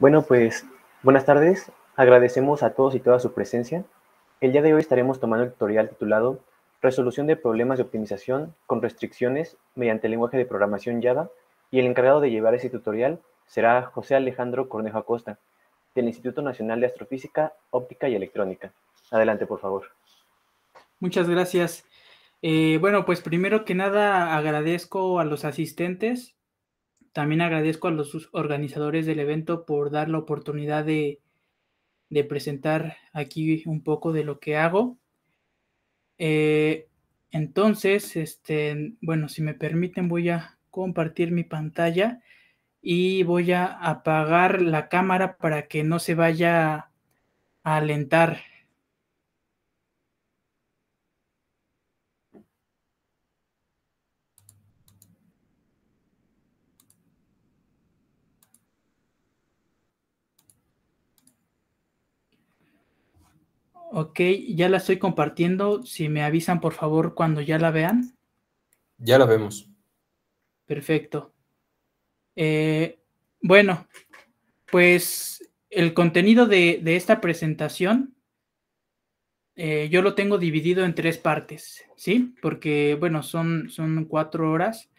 Bueno, pues buenas tardes. Agradecemos a todos y todas su presencia. El día de hoy estaremos tomando el tutorial titulado Resolución de problemas de optimización con restricciones mediante el lenguaje de programación Java y el encargado de llevar ese tutorial será José Alejandro Cornejo Acosta del Instituto Nacional de Astrofísica, Óptica y Electrónica. Adelante, por favor. Muchas gracias. Eh, bueno, pues primero que nada agradezco a los asistentes también agradezco a los organizadores del evento por dar la oportunidad de, presentar aquí un poco de lo que hago. Eh, entonces, este, bueno, si me permiten, voy a compartir mi pantalla y voy a apagar la cámara para que no se vaya a alentar Ok, ya la estoy compartiendo. Si me avisan, por favor, cuando ya la vean. Ya la vemos. Perfecto. Eh, bueno, pues el contenido de, esta presentación eh, yo lo tengo dividido en tres partes, ¿sí? Porque, bueno, son, son cuatro horas.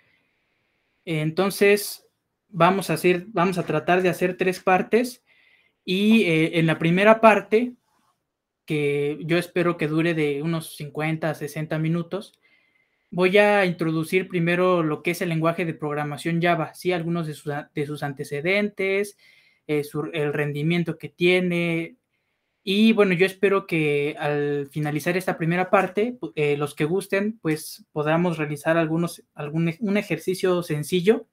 Entonces, vamos a, hacer, vamos a tratar de hacer tres partes y eh, en la primera parte que yo espero que dure de unos 50 a 60 minutos, voy a introducir primero lo que es el lenguaje de programación Java, ¿sí? algunos de sus, antecedentes, eh, el rendimiento que tiene. Y bueno, yo espero que al finalizar esta primera parte, eh, los que gusten, pues podamos realizar algunos, algún, e, un ejercicio sencillo.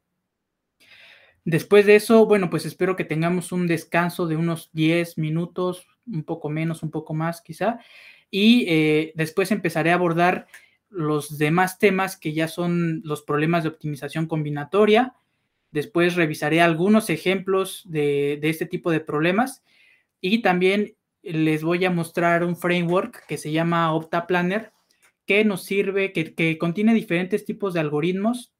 Después de eso, bueno, pues espero que tengamos un descanso de unos 10 minutos, un poco menos, un poco más quizá. Y eh, después empezaré a abordar los demás temas que ya son los problemas de optimización combinatoria. Después revisaré algunos ejemplos de, este tipo de problemas y también les voy a mostrar un framework que se llama OptaPlanner que nos sirve, que, que contiene diferentes tipos de algoritmos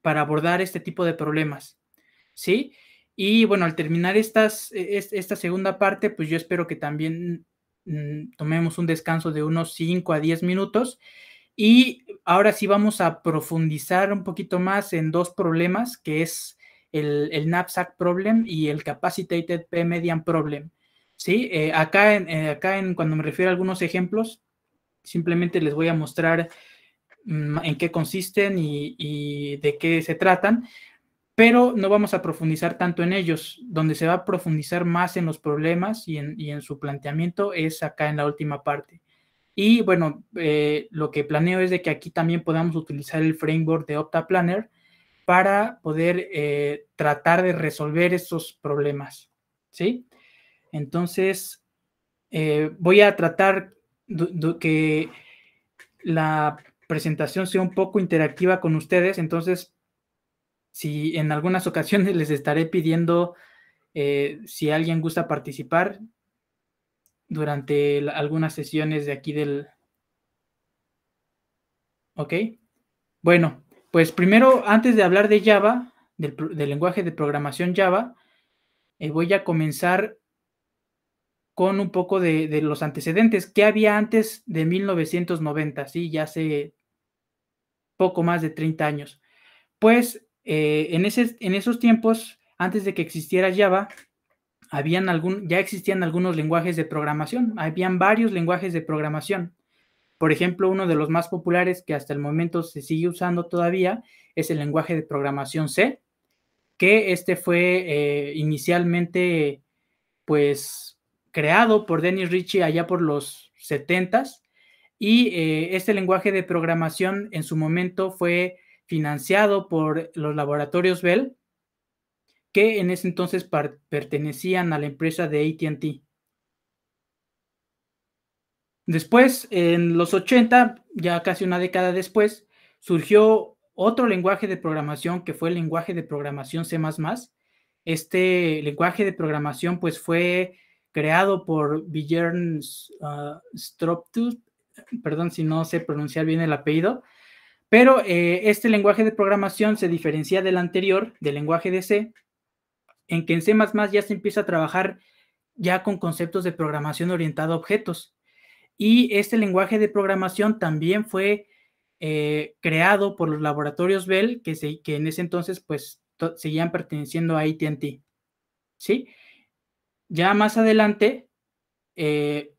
para abordar este tipo de problemas. ¿Sí? Y bueno, al terminar estas, e, esta segunda parte, pues yo espero que también mm, tomemos un descanso de unos 5 a 10 minutos. Y ahora sí vamos a profundizar un poquito más en dos problemas, que es el, knapsack problem y el capacitated P median problem. ¿Sí? Eh, acá, en, eh, acá en cuando me refiero a algunos ejemplos, simplemente les voy a mostrar mm, en qué consisten y de qué se tratan pero no vamos a profundizar tanto en ellos. Donde se va a profundizar más en los problemas y en, su planteamiento es acá en la última parte. Y bueno, eh, lo que planeo es de que aquí también podamos utilizar el framework de Opta Planner para poder eh, tratar de resolver esos problemas, ¿sí? Entonces, eh, voy a tratar que la presentación sea un poco interactiva con ustedes, entonces si en algunas ocasiones les estaré pidiendo eh, si alguien gusta participar durante algunas sesiones de aquí del... ¿Ok? Bueno, pues primero, antes de hablar de Java, del, lenguaje de programación Java, eh, voy a comenzar con un poco de, de, los antecedentes. ¿Qué había antes de 1990? Sí, ya hace poco más de 30 años. Pues eh, en, esos tiempos, antes de que existiera Java, habían algún, ya existían algunos lenguajes de programación, habían varios lenguajes de programación. Por ejemplo, uno de los más populares que hasta el momento se sigue usando todavía es el lenguaje de programación C, que este fue eh, inicialmente pues creado por Dennis Ritchie allá por los 70s y eh, este lenguaje de programación en su momento fue financiado por los laboratorios Bell, que en ese entonces pertenecían a la empresa de ATT. Después, en los 80, ya casi una década después, surgió otro lenguaje de programación que fue el lenguaje de programación C++. Este lenguaje de programación pues fue creado por Björn uh, ah, perdón si no sé pronunciar bien el apellido, pero eh, este lenguaje de programación se diferencia del anterior, del lenguaje de C, en que en C ya se empieza a trabajar ya con conceptos de programación orientada a objetos. Y este lenguaje de programación también fue eh, creado por los laboratorios Bell, que, que en ese entonces pues seguían perteneciendo a ATT. ¿Sí? Ya más adelante, eh,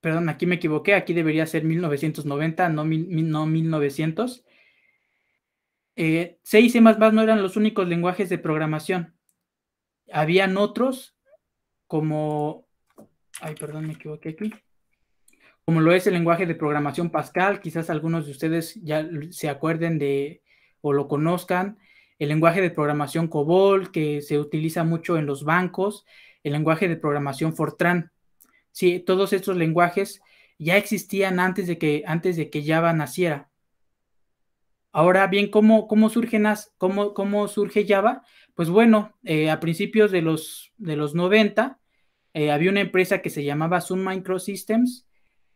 perdón, aquí me equivoqué, aquí debería ser 1990, no, no 1900. Eh, C y C++ no eran los únicos lenguajes de programación. Habían otros como, ay, perdón, me equivoqué aquí, como lo es el lenguaje de programación Pascal, quizás algunos de ustedes ya se acuerden de o lo conozcan, el lenguaje de programación COBOL que se utiliza mucho en los bancos, el lenguaje de programación Fortran, Sí, todos estos lenguajes ya existían antes de que, antes de que Java naciera. Ahora bien, ¿cómo, cómo surge ¿Cómo, ¿Cómo, surge Java? Pues bueno, eh, a principios de los, de los 90 eh, había una empresa que se llamaba Sun Microsystems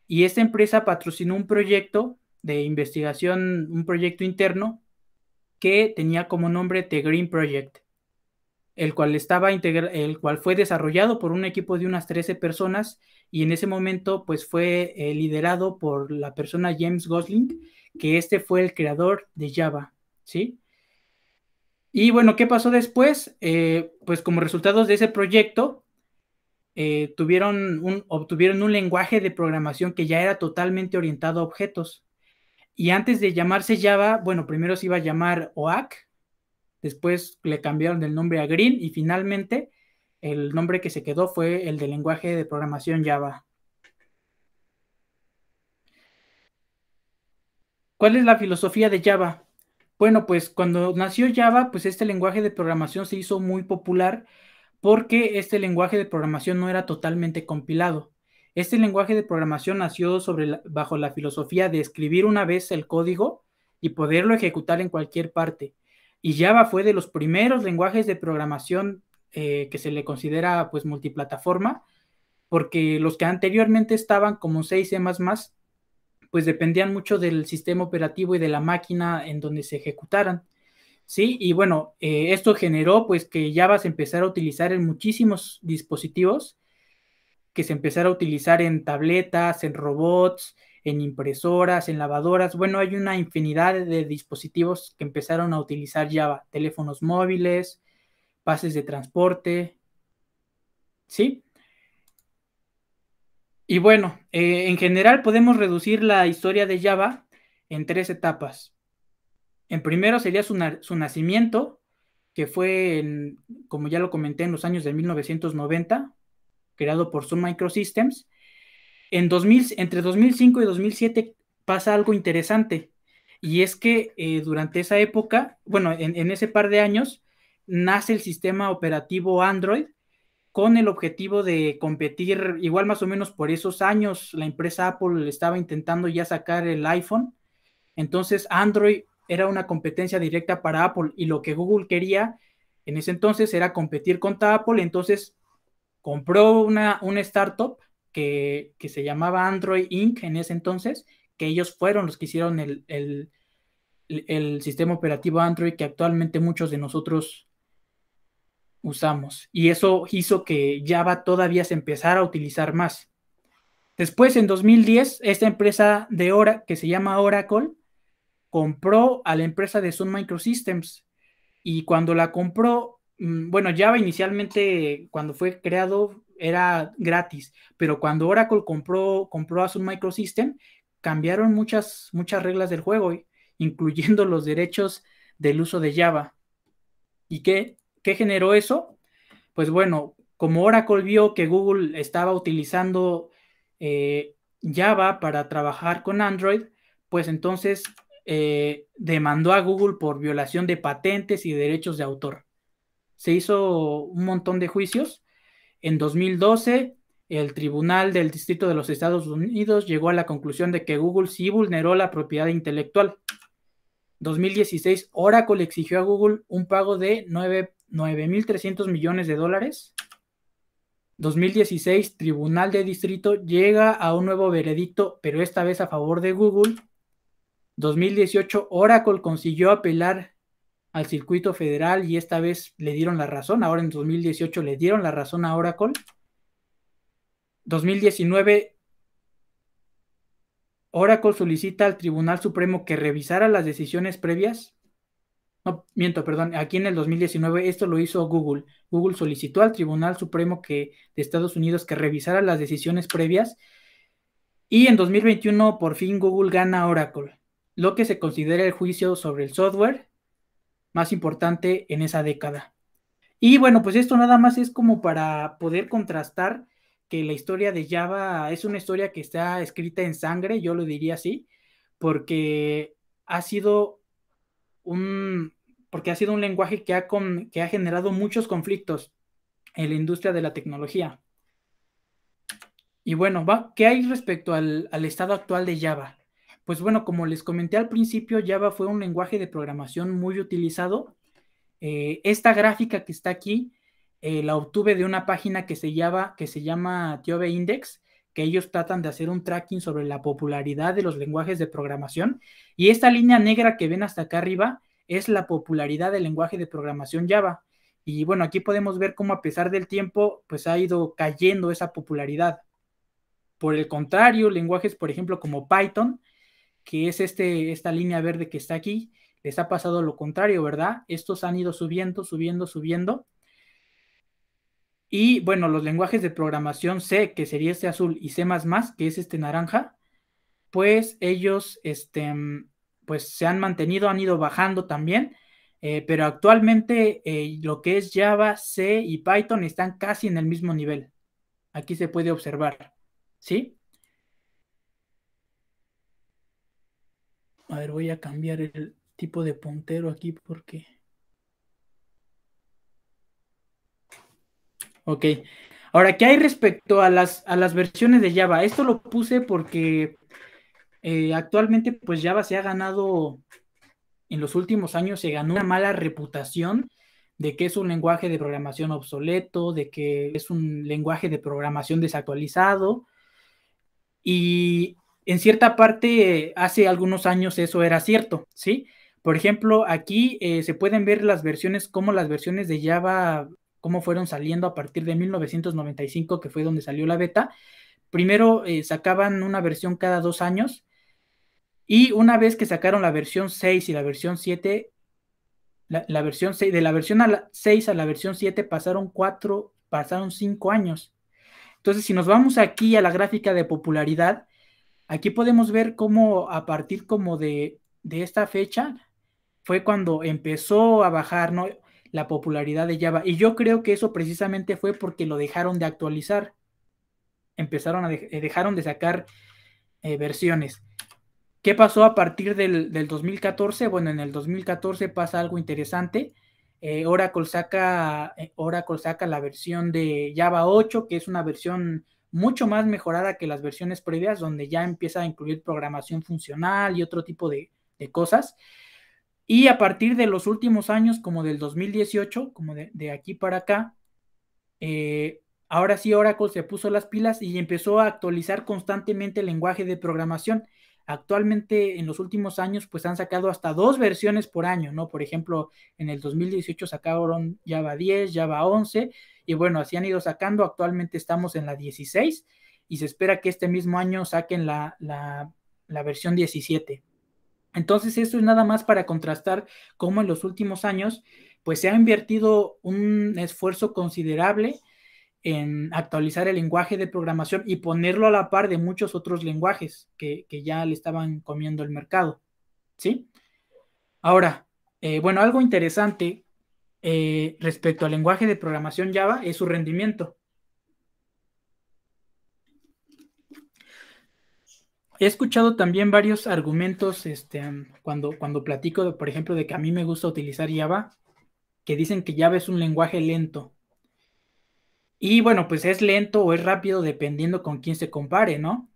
y esta empresa patrocinó un proyecto de investigación, un proyecto interno que tenía como nombre The Green Project el cual, estaba el cual fue desarrollado por un equipo de unas 13 personas y en ese momento pues fue eh, liderado por la persona James Gosling, que este fue el creador de Java, ¿sí? Y bueno, ¿qué pasó después? Eh, pues como resultados de ese proyecto, eh, tuvieron un, obtuvieron un lenguaje de programación que ya era totalmente orientado a objetos. Y antes de llamarse Java, bueno, primero se iba a llamar OAC, después le cambiaron el nombre a Green y finalmente el nombre que se quedó fue el de lenguaje de programación Java. ¿Cuál es la filosofía de Java? Bueno, pues cuando nació Java, pues este lenguaje de programación se hizo muy popular porque este lenguaje de programación no era totalmente compilado. Este lenguaje de programación nació sobre bajo la filosofía de escribir una vez el código y poderlo ejecutar en cualquier parte. Y Java fue de los primeros lenguajes de programación eh, que se le considera pues multiplataforma, porque los que anteriormente estaban como 6 más, pues dependían mucho del sistema operativo y de la máquina en donde se ejecutaran. Sí, y bueno, eh, esto generó pues que Java se empezara a utilizar en muchísimos dispositivos, que se empezara a utilizar en tabletas, en robots, en impresoras, en lavadoras. Bueno, hay una infinidad de dispositivos que empezaron a utilizar Java, teléfonos móviles, pases de transporte. ¿Sí? Y bueno, eh, en general podemos reducir la historia de Java en tres etapas. En primero sería su, nacimiento, que fue, como ya lo comenté, en los años de 1990, creado por Sun Microsystems, en entre 2005 y 2007 pasa algo interesante, y es que eh, durante esa época, bueno, en, ese par de años, nace el sistema operativo Android con el objetivo de competir, igual más o menos por esos años, la empresa Apple estaba intentando ya sacar el iPhone, entonces Android era una competencia directa para Apple y lo que Google quería en ese entonces era competir contra Apple, entonces compró una, una startup que, se llamaba Android Inc. en ese entonces, que ellos fueron los que hicieron el, sistema operativo Android que actualmente muchos de nosotros usamos. Y eso hizo que Java todavía se empezara a utilizar más. Después, en 2010, esta empresa de Ora, que se llama Oracle, compró a la empresa de Sun Microsystems. Y cuando la compró, mm, bueno, Java inicialmente, cuando fue creado, era gratis, pero cuando Oracle compró, compró su Microsystem, cambiaron muchas, muchas reglas del juego, incluyendo los derechos del uso de Java. ¿Y qué, generó eso? Pues bueno, como Oracle vio que Google estaba utilizando eh, Java para trabajar con Android, pues entonces eh, demandó a Google por violación de patentes y derechos de autor. Se hizo un montón de juicios en 2012, el Tribunal del Distrito de los Estados Unidos llegó a la conclusión de que Google sí vulneró la propiedad intelectual. 2016, Oracle exigió a Google un pago de 9.300 millones de dólares. 2016, Tribunal de Distrito llega a un nuevo veredicto, pero esta vez a favor de Google. 2018, Oracle consiguió apelar al circuito federal y esta vez le dieron la razón, ahora en 2018 le dieron la razón a Oracle. 2019, Oracle solicita al Tribunal Supremo que revisara las decisiones previas. No, miento, perdón, aquí en el 2019 esto lo hizo Google. Google solicitó al Tribunal Supremo que, de Estados Unidos que revisara las decisiones previas. Y en 2021 por fin Google gana Oracle, lo que se considera el juicio sobre el software más importante en esa década. Y bueno, pues esto nada más es como para poder contrastar que la historia de Java es una historia que está escrita en sangre, yo lo diría así, porque ha sido un, porque ha sido un lenguaje que ha, que ha generado muchos conflictos en la industria de la tecnología. Y bueno, ¿va? ¿qué hay respecto al estado actual de Java? Pues bueno, como les comenté al principio, Java fue un lenguaje de programación muy utilizado. Eh, esta gráfica que está aquí eh, la obtuve de una página que se llama, que se llama Tiobe Index, que ellos tratan de hacer un tracking sobre la popularidad de los lenguajes de programación. Y esta línea negra que ven hasta acá arriba es la popularidad del lenguaje de programación Java. Y bueno, aquí podemos ver cómo a pesar del tiempo, pues ha ido cayendo esa popularidad. Por el contrario, lenguajes, por ejemplo, como Python, que es este, esta línea verde que está aquí, les ha pasado lo contrario, ¿verdad? Estos han ido subiendo, subiendo, subiendo. Y bueno, los lenguajes de programación C, que sería este azul, y C, que es este naranja, pues ellos este, pues se han mantenido, han ido bajando también. Eh, pero actualmente eh, lo que es Java, C y Python están casi en el mismo nivel. Aquí se puede observar, ¿sí? A ver, voy a cambiar el tipo de puntero aquí porque... Ok. Ahora, ¿qué hay respecto a las, las versiones de Java? Esto lo puse porque eh, actualmente pues Java se ha ganado, en los últimos años se ganó una mala reputación de que es un lenguaje de programación obsoleto, de que es un lenguaje de programación desactualizado. Y en cierta parte, hace algunos años eso era cierto, ¿sí? Por ejemplo, aquí eh, se pueden ver las versiones, como las versiones de Java, cómo fueron saliendo a partir de 1995, que fue donde salió la beta. Primero eh, sacaban una versión cada dos años y una vez que sacaron la versión 6 y la versión 7, la, versión 6, de la versión a la 6 a la versión 7 pasaron cuatro, pasaron cinco años. Entonces, si nos vamos aquí a la gráfica de popularidad, Aquí podemos ver cómo a partir como de, esta fecha fue cuando empezó a bajar la popularidad de Java. Y yo creo que eso precisamente fue porque lo dejaron de actualizar. Empezaron a eh, dejaron de sacar eh, versiones. ¿Qué pasó a partir del, 2014? Bueno, en el 2014 pasa algo interesante. Eh, Oracle, Oracle saca la versión de Java 8, que es una versión mucho más mejorada que las versiones previas, donde ya empieza a incluir programación funcional y otro tipo de, cosas. Y a partir de los últimos años, como del 2018, como de, aquí para acá, eh, ahora sí Oracle se puso las pilas y empezó a actualizar constantemente el lenguaje de programación. Actualmente en los últimos años pues han sacado hasta dos versiones por año, ¿no? Por ejemplo, en el 2018 sacaron Java 10, Java 11 y bueno, así han ido sacando. Actualmente estamos en la 16 y se espera que este mismo año saquen la, versión 17. Entonces esto es nada más para contrastar cómo en los últimos años pues se ha invertido un esfuerzo considerable en actualizar el lenguaje de programación y ponerlo a la par de muchos otros lenguajes que, ya le estaban comiendo el mercado. ¿Sí? Ahora, eh, bueno, algo interesante eh, respecto al lenguaje de programación Java es su rendimiento. He escuchado también varios argumentos este, cuando, cuando platico, por ejemplo, de que a mí me gusta utilizar Java, que dicen que Java es un lenguaje lento. Y bueno, pues es lento o es rápido dependiendo con quién se compare, ¿no?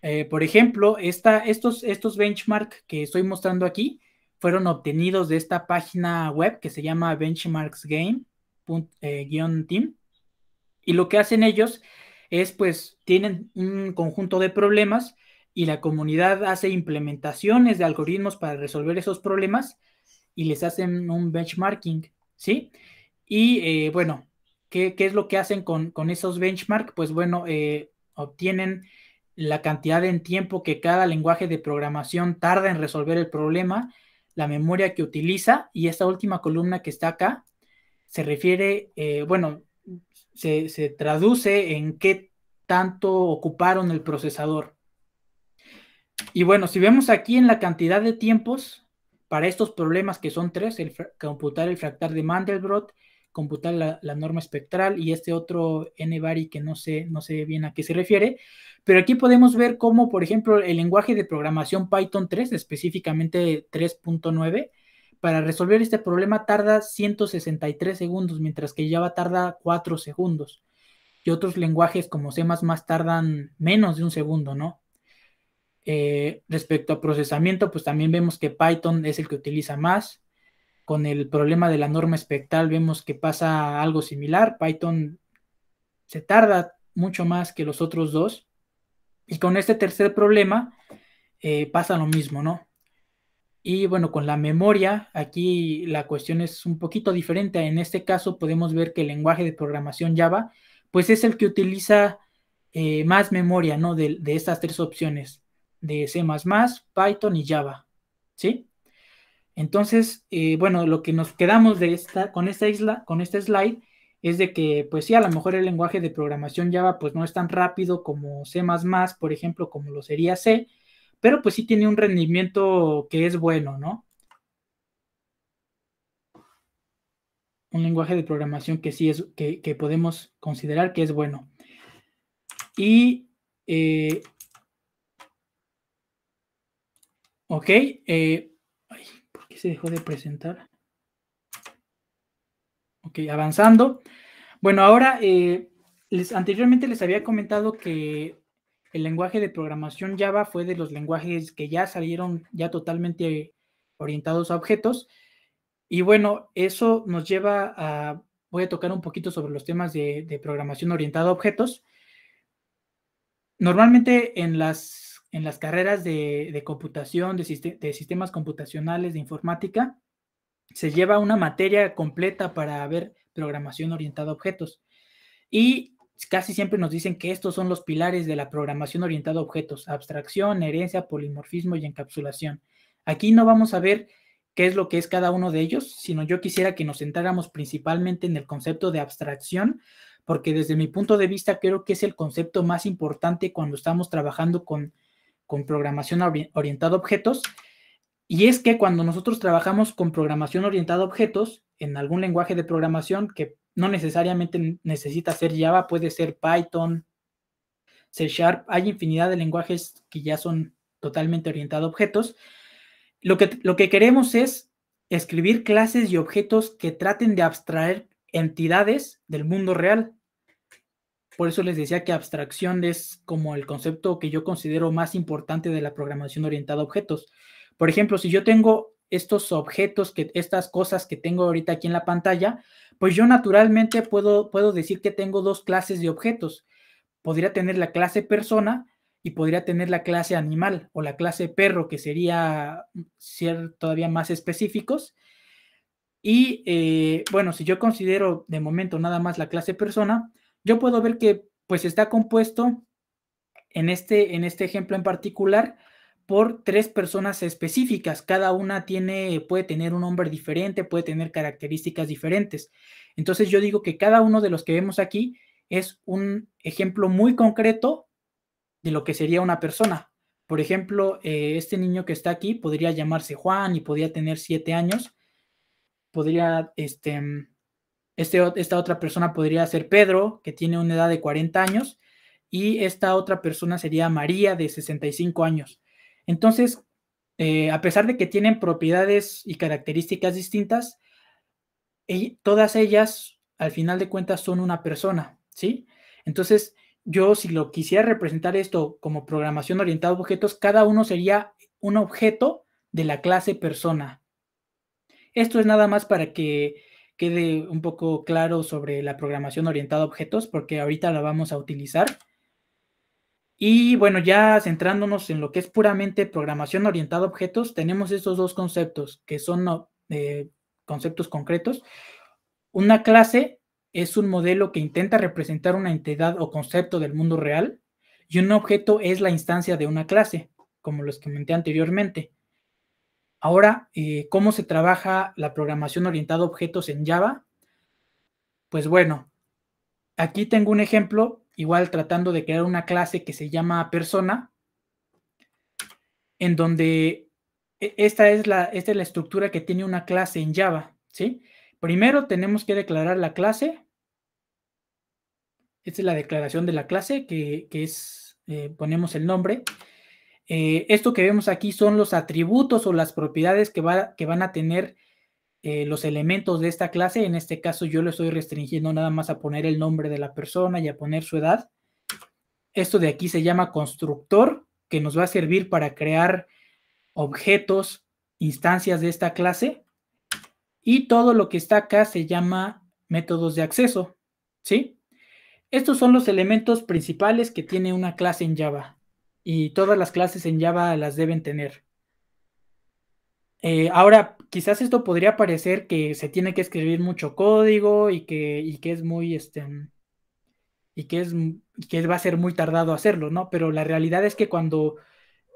Eh, por ejemplo, estos, estos benchmarks que estoy mostrando aquí fueron obtenidos de esta página web que se llama benchmarksgame-team. Eh, y lo que hacen ellos es, pues, tienen un conjunto de problemas y la comunidad hace implementaciones de algoritmos para resolver esos problemas y les hacen un benchmarking, ¿sí? Y eh, bueno, ¿Qué, es lo que hacen con, esos benchmarks? Pues bueno, eh, obtienen la cantidad en tiempo que cada lenguaje de programación tarda en resolver el problema, la memoria que utiliza y esta última columna que está acá se refiere, eh, bueno, se, se, traduce en qué tanto ocuparon el procesador. Y bueno, si vemos aquí en la cantidad de tiempos para estos problemas que son tres, el computar el fractal de Mandelbrot, computar la, norma espectral y este otro n-bari que no sé, no sé bien a qué se refiere, pero aquí podemos ver cómo, por ejemplo, el lenguaje de programación Python 3, específicamente 3.9, para resolver este problema tarda 163 segundos, mientras que Java tarda 4 segundos. Y otros lenguajes como C++ tardan menos de un segundo, ¿no? Eh, respecto a procesamiento, pues también vemos que Python es el que utiliza más, con el problema de la norma espectral vemos que pasa algo similar. Python se tarda mucho más que los otros dos. Y con este tercer problema eh, pasa lo mismo, ¿no? Y bueno, con la memoria, aquí la cuestión es un poquito diferente. En este caso podemos ver que el lenguaje de programación Java, pues es el que utiliza eh, más memoria, ¿no? De, de estas tres opciones, de C ⁇ Python y Java, ¿sí? Entonces, eh, bueno, lo que nos quedamos de esta, con esta isla, con este slide, es de que, pues sí, a lo mejor el lenguaje de programación Java, pues no es tan rápido como C++, por ejemplo, como lo sería C, pero pues sí tiene un rendimiento que es bueno, ¿no? Un lenguaje de programación que sí es, que, podemos considerar que es bueno. Y, eh, ok, eh, se dejó de presentar? Ok, avanzando. Bueno, ahora eh, anteriormente les había comentado que el lenguaje de programación Java fue de los lenguajes que ya salieron ya totalmente orientados a objetos. Y bueno, eso nos lleva a, voy a tocar un poquito sobre los temas de programación orientada a objetos. Normalmente en las en las carreras de, computación, de, de, sistemas computacionales, de informática, se lleva una materia completa para ver programación orientada a objetos. Y casi siempre nos dicen que estos son los pilares de la programación orientada a objetos, abstracción, herencia, polimorfismo y encapsulación. Aquí no vamos a ver qué es lo que es cada uno de ellos, sino yo quisiera que nos centráramos principalmente en el concepto de abstracción, porque desde mi punto de vista creo que es el concepto más importante cuando estamos trabajando con con programación orientada a objetos. Y es que cuando nosotros trabajamos con programación orientada a objetos, en algún lenguaje de programación que no necesariamente necesita ser Java, puede ser Python, C Sharp, hay infinidad de lenguajes que ya son totalmente orientados a objetos. Lo que, lo que queremos es escribir clases y objetos que traten de abstraer entidades del mundo real. Por eso les decía que abstracción es como el concepto que yo considero más importante de la programación orientada a objetos. Por ejemplo, si yo tengo estos objetos, que, estas cosas que tengo ahorita aquí en la pantalla, pues yo naturalmente puedo, puedo decir que tengo dos clases de objetos. Podría tener la clase persona y podría tener la clase animal o la clase perro, que sería ser todavía más específicos. Y eh, bueno, si yo considero de momento nada más la clase persona, yo puedo ver que pues está compuesto en este, en este ejemplo en particular por tres personas específicas. Cada una tiene, puede tener un nombre diferente, puede tener características diferentes. Entonces yo digo que cada uno de los que vemos aquí es un ejemplo muy concreto de lo que sería una persona. Por ejemplo, eh, este niño que está aquí podría llamarse Juan y podría tener siete años. Podría, este, este esta otra persona podría ser Pedro, que tiene una edad de 40 años, y esta otra persona sería María, de 65 años. Entonces, eh, a pesar de que tienen propiedades y características distintas, todas ellas, al final de cuentas, son una persona, ¿sí? Entonces, yo si lo quisiera representar esto como programación orientada a objetos, cada uno sería un objeto de la clase persona. Esto es nada más para que quede un poco claro sobre la programación orientada a objetos, porque ahorita la vamos a utilizar. Y bueno, ya centrándonos en lo que es puramente programación orientada a objetos, tenemos estos dos conceptos que son eh, conceptos concretos. Una clase es un modelo que intenta representar una entidad o concepto del mundo real y un objeto es la instancia de una clase, como los comenté anteriormente. Ahora, eh, ¿cómo se trabaja la programación orientada a objetos en Java? Pues bueno, aquí tengo un ejemplo, igual tratando de crear una clase que se llama persona, en donde e-, esta es la, es la estructura que tiene una clase en Java, ¿sí? Primero tenemos que declarar la clase. Esta es la declaración de la clase que, que es, eh, ponemos el nombre. Eh, esto que vemos aquí son los atributos o las propiedades que, van a tener eh, los elementos de esta clase. En este caso yo lo estoy restringiendo nada más a poner el nombre de la persona y a poner su edad. Esto de aquí se llama constructor, que nos va a servir para crear objetos, instancias de esta clase. Y todo lo que está acá se llama métodos de acceso, ¿sí? Estos son los elementos principales que tiene una clase en Java y todas las clases en Java las deben tener. Eh, ahora, quizás esto podría parecer que se tiene que escribir mucho código y que, que es muy, este, y que, es, que va a ser muy tardado hacerlo, ¿no? Pero la realidad es que cuando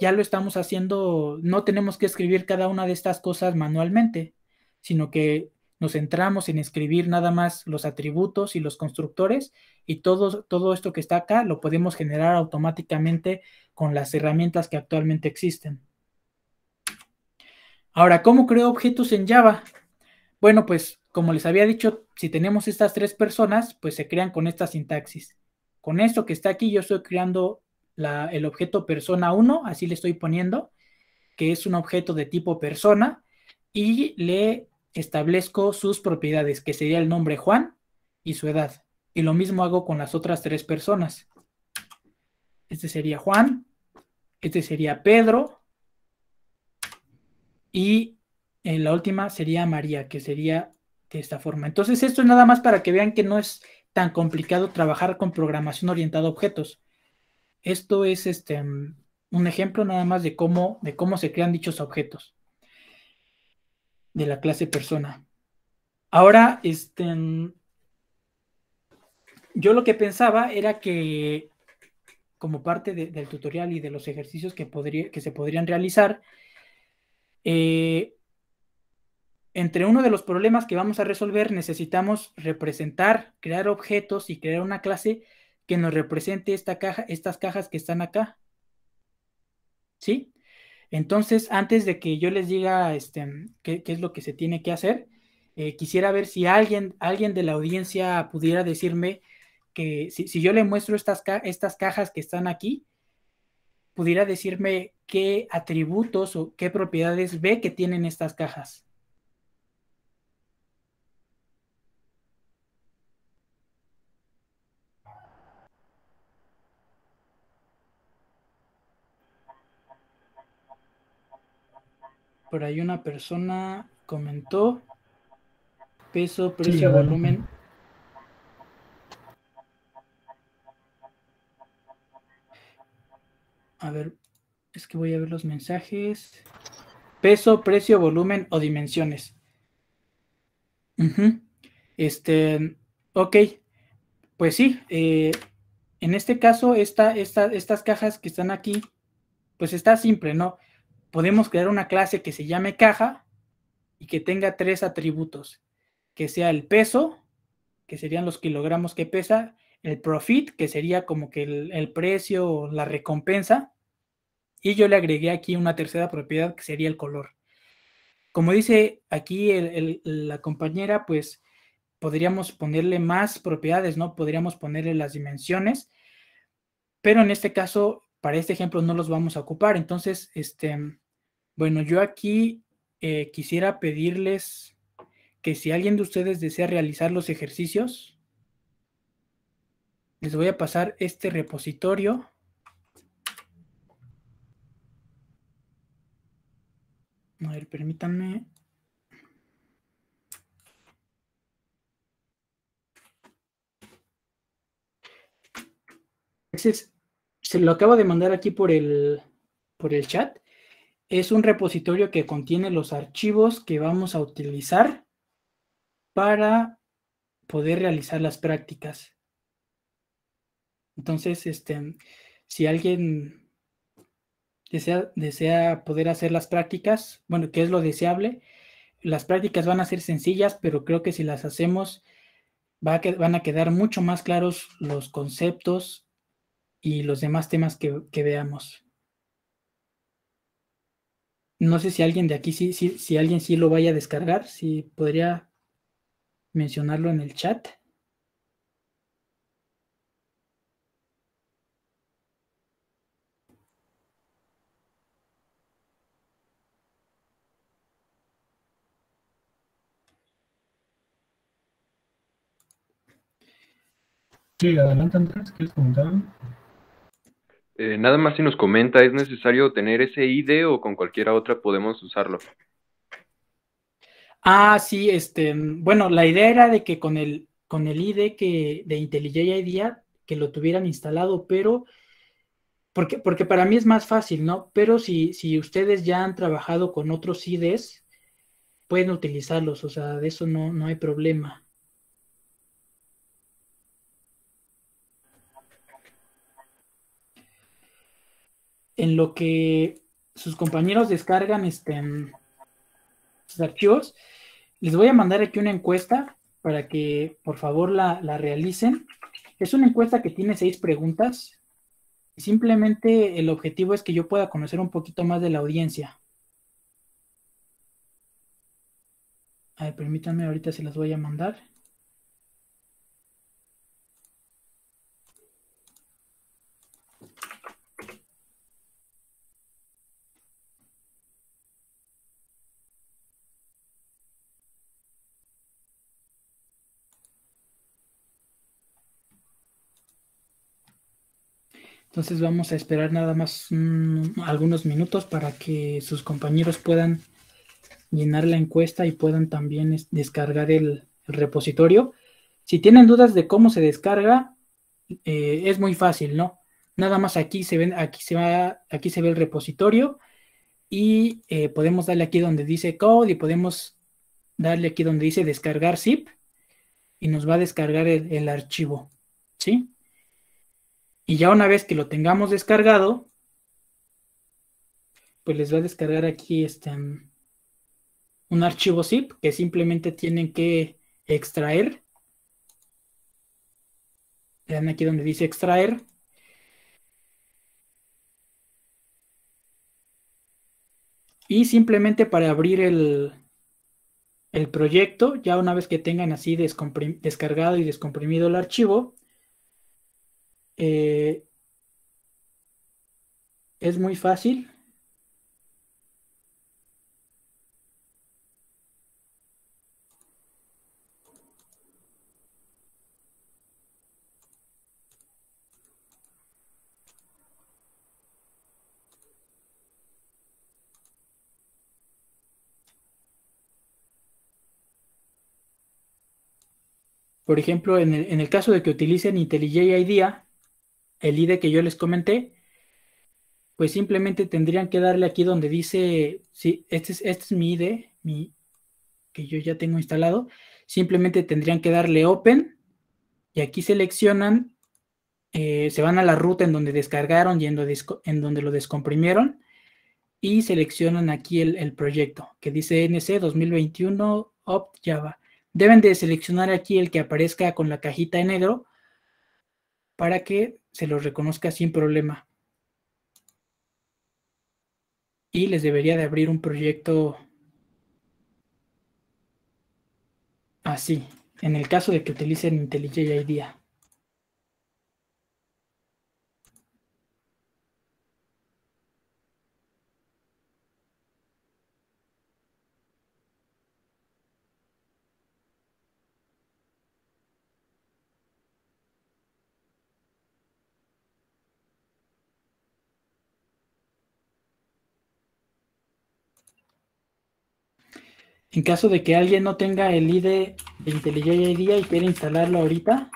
ya lo estamos haciendo, no tenemos que escribir cada una de estas cosas manualmente, sino que nos centramos en escribir nada más los atributos y los constructores y todo, todo esto que está acá lo podemos generar automáticamente con las herramientas que actualmente existen. Ahora, ¿cómo creo objetos en Java? Bueno, pues como les había dicho, si tenemos estas tres personas, pues se crean con esta sintaxis. Con esto que está aquí, yo estoy creando el objeto persona 1, así le estoy poniendo, que es un objeto de tipo persona, y le establezco sus propiedades, que sería el nombre Juan y su edad. Y lo mismo hago con las otras tres personas. Este sería Juan, este sería Pedro y en eh, la última sería María, que sería de esta forma. Entonces esto es nada más para que vean que no es tan complicado trabajar con programación orientada a objetos. Esto es este, un ejemplo nada más de cómo, de cómo se crean dichos objetos de la clase persona. Ahora, este, yo lo que pensaba era que como parte del tutorial y de los ejercicios que, podría, que se podrían realizar, eh, entre uno de los problemas que vamos a resolver necesitamos representar, crear objetos y crear una clase que nos represente esta caja, estas cajas que están acá. ¿Sí? Entonces, antes de que yo les diga este, qué, es lo que se tiene que hacer, eh, quisiera ver si alguien, alguien de la audiencia pudiera decirme que si, yo le muestro estas cajas que están aquí, pudiera decirme qué atributos o qué propiedades ve que tienen estas cajas. por ahí una persona comentó peso, precio, volumen. A ver, es que voy a ver los mensajes. Peso, precio, volumen o dimensiones. Este, ok, pues sí, eh, en este caso, esta, esta, estas cajas que están aquí, pues está simple, ¿no? podemos crear una clase que se llame caja y que tenga tres atributos, que sea el peso, que serían los kilogramos que pesa, el profit, que sería como que el, precio o la recompensa, y yo le agregué aquí una tercera propiedad que sería el color. Como dice aquí la compañera, pues podríamos ponerle más propiedades, ¿no? Podríamos ponerle las dimensiones, pero en este caso, para este ejemplo no los vamos a ocupar. Entonces, este, bueno, yo aquí eh, quisiera pedirles que si alguien de ustedes desea realizar los ejercicios, les voy a pasar este repositorio. A ver, permítanme. se lo acabo de mandar aquí por el chat es un repositorio que contiene los archivos que vamos a utilizar para poder realizar las prácticas. Entonces, este, si alguien desea, poder hacer las prácticas, bueno, que es lo deseable, las prácticas van a ser sencillas, pero creo que si las hacemos va van a quedar mucho más claros los conceptos y los demás temas que veamos. No sé si alguien de aquí, si, si, alguien sí lo vaya a descargar, si podría mencionarlo en el chat. Sí, adelante Andrés, ¿quieres comentar algo? Eh, nada más si nos comenta, ¿es necesario tener ese ID o con cualquiera otra podemos usarlo? Ah, sí, este, bueno, la idea era de que con el, con el ID que, de IntelliJ IDEA, que lo tuvieran instalado, pero porque, porque para mí es más fácil, ¿no? Pero si, si ustedes ya han trabajado con otros IDEs, pueden utilizarlos, o sea, de eso no, no hay problema. en lo que sus compañeros descargan este, sus archivos. Les voy a mandar aquí una encuesta para que por favor la, realicen. Es una encuesta que tiene seis preguntas. Simplemente el objetivo es que yo pueda conocer un poquito más de la audiencia. permítanme, ahorita se las voy a mandar. Entonces vamos a esperar nada más algunos minutos para que sus compañeros puedan llenar la encuesta y puedan también descargar el, repositorio. Si tienen dudas de cómo se descarga, eh, es muy fácil, ¿no? Nada más aquí se ven, aquí se va, aquí se ve el repositorio y eh, podemos darle aquí donde dice code y podemos darle aquí donde dice descargar zip y nos va a descargar el, el archivo, ¿sí? Y ya una vez que lo tengamos descargado, pues les va a descargar aquí este, un archivo zip que simplemente tienen que extraer. Vean aquí donde dice extraer. Y simplemente para abrir el, el proyecto, ya una vez que tengan así descargado y descomprimido el archivo, eh, es muy fácil. Por ejemplo, en el, en el caso de que utilicen IntelliJ IDEA, el ID que yo les comenté, pues simplemente tendrían que darle aquí donde dice, sí, este es, este es mi ID, que yo ya tengo instalado, simplemente tendrían que darle Open y aquí seleccionan, eh, se van a la ruta en donde descargaron y en, donde, en donde lo descomprimieron y seleccionan aquí el, proyecto que dice NC 2021 Opt Java. Deben de seleccionar aquí el que aparezca con la cajita en negro para que se los reconozca sin problema. Y les debería de abrir un proyecto así, en el caso de que utilicen IntelliJ IDEA. En caso de que alguien no tenga el ID de IntelliJ ID y quiera instalarlo ahorita,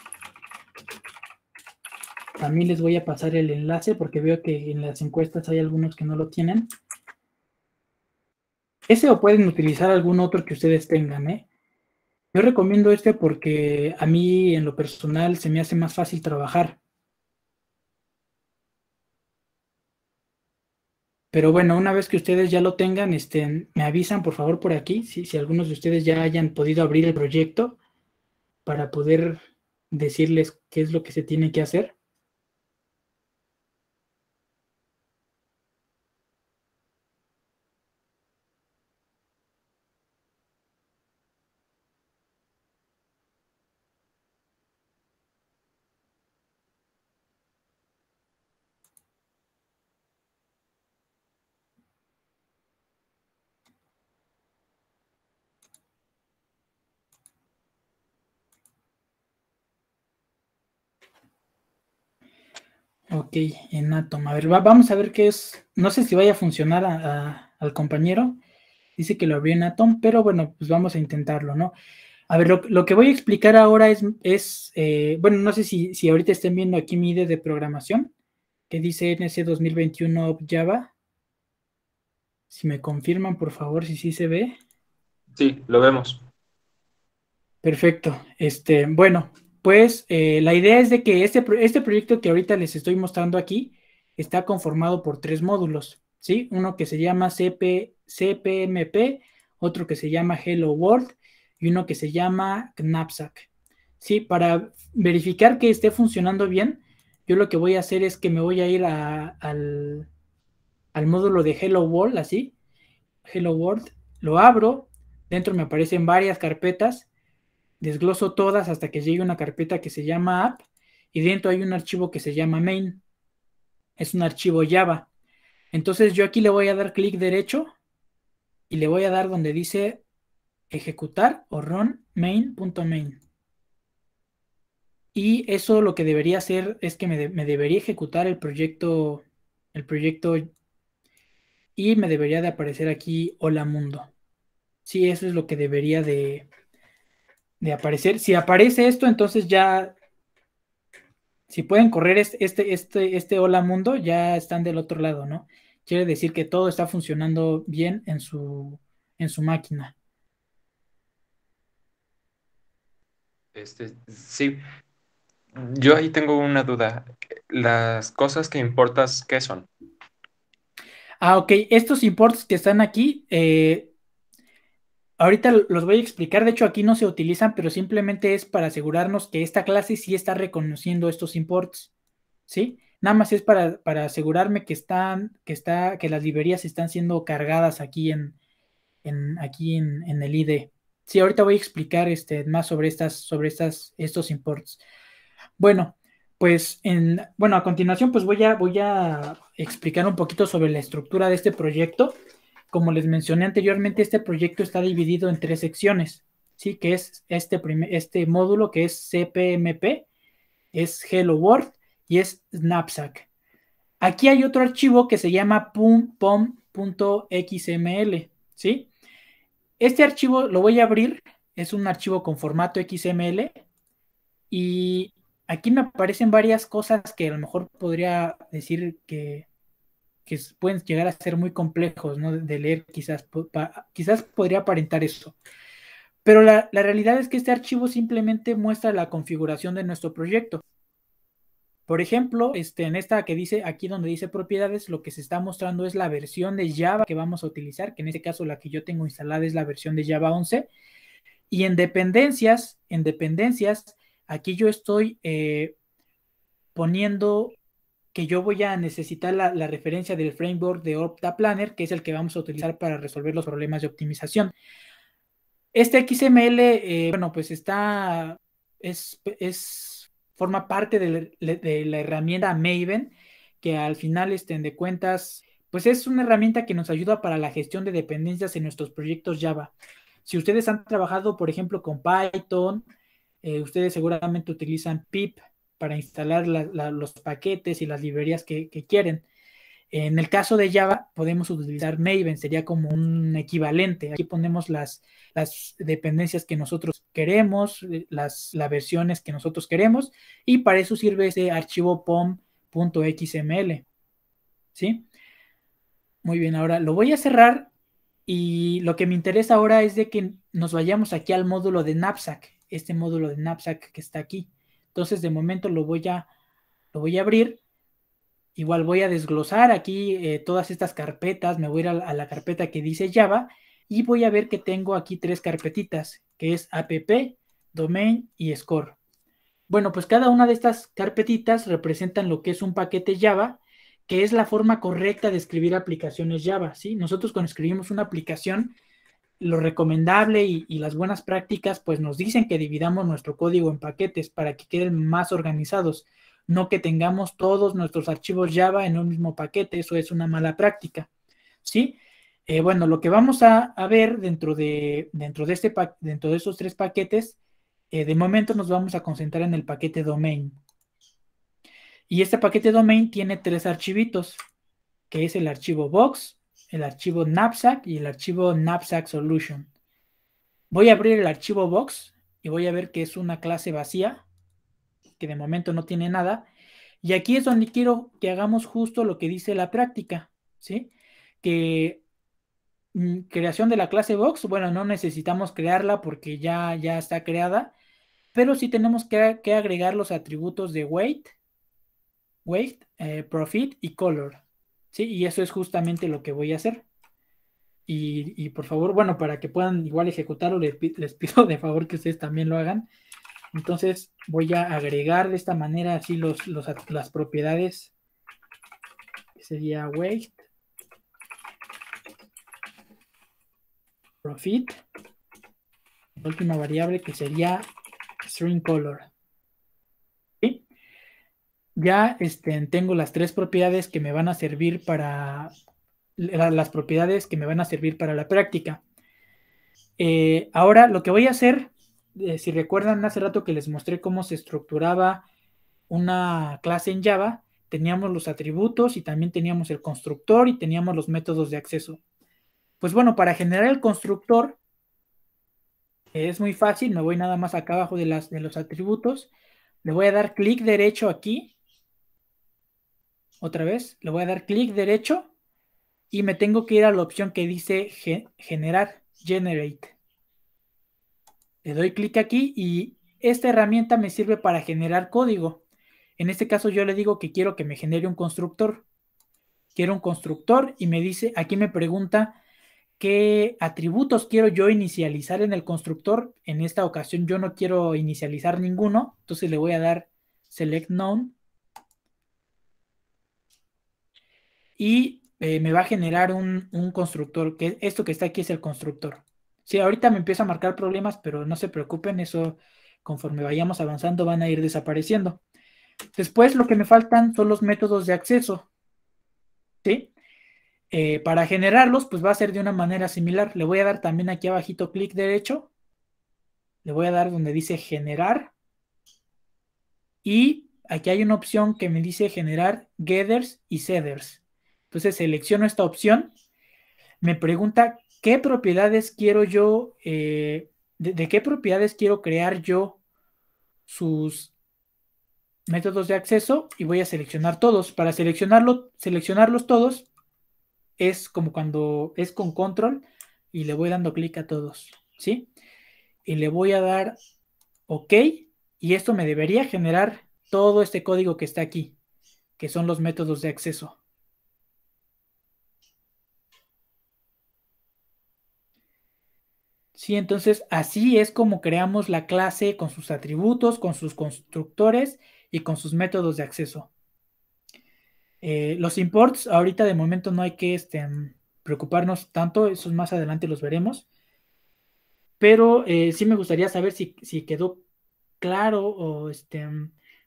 también les voy a pasar el enlace porque veo que en las encuestas hay algunos que no lo tienen. Ese o pueden utilizar algún otro que ustedes tengan, ¿eh? Yo recomiendo este porque a mí en lo personal se me hace más fácil trabajar. Pero bueno, una vez que ustedes ya lo tengan, este, me avisan por favor por aquí, si algunos de ustedes ya hayan podido abrir el proyecto para poder decirles qué es lo que se tiene que hacer. en Atom. A ver, vamos a ver qué es. No sé si vaya a funcionar al compañero. Dice que lo abrió en Atom, pero bueno, pues vamos a intentarlo, ¿no? A ver, lo, que voy a explicar ahora es, es eh, bueno, no sé si, si, ahorita estén viendo aquí mi ID e de programación, que dice NC 2021 Java. Si me confirman, por favor, si sí se ve. Sí, lo vemos. Perfecto. Este, bueno, pues eh, la idea es de que este, este proyecto que ahorita les estoy mostrando aquí está conformado por tres módulos, ¿sí? Uno que se llama CP, CPMP, otro que se llama Hello World y uno que se llama Knapsack. Sí, para verificar que esté funcionando bien, yo lo que voy a hacer es que me voy a ir al, al, módulo de Hello World, así. Hello World, lo abro, dentro me aparecen varias carpetas Desgloso todas hasta que llegue una carpeta que se llama app y dentro hay un archivo que se llama main. Es un archivo Java. Entonces yo aquí le voy a dar clic derecho y le voy a dar donde dice ejecutar o run main.main. Y eso lo que debería hacer es que me, debería ejecutar el proyecto, el proyecto y me debería de aparecer aquí hola mundo. Sí, eso es lo que debería de, de aparecer. Si aparece esto, entonces ya, si pueden correr este, este, este hola mundo, ya están del otro lado, ¿no? Quiere decir que todo está funcionando bien en su, en su máquina. Este, sí, yo ahí tengo una duda. Las cosas que importas, ¿qué son? Ah, ok. Estos imports que están aquí, eh, Ahorita los voy a explicar, de hecho aquí no se utilizan, pero simplemente es para asegurarnos que esta clase sí está reconociendo estos imports, ¿sí? Nada más es para, asegurarme que están, que está, que las librerías están siendo cargadas aquí en, en aquí en, el IDE. Sí, ahorita voy a explicar este, más sobre estas, sobre estas, estos imports. Bueno, pues en, bueno, a continuación pues voy a, voy a explicar un poquito sobre la estructura de este proyecto como les mencioné anteriormente, este proyecto está dividido en tres secciones, ¿sí? que es este, este módulo que es CPMP, es Hello World y es Snapsack. Aquí hay otro archivo que se llama pom.xml, ¿sí? Este archivo lo voy a abrir, es un archivo con formato XML y aquí me aparecen varias cosas que a lo mejor podría decir que que pueden llegar a ser muy complejos ¿no? de leer, quizás, quizás podría aparentar eso. Pero la, realidad es que este archivo simplemente muestra la configuración de nuestro proyecto. Por ejemplo, este, en esta que dice, aquí donde dice propiedades, lo que se está mostrando es la versión de Java que vamos a utilizar, que en este caso la que yo tengo instalada es la versión de Java 11. Y en dependencias, en dependencias, aquí yo estoy eh, poniendo que yo voy a necesitar la, referencia del framework de OptaPlanner, que es el que vamos a utilizar para resolver los problemas de optimización. Este XML, eh, bueno, pues está, es, forma parte de, la herramienta Maven, que al final, estén de cuentas, pues es una herramienta que nos ayuda para la gestión de dependencias en nuestros proyectos Java. Si ustedes han trabajado, por ejemplo, con Python, eh, ustedes seguramente utilizan pip, para instalar los paquetes y las librerías que, quieren. En el caso de Java, podemos utilizar Maven, sería como un equivalente. Aquí ponemos las, dependencias que nosotros queremos, eh, las, versiones que nosotros queremos, y para eso sirve ese archivo pom.xml. ¿Sí? Muy bien, ahora lo voy a cerrar y lo que me interesa ahora es de que nos vayamos aquí al módulo de Knapsack, este módulo de Knapsack que está aquí. Entonces, de momento lo voy a, lo voy a abrir. Igual voy a desglosar aquí eh, todas estas carpetas. Me voy a ir a, la carpeta que dice Java y voy a ver que tengo aquí tres carpetitas, que es app, domain y score. Bueno, pues cada una de estas carpetitas representan lo que es un paquete Java, que es la forma correcta de escribir aplicaciones Java, ¿sí? Nosotros cuando escribimos una aplicación, lo recomendable y, las buenas prácticas pues nos dicen que dividamos nuestro código en paquetes para que queden más organizados, no que tengamos todos nuestros archivos Java en un mismo paquete, eso es una mala práctica, ¿sí? Eh, bueno, lo que vamos a, ver dentro de, dentro, de este, dentro de esos tres paquetes, eh, de momento nos vamos a concentrar en el paquete domain. Y este paquete domain tiene tres archivitos, que es el archivo box, el archivo Knapsack y el archivo Knapsack Solution. Voy a abrir el archivo box y voy a ver que es una clase vacía, que de momento no tiene nada. Y aquí es donde quiero que hagamos justo lo que dice la práctica, ¿sí? Que mm, creación de la clase box, bueno, no necesitamos crearla porque ya, ya está creada, pero sí tenemos que, que agregar los atributos de weight, weight, eh, profit y color. Sí, y eso es justamente lo que voy a hacer. Y, por favor, bueno, para que puedan igual ejecutarlo, les, pido de favor que ustedes también lo hagan. Entonces voy a agregar de esta manera así los, las propiedades. Sería weight. Profit. La última variable que sería string color ya este, tengo las tres propiedades que me van a servir para las propiedades que me van a servir para la práctica. Eh, ahora lo que voy a hacer, eh, si recuerdan hace rato que les mostré cómo se estructuraba una clase en Java, teníamos los atributos y también teníamos el constructor y teníamos los métodos de acceso. Pues bueno, para generar el constructor es muy fácil, me voy nada más acá abajo de, las, de los atributos, le voy a dar clic derecho aquí otra vez, le voy a dar clic derecho y me tengo que ir a la opción que dice generar, generate. Le doy clic aquí y esta herramienta me sirve para generar código. En este caso yo le digo que quiero que me genere un constructor. Quiero un constructor y me dice, aquí me pregunta qué atributos quiero yo inicializar en el constructor. En esta ocasión yo no quiero inicializar ninguno, entonces le voy a dar select none y eh, me va a generar un, constructor, que esto que está aquí es el constructor. Sí, ahorita me empieza a marcar problemas, pero no se preocupen, eso conforme vayamos avanzando van a ir desapareciendo. Después lo que me faltan son los métodos de acceso. Eh, para generarlos, pues va a ser de una manera similar. Le voy a dar también aquí abajito clic derecho. Le voy a dar donde dice generar. Y aquí hay una opción que me dice generar getters y setters. Entonces selecciono esta opción, me pregunta qué propiedades quiero yo, eh, de, de, qué propiedades quiero crear yo sus métodos de acceso y voy a seleccionar todos. Para seleccionarlo, seleccionarlos todos es como cuando es con control y le voy dando clic a todos, ¿sí? Y le voy a dar OK y esto me debería generar todo este código que está aquí, que son los métodos de acceso. Sí, entonces así es como creamos la clase con sus atributos, con sus constructores y con sus métodos de acceso. Eh, los imports, ahorita de momento no hay que este, preocuparnos tanto, esos más adelante los veremos. Pero eh, sí me gustaría saber si, quedó claro o este,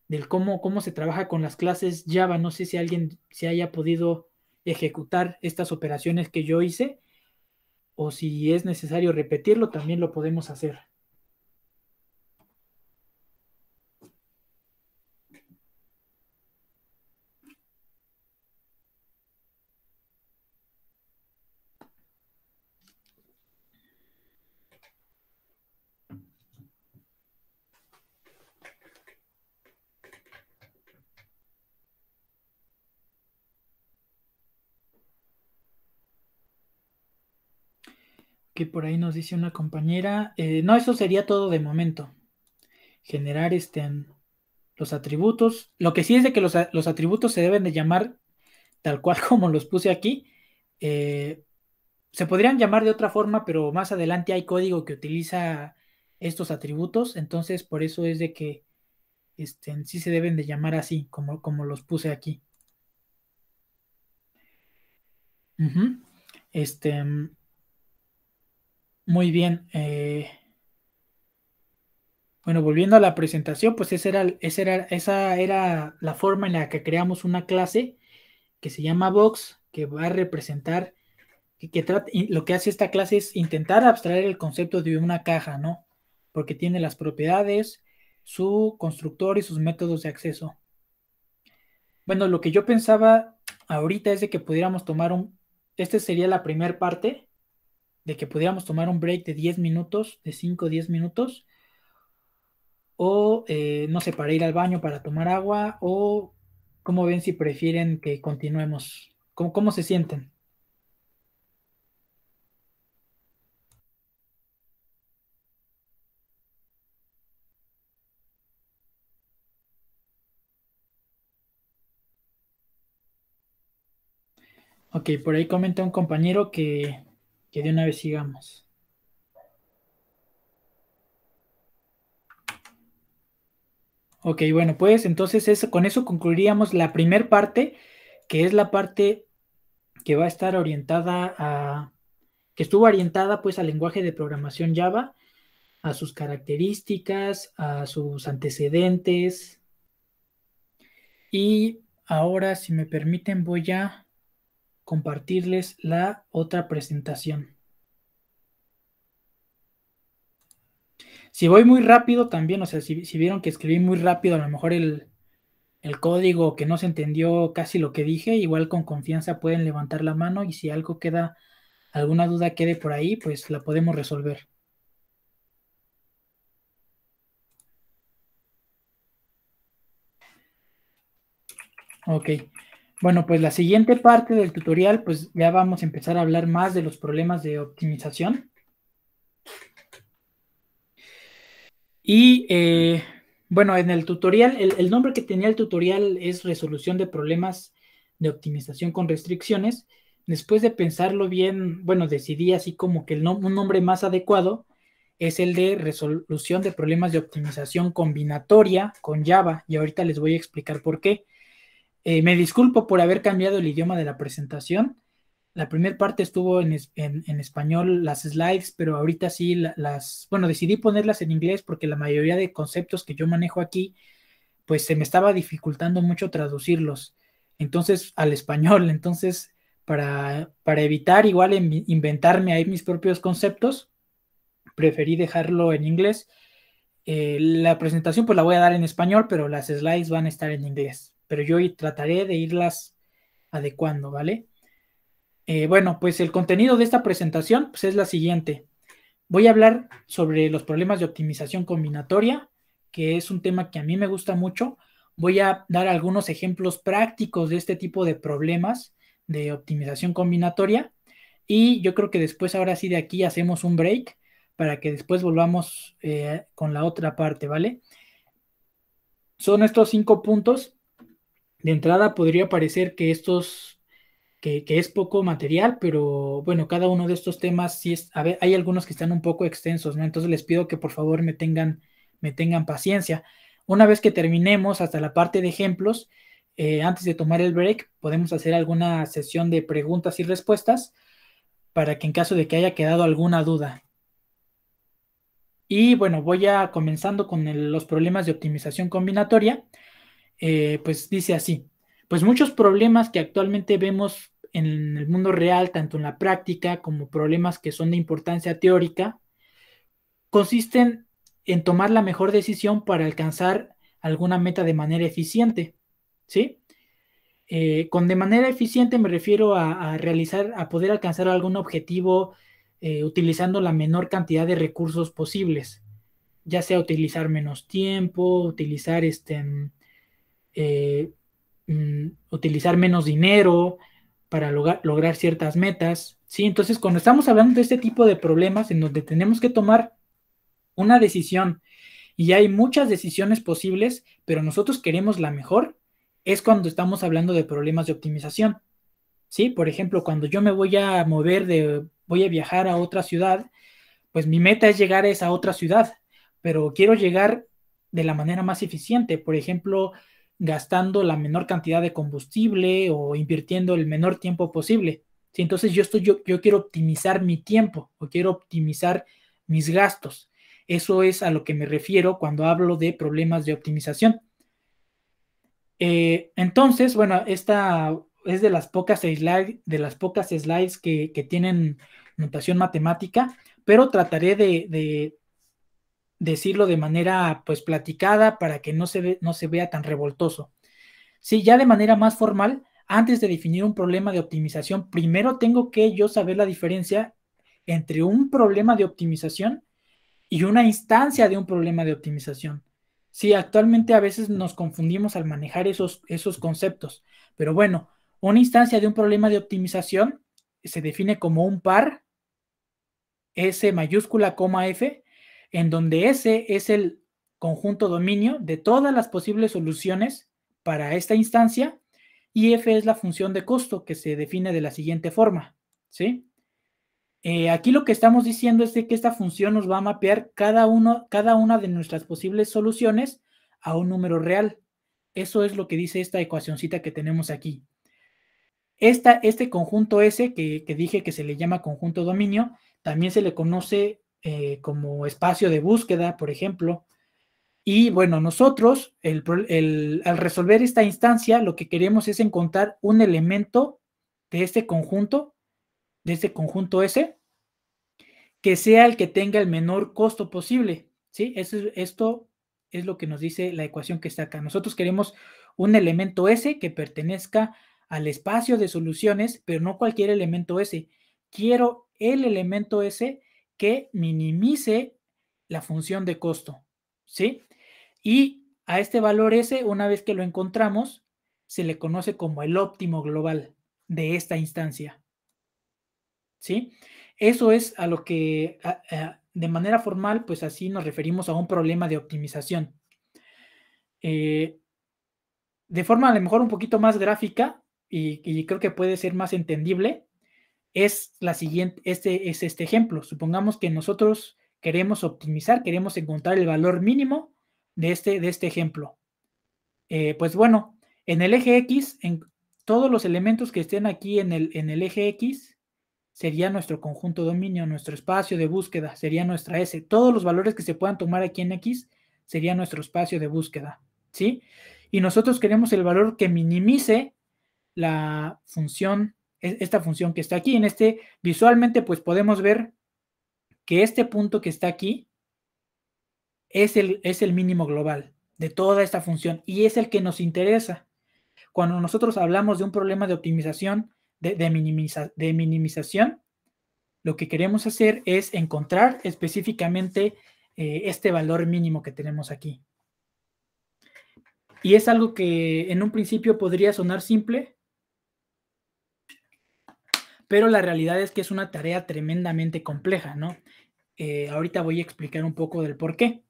del cómo, cómo se trabaja con las clases Java. No sé si alguien se haya podido ejecutar estas operaciones que yo hice o si es necesario repetirlo, también lo podemos hacer. que por ahí nos dice una compañera. Eh, no, eso sería todo de momento. Generar este, los atributos. Lo que sí es de que los, atributos se deben de llamar tal cual como los puse aquí. Eh, se podrían llamar de otra forma, pero más adelante hay código que utiliza estos atributos, entonces por eso es de que este, sí se deben de llamar así, como, como los puse aquí. Este, mm, muy bien. Eh, bueno, volviendo a la presentación, pues esa era, era, esa era la forma en la que creamos una clase que se llama Box, que va a representar, que, lo que hace esta clase es intentar abstraer el concepto de una caja, ¿no? Porque tiene las propiedades, su constructor y sus métodos de acceso. Bueno, lo que yo pensaba ahorita es de que pudiéramos tomar un, esta sería la primera parte de que pudiéramos tomar un break de 10 minutos, de 5 o 10 minutos, o eh, no sé, para ir al baño, para tomar agua, o cómo ven si prefieren que continuemos, cómo, cómo se sienten. Ok, por ahí comentó un compañero que que de una vez sigamos. Ok, bueno, pues entonces con eso concluiríamos la primera parte, que es la parte que va a estar orientada a, que estuvo orientada pues al lenguaje de programación Java, a sus características, a sus antecedentes. Y ahora, si me permiten, voy a compartirles la otra presentación. Si voy muy rápido también, o sea, si, vieron que escribí muy rápido, a lo mejor el, el código que no se entendió casi lo que dije, igual con confianza pueden levantar la mano y si algo queda, alguna duda quede por ahí, pues la podemos resolver. Ok. Bueno, pues la siguiente parte del tutorial, pues ya vamos a empezar a hablar más de los problemas de optimización. Y eh, bueno, en el tutorial, el, nombre que tenía el tutorial es resolución de problemas de optimización con restricciones. Después de pensarlo bien, bueno, decidí así como que un nombre más adecuado es el de resolución de problemas de optimización combinatoria con Java. Y ahorita les voy a explicar por qué. Eh, me disculpo por haber cambiado el idioma de la presentación. La primera parte estuvo en, español, las slides, pero ahorita sí las, bueno, decidí ponerlas en inglés porque la mayoría de conceptos que yo manejo aquí, pues se me estaba dificultando mucho traducirlos. Entonces, al español, entonces, para, para evitar igual inventarme ahí mis propios conceptos, preferí dejarlo en inglés. Eh, la presentación pues la voy a dar en español, pero las slides van a estar en inglés pero yo trataré de irlas adecuando, ¿vale? Eh, bueno, pues el contenido de esta presentación pues es la siguiente. Voy a hablar sobre los problemas de optimización combinatoria, que es un tema que a mí me gusta mucho. Voy a dar algunos ejemplos prácticos de este tipo de problemas de optimización combinatoria. Y yo creo que después, ahora sí, de aquí hacemos un break para que después volvamos eh, con la otra parte, ¿vale? Son estos cinco puntos de entrada podría parecer que estos, que, es poco material, pero bueno, cada uno de estos temas sí es, ver, hay algunos que están un poco extensos, ¿no? Entonces les pido que por favor me tengan, me tengan paciencia. Una vez que terminemos hasta la parte de ejemplos, eh, antes de tomar el break, podemos hacer alguna sesión de preguntas y respuestas para que en caso de que haya quedado alguna duda. Y bueno, voy a comenzando con los problemas de optimización combinatoria. Eh, pues dice así, pues muchos problemas que actualmente vemos en el mundo real, tanto en la práctica como problemas que son de importancia teórica, consisten en tomar la mejor decisión para alcanzar alguna meta de manera eficiente, ¿sí? Eh, con de manera eficiente me refiero a, realizar, a poder alcanzar algún objetivo eh, utilizando la menor cantidad de recursos posibles, ya sea utilizar menos tiempo, utilizar este, eh, mm, utilizar menos dinero para lograr ciertas metas. ¿sí? Entonces, cuando estamos hablando de este tipo de problemas en donde tenemos que tomar una decisión y hay muchas decisiones posibles, pero nosotros queremos la mejor, es cuando estamos hablando de problemas de optimización. ¿sí? Por ejemplo, cuando yo me voy a mover de, voy a viajar a otra ciudad, pues mi meta es llegar a esa otra ciudad, pero quiero llegar de la manera más eficiente. Por ejemplo, gastando la menor cantidad de combustible o invirtiendo el menor tiempo posible. entonces yo, yo, quiero optimizar mi tiempo o quiero optimizar mis gastos. Eso es a lo que me refiero cuando hablo de problemas de optimización. Eh, entonces, bueno, esta es de las pocas, de las pocas slides que, tienen notación matemática, pero trataré de, decirlo de manera pues platicada para que no se, no se vea tan revoltoso. Sí, ya de manera más formal, antes de definir un problema de optimización, primero tengo que yo saber la diferencia entre un problema de optimización y una instancia de un problema de optimización. Sí, actualmente a veces nos confundimos al manejar esos, esos conceptos, pero bueno, una instancia de un problema de optimización se define como un par S mayúscula, coma F, en donde S es el conjunto dominio de todas las posibles soluciones para esta instancia y f es la función de costo que se define de la siguiente forma. ¿sí? Eh, aquí lo que estamos diciendo es que esta función nos va a mapear cada, uno, cada una de nuestras posibles soluciones a un número real. Eso es lo que dice esta ecuacioncita que tenemos aquí. este conjunto S que, que dije que se le llama conjunto dominio, también se le conoce eh, como espacio de búsqueda, por ejemplo. Y bueno, nosotros, al resolver esta instancia, lo que queremos es encontrar un elemento de este conjunto, de este conjunto S, que sea el que tenga el menor costo posible. ¿sí? Esto, esto es lo que nos dice la ecuación que está acá. Nosotros queremos un elemento S que pertenezca al espacio de soluciones, pero no cualquier elemento S. Quiero el elemento S que minimice la función de costo, ¿sí? Y a este valor S, una vez que lo encontramos, se le conoce como el óptimo global de esta instancia, ¿sí? Eso es a lo que de manera formal, pues así nos referimos a un problema de optimización. Eh, de forma a lo mejor un poquito más gráfica y, y creo que puede ser más entendible, es la siguiente, este es este ejemplo. Supongamos que nosotros queremos optimizar, queremos encontrar el valor mínimo de este, de este ejemplo. Eh, pues bueno, en el eje X, en todos los elementos que estén aquí en el, en el eje X, sería nuestro conjunto dominio, nuestro espacio de búsqueda, sería nuestra S. Todos los valores que se puedan tomar aquí en X sería nuestro espacio de búsqueda, ¿sí? Y nosotros queremos el valor que minimice la función e, esta función que está aquí. En este, visualmente, pues podemos ver que este punto que está aquí es el, es el mínimo global de toda esta función y es el que nos interesa. Cuando nosotros hablamos de un problema de optimización, de, de minimización, lo que queremos hacer es encontrar específicamente eh, este valor mínimo que tenemos aquí. Y es algo que en un principio podría sonar simple, pero la realidad es que es una tarea tremendamente compleja, ¿no? Eh, ahorita voy a explicar un poco del por qué.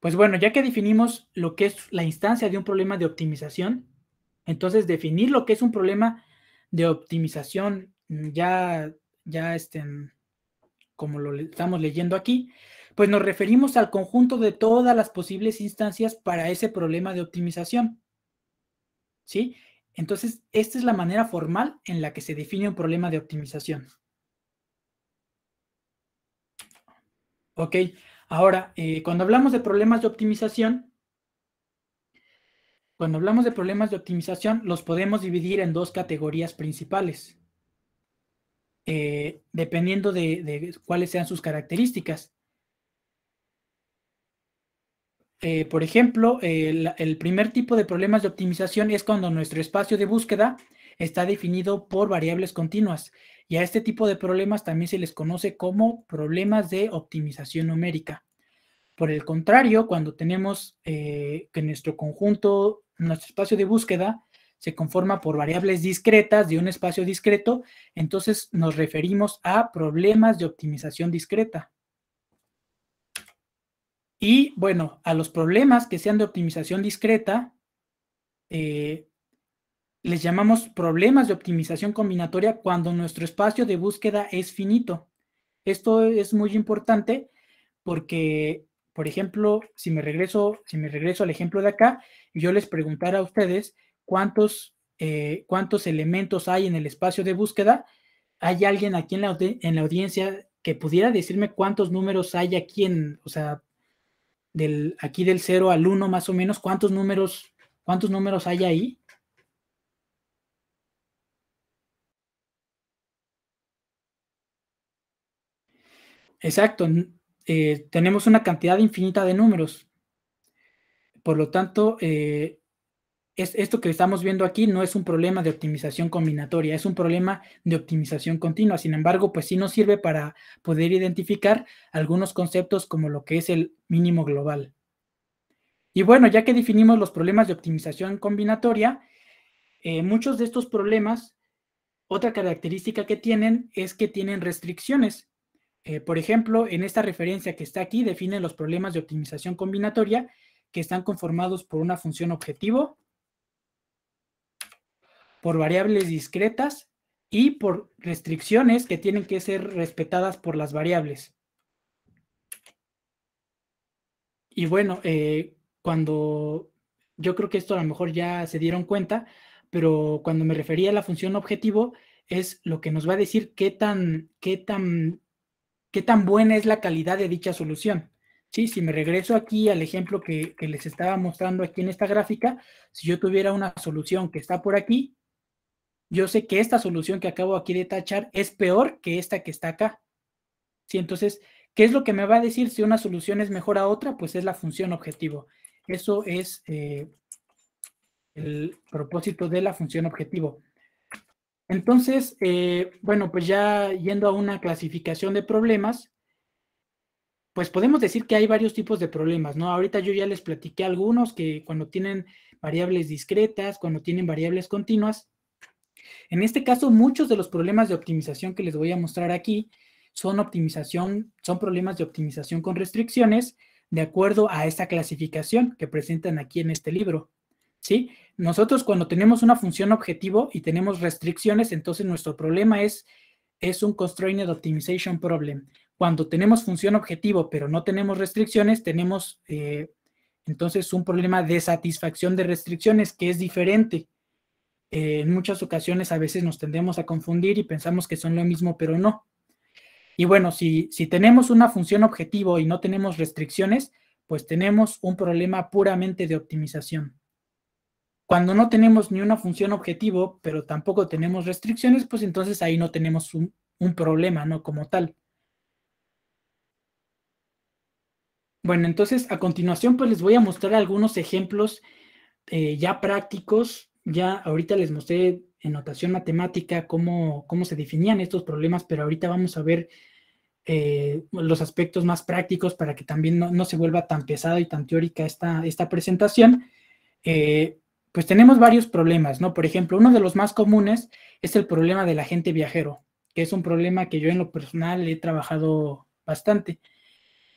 Pues bueno, ya que definimos lo que es la instancia de un problema de optimización, entonces definir lo que es un problema de optimización ya, ya este, como lo estamos leyendo aquí, pues nos referimos al conjunto de todas las posibles instancias para ese problema de optimización. ¿Sí? Entonces, esta es la manera formal en la que se define un problema de optimización. Ok, ahora, eh, cuando hablamos de problemas de optimización, cuando hablamos de problemas de optimización, los podemos dividir en dos categorías principales, eh, dependiendo de cuáles sean sus características. Eh, por ejemplo, el, primer tipo de problemas de optimización es cuando nuestro espacio de búsqueda está definido por variables continuas. Y a este tipo de problemas también se les conoce como problemas de optimización numérica. Por el contrario, cuando tenemos eh, que nuestro conjunto, nuestro espacio de búsqueda, se conforma por variables discretas de un espacio discreto, entonces nos referimos a problemas de optimización discreta. Y bueno, a los problemas que sean de optimización discreta, eh, les llamamos problemas de optimización combinatoria cuando nuestro espacio de búsqueda es finito. Esto es muy importante porque, por ejemplo, si me regreso, si me regreso al ejemplo de acá, yo les preguntara a ustedes cuántos, eh, cuántos elementos hay en el espacio de búsqueda, hay alguien aquí en la, en la audiencia que pudiera decirme cuántos números hay aquí en, o sea, aquí del 0 al 1 más o menos, ¿cuántos números, cuántos números hay ahí? Exacto, eh, tenemos una cantidad infinita de números. Por lo tanto, eh, es, esto que estamos viendo aquí no es un problema de optimización combinatoria, es un problema de optimización continua. Sin embargo, pues sí nos sirve para poder identificar algunos conceptos como lo que es el mínimo global. Y bueno, ya que definimos los problemas de optimización combinatoria, eh, muchos de estos problemas, otra característica que tienen es que tienen restricciones. Eh, por ejemplo, en esta referencia que está aquí, definen los problemas de optimización combinatoria que están conformados por una función objetivo, por variables discretas y por restricciones que tienen que ser respetadas por las variables. Y bueno, eh, cuando yo creo que esto a lo mejor ya se dieron cuenta, pero cuando me refería a la función objetivo, es lo que nos va a decir qué tan, qué tan, qué tan buena es la calidad de dicha solución. Sí, si me regreso aquí al ejemplo que les estaba mostrando aquí en esta gráfica, si yo tuviera una solución que está por aquí, yo sé que esta solución que acabo aquí de tachar es peor que esta que está acá. ¿Sí? Entonces, ¿qué es lo que me va a decir si una solución es mejor a otra? Pues es la función objetivo. Eso es eh, el propósito de la función objetivo. Entonces, eh, bueno, pues ya yendo a una clasificación de problemas, pues podemos decir que hay varios tipos de problemas, ¿no? Ahorita yo ya les platiqué algunos que cuando tienen variables discretas, cuando tienen variables continuas, en este caso, muchos de los problemas de optimización que les voy a mostrar aquí son optimización, son problemas de optimización con restricciones de acuerdo a esta clasificación que presentan aquí en este libro. ¿Sí? Nosotros cuando tenemos una función objetivo y tenemos restricciones, entonces nuestro problema es, es un constrained optimization problem. Cuando tenemos función objetivo pero no tenemos restricciones, tenemos eh, entonces un problema de satisfacción de restricciones que es diferente. Eh, en muchas ocasiones a veces nos tendemos a confundir y pensamos que son lo mismo, pero no. Y bueno, si, tenemos una función objetivo y no tenemos restricciones, pues tenemos un problema puramente de optimización. Cuando no tenemos ni una función objetivo, pero tampoco tenemos restricciones, pues entonces ahí no tenemos un, problema, ¿no? Como tal. Bueno, entonces a continuación pues les voy a mostrar algunos ejemplos eh, ya prácticos ya ahorita les mostré en notación matemática cómo, cómo se definían estos problemas, pero ahorita vamos a ver eh, los aspectos más prácticos para que también no, se vuelva tan pesada y tan teórica esta, esta presentación. Eh, pues tenemos varios problemas, ¿no? Por ejemplo, uno de los más comunes es el problema del agente viajero, que es un problema que yo en lo personal he trabajado bastante.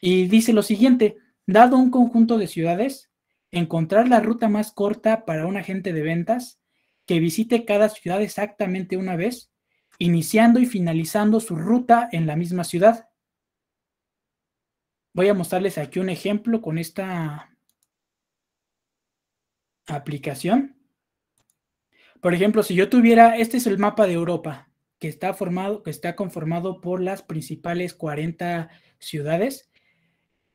Y dice lo siguiente, dado un conjunto de ciudades, encontrar la ruta más corta para un agente de ventas que visite cada ciudad exactamente una vez, iniciando y finalizando su ruta en la misma ciudad. Voy a mostrarles aquí un ejemplo con esta aplicación. Por ejemplo, si yo tuviera, este es el mapa de Europa, que está formado, que está conformado por las principales 40 ciudades.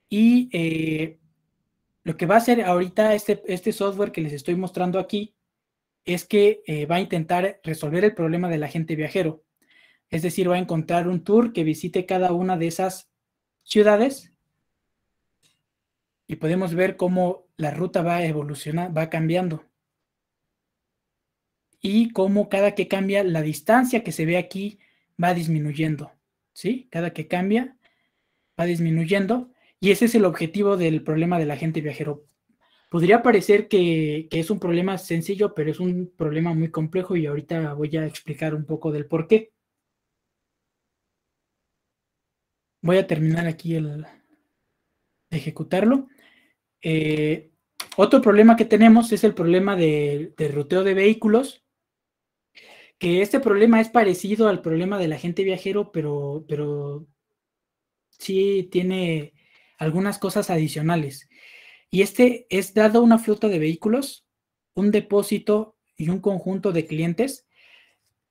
Y eh, lo que va a hacer ahorita este, este, software que les estoy mostrando aquí es que eh, va a intentar resolver el problema del agente viajero. Es decir, va a encontrar un tour que visite cada una de esas ciudades y podemos ver cómo la ruta va evolucionando, va cambiando. Y cómo cada que cambia, la distancia que se ve aquí va disminuyendo. ¿Sí? Cada que cambia, va disminuyendo. Y ese es el objetivo del problema del agente viajero. Podría parecer que, es un problema sencillo, pero es un problema muy complejo y ahorita voy a explicar un poco del por qué. Voy a terminar aquí el ejecutarlo. Eh, otro problema que tenemos es el problema de, de ruteo de vehículos que este problema es parecido al problema del agente viajero, pero, pero sí tiene algunas cosas adicionales. Y este es dado una flota de vehículos, un depósito y un conjunto de clientes,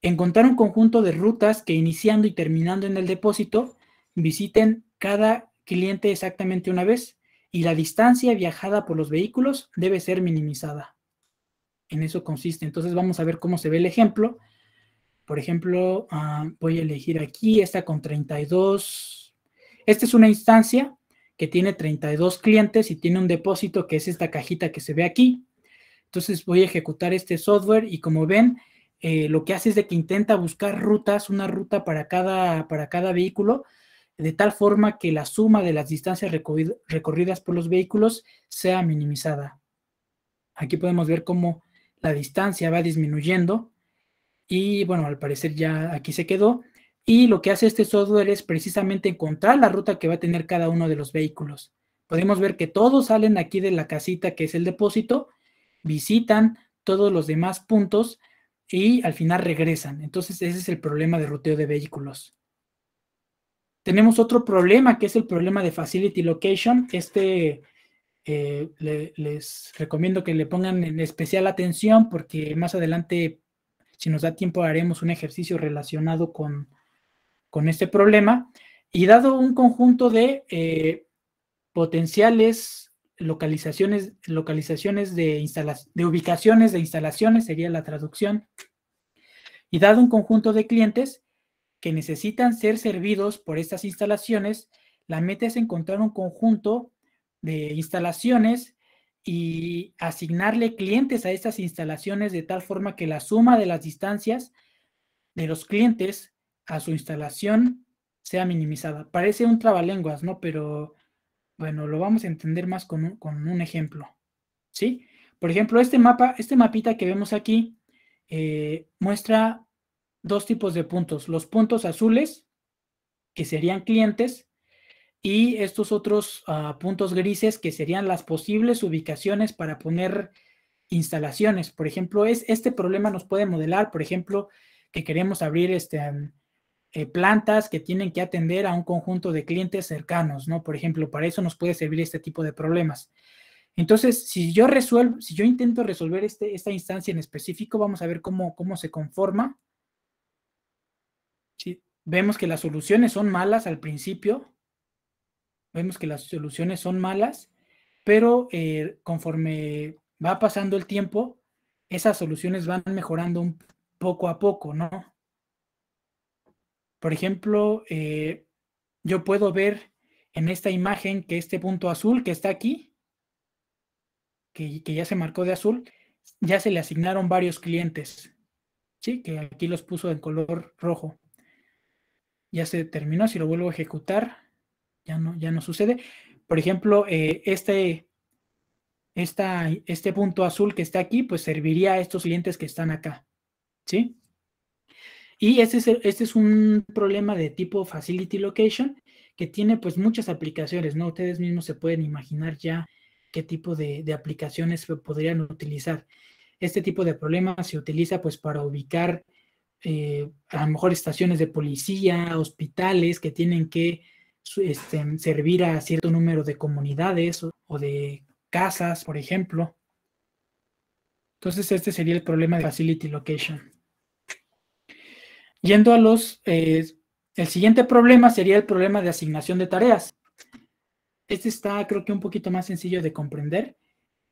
encontrar un conjunto de rutas que iniciando y terminando en el depósito visiten cada cliente exactamente una vez y la distancia viajada por los vehículos debe ser minimizada. En eso consiste. Entonces vamos a ver cómo se ve el ejemplo. Por ejemplo, ah, voy a elegir aquí esta con 32. Esta es una instancia que tiene 32 clientes y tiene un depósito que es esta cajita que se ve aquí. Entonces voy a ejecutar este software y como ven, eh, lo que hace es de que intenta buscar rutas, una ruta para cada, para cada vehículo, de tal forma que la suma de las distancias recorridas por los vehículos sea minimizada. Aquí podemos ver cómo la distancia va disminuyendo y bueno, al parecer ya aquí se quedó. Y lo que hace este software es precisamente encontrar la ruta que va a tener cada uno de los vehículos. Podemos ver que todos salen aquí de la casita que es el depósito, visitan todos los demás puntos y al final regresan. Entonces ese es el problema de ruteo de vehículos. Tenemos otro problema que es el problema de Facility Location. Este eh, les recomiendo que le pongan en especial atención porque más adelante, si nos da tiempo, haremos un ejercicio relacionado con, con este problema y dado un conjunto de eh, potenciales localizaciones, localizaciones de, de ubicaciones de instalaciones, sería la traducción, y dado un conjunto de clientes que necesitan ser servidos por estas instalaciones, la meta es encontrar un conjunto de instalaciones y asignarle clientes a estas instalaciones de tal forma que la suma de las distancias de los clientes a su instalación sea minimizada. Parece un trabalenguas, ¿no? Pero bueno, lo vamos a entender más con un, ejemplo. ¿Sí? Por ejemplo, este mapa, este mapita que vemos aquí, eh, muestra dos tipos de puntos. Los puntos azules, que serían clientes, y estos otros ah, puntos grises, que serían las posibles ubicaciones para poner instalaciones. Por ejemplo, es, este problema nos puede modelar, por ejemplo, que queremos abrir este, eh, plantas que tienen que atender a un conjunto de clientes cercanos, ¿no? Por ejemplo, para eso nos puede servir este tipo de problemas. Entonces, si yo resuelvo, si yo intento resolver este, esta instancia en específico, vamos a ver cómo, cómo se conforma. vemos que las soluciones son malas al principio, vemos que las soluciones son malas, pero eh, conforme va pasando el tiempo, esas soluciones van mejorando un poco a poco, ¿no? Por ejemplo, eh, yo puedo ver en esta imagen que este punto azul que está aquí, que, ya se marcó de azul, ya se le asignaron varios clientes, ¿sí? que aquí los puso en color rojo. Ya se terminó, si lo vuelvo a ejecutar, ya no, ya no sucede. Por ejemplo, eh, este, este punto azul que está aquí, pues serviría a estos clientes que están acá, ¿sí? Y este es, un problema de tipo Facility Location que tiene pues muchas aplicaciones, ¿no? Ustedes mismos se pueden imaginar ya qué tipo de, aplicaciones podrían utilizar. Este tipo de problema se utiliza pues para ubicar eh, a lo mejor estaciones de policía, hospitales que tienen que este, servir a cierto número de comunidades o, de casas, por ejemplo. Entonces, este sería el problema de Facility Location. Yendo a los, eh, el siguiente problema sería el problema de asignación de tareas. Este está creo que un poquito más sencillo de comprender.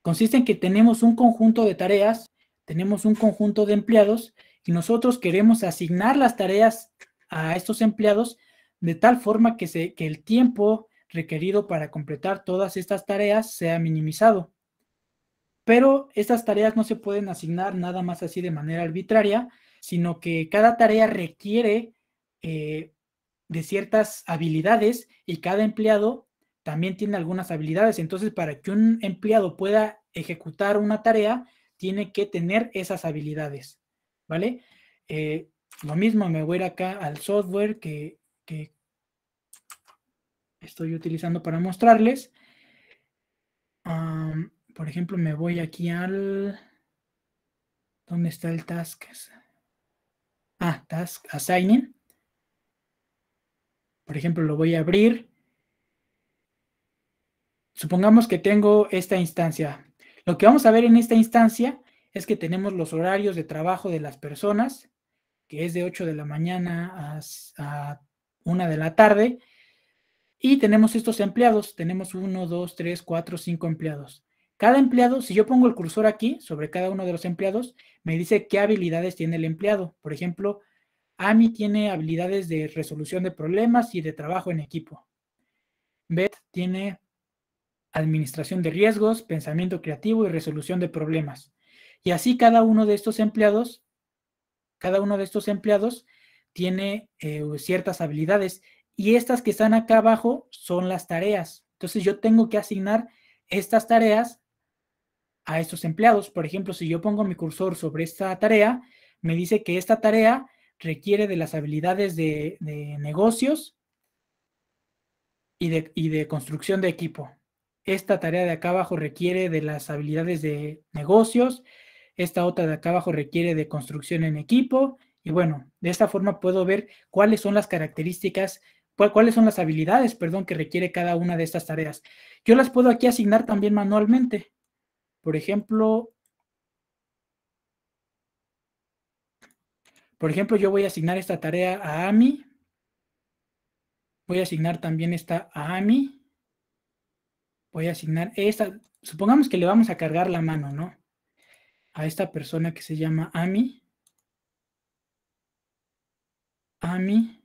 Consiste en que tenemos un conjunto de tareas, tenemos un conjunto de empleados y nosotros queremos asignar las tareas a estos empleados de tal forma que, se, que el tiempo requerido para completar todas estas tareas sea minimizado. Pero estas tareas no se pueden asignar nada más así de manera arbitraria, sino que cada tarea requiere eh, de ciertas habilidades y cada empleado también tiene algunas habilidades. Entonces, para que un empleado pueda ejecutar una tarea, tiene que tener esas habilidades, ¿vale? Eh, lo mismo, me voy a acá al software que, estoy utilizando para mostrarles. por ejemplo, me voy aquí al... ¿Dónde está el task? Ah, Task Assigning. Por ejemplo, lo voy a abrir. Supongamos que tengo esta instancia. Lo que vamos a ver en esta instancia es que tenemos los horarios de trabajo de las personas, que es de 8 de la mañana a, 1 de la tarde. Y tenemos estos empleados. Tenemos 1, 2, 3, 4, 5 empleados. Cada empleado, si yo pongo el cursor aquí sobre cada uno de los empleados, me dice qué habilidades tiene el empleado. Por ejemplo, Ami tiene habilidades de resolución de problemas y de trabajo en equipo. Beth tiene administración de riesgos, pensamiento creativo y resolución de problemas. Y así cada uno de estos empleados, cada uno de estos empleados tiene eh, ciertas habilidades y estas que están acá abajo son las tareas. Entonces yo tengo que asignar estas tareas a estos empleados. Por ejemplo, si yo pongo mi cursor sobre esta tarea, me dice que esta tarea requiere de las habilidades de, negocios y de, y de construcción de equipo. Esta tarea de acá abajo requiere de las habilidades de negocios, esta otra de acá abajo requiere de construcción en equipo y bueno, de esta forma puedo ver cuáles son las características, cuáles son las habilidades, perdón, que requiere cada una de estas tareas. Yo las puedo aquí asignar también manualmente. Por ejemplo, por ejemplo, yo voy a asignar esta tarea a AMI. Voy a asignar también esta a AMI. Voy a asignar esta. Supongamos que le vamos a cargar la mano, ¿no? A esta persona que se llama AMI. AMI.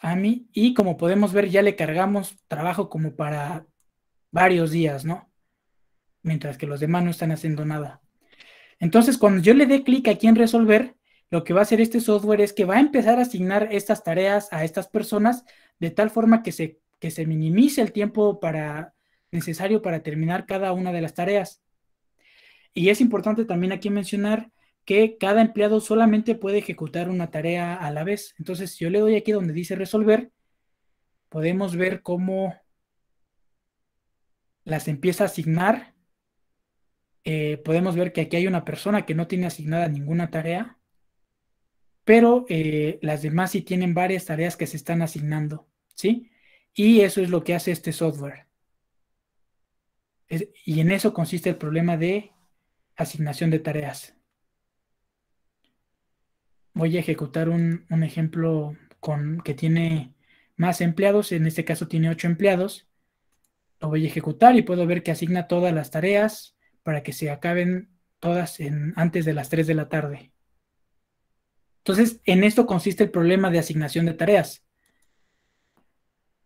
AMI. Y como podemos ver, ya le cargamos trabajo como para varios días, ¿no? mientras que los demás no están haciendo nada. Entonces, cuando yo le dé clic aquí en resolver, lo que va a hacer este software es que va a empezar a asignar estas tareas a estas personas de tal forma que se, se minimice el tiempo necesario para terminar cada una de las tareas. Y es importante también aquí mencionar que cada empleado solamente puede ejecutar una tarea a la vez. Entonces, si yo le doy aquí donde dice resolver, podemos ver cómo las empieza a asignar eh, podemos ver que aquí hay una persona que no tiene asignada ninguna tarea, pero eh, las demás sí tienen varias tareas que se están asignando, ¿sí? Y eso es lo que hace este software. y en eso consiste el problema de asignación de tareas. Voy a ejecutar un, ejemplo con, que tiene más empleados, en este caso tiene ocho empleados. Lo voy a ejecutar y puedo ver que asigna todas las tareas, para que se acaben todas antes de las 3 de la tarde. Entonces, en esto consiste el problema de asignación de tareas.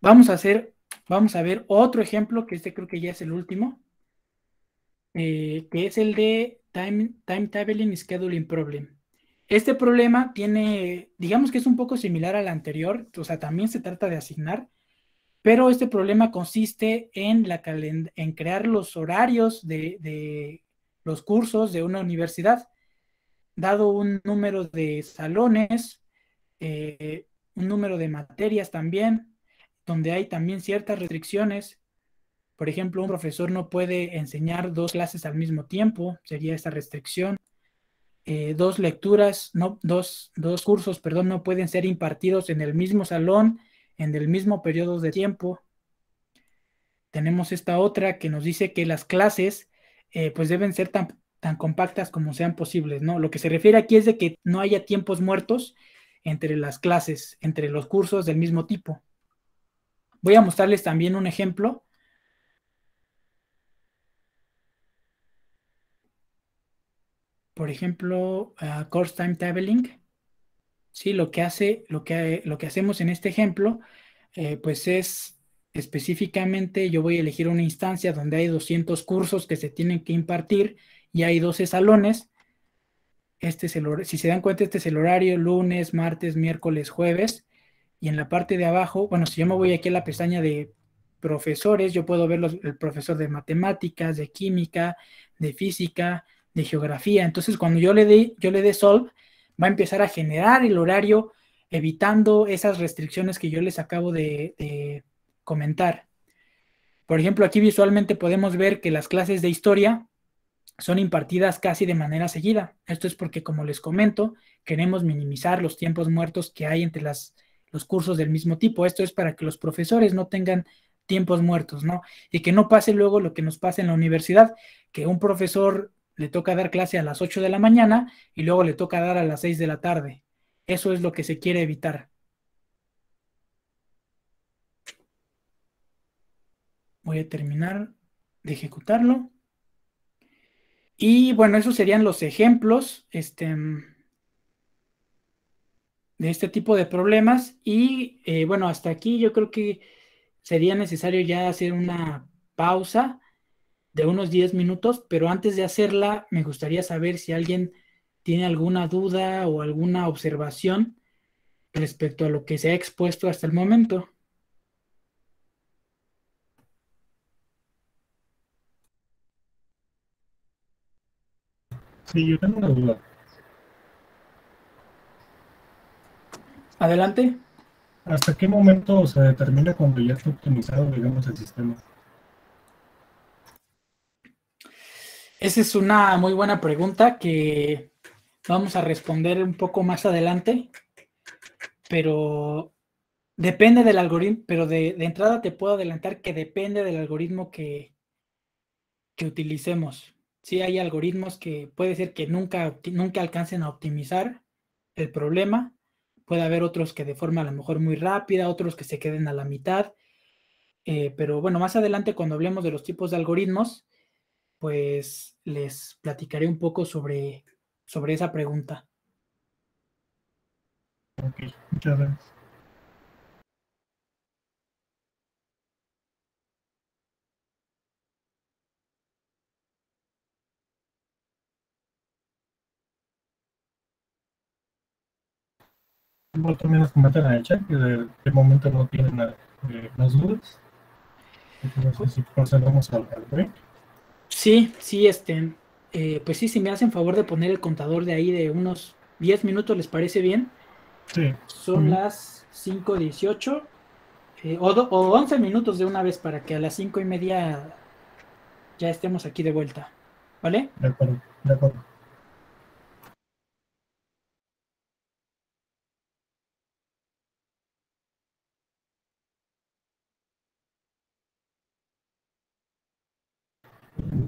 Vamos a hacer, vamos a ver otro ejemplo, que este creo que ya es el último, eh, que es el de time, time Tabling Scheduling Problem. Este problema tiene, digamos que es un poco similar al anterior, o sea, también se trata de asignar, pero este problema consiste en, crear los horarios de, los cursos de una universidad. Dado un número de salones, eh, un número de materias también, donde hay también ciertas restricciones. Por ejemplo, un profesor no puede enseñar dos clases al mismo tiempo, sería esta restricción. Eh, dos lecturas, no, dos cursos, perdón, no pueden ser impartidos en el mismo salón en el mismo periodo de tiempo. Tenemos esta otra que nos dice que las clases eh, pues deben ser tan, compactas como sean posibles, ¿no? Lo que se refiere aquí es de que no haya tiempos muertos entre las clases, entre los cursos del mismo tipo. Voy a mostrarles también un ejemplo. Por ejemplo, ah, Course Time Tabling. Lo que, hace, lo que, lo que hacemos en este ejemplo, eh, pues es específicamente yo voy a elegir una instancia donde hay 200 cursos que se tienen que impartir y hay 12 salones. Este es el, si se dan cuenta, este es el horario, lunes, martes, miércoles, jueves. Y en la parte de abajo, bueno, si yo me voy aquí a la pestaña de profesores, yo puedo ver el profesor de matemáticas, de química, de física, de geografía. Entonces, cuando yo le dé, yo le dé sol va a empezar a generar el horario evitando esas restricciones que yo les acabo de, comentar. Por ejemplo, aquí visualmente podemos ver que las clases de historia son impartidas casi de manera seguida. Esto es porque, como les comento, queremos minimizar los tiempos muertos que hay entre las, los cursos del mismo tipo. Esto es para que los profesores no tengan tiempos muertos, ¿no? Y que no pase luego lo que nos pasa en la universidad, que un profesor le toca dar clase a las 8 de la mañana y luego le toca dar a las 6 de la tarde. Eso es lo que se quiere evitar. Voy a terminar de ejecutarlo. Y bueno, esos serían los ejemplos este, de este tipo de problemas. Y eh, bueno, hasta aquí yo creo que sería necesario ya hacer una pausa de unos 10 minutos, pero antes de hacerla me gustaría saber si alguien tiene alguna duda o alguna observación respecto a lo que se ha expuesto hasta el momento. Sí, yo tengo una duda. Adelante. ¿Hasta qué momento se determina cuando ya está optimizado, digamos, el sistema? Esa es una muy buena pregunta que vamos a responder un poco más adelante, pero depende del algoritmo, pero de, entrada te puedo adelantar que depende del algoritmo que, que utilicemos. Si sí, hay algoritmos que puede ser que nunca, nunca alcancen a optimizar el problema, puede haber otros que de forma a lo mejor muy rápida, otros que se queden a la mitad, eh, pero bueno, más adelante cuando hablemos de los tipos de algoritmos, pues les platicaré un poco sobre, sobre esa pregunta. Ok, muchas gracias. también nos comentan en el chat que de, momento no tienen eh, más dudas. Entonces, si procedemos al, al break. Sí, sí, este, eh, pues sí, si me hacen favor de poner el contador de ahí de unos 10 minutos, ¿les parece bien? Sí. Son las 5.18 eh, o, o 11 minutos de una vez para que a las 5 y media ya estemos aquí de vuelta. ¿Vale? De acuerdo, de acuerdo.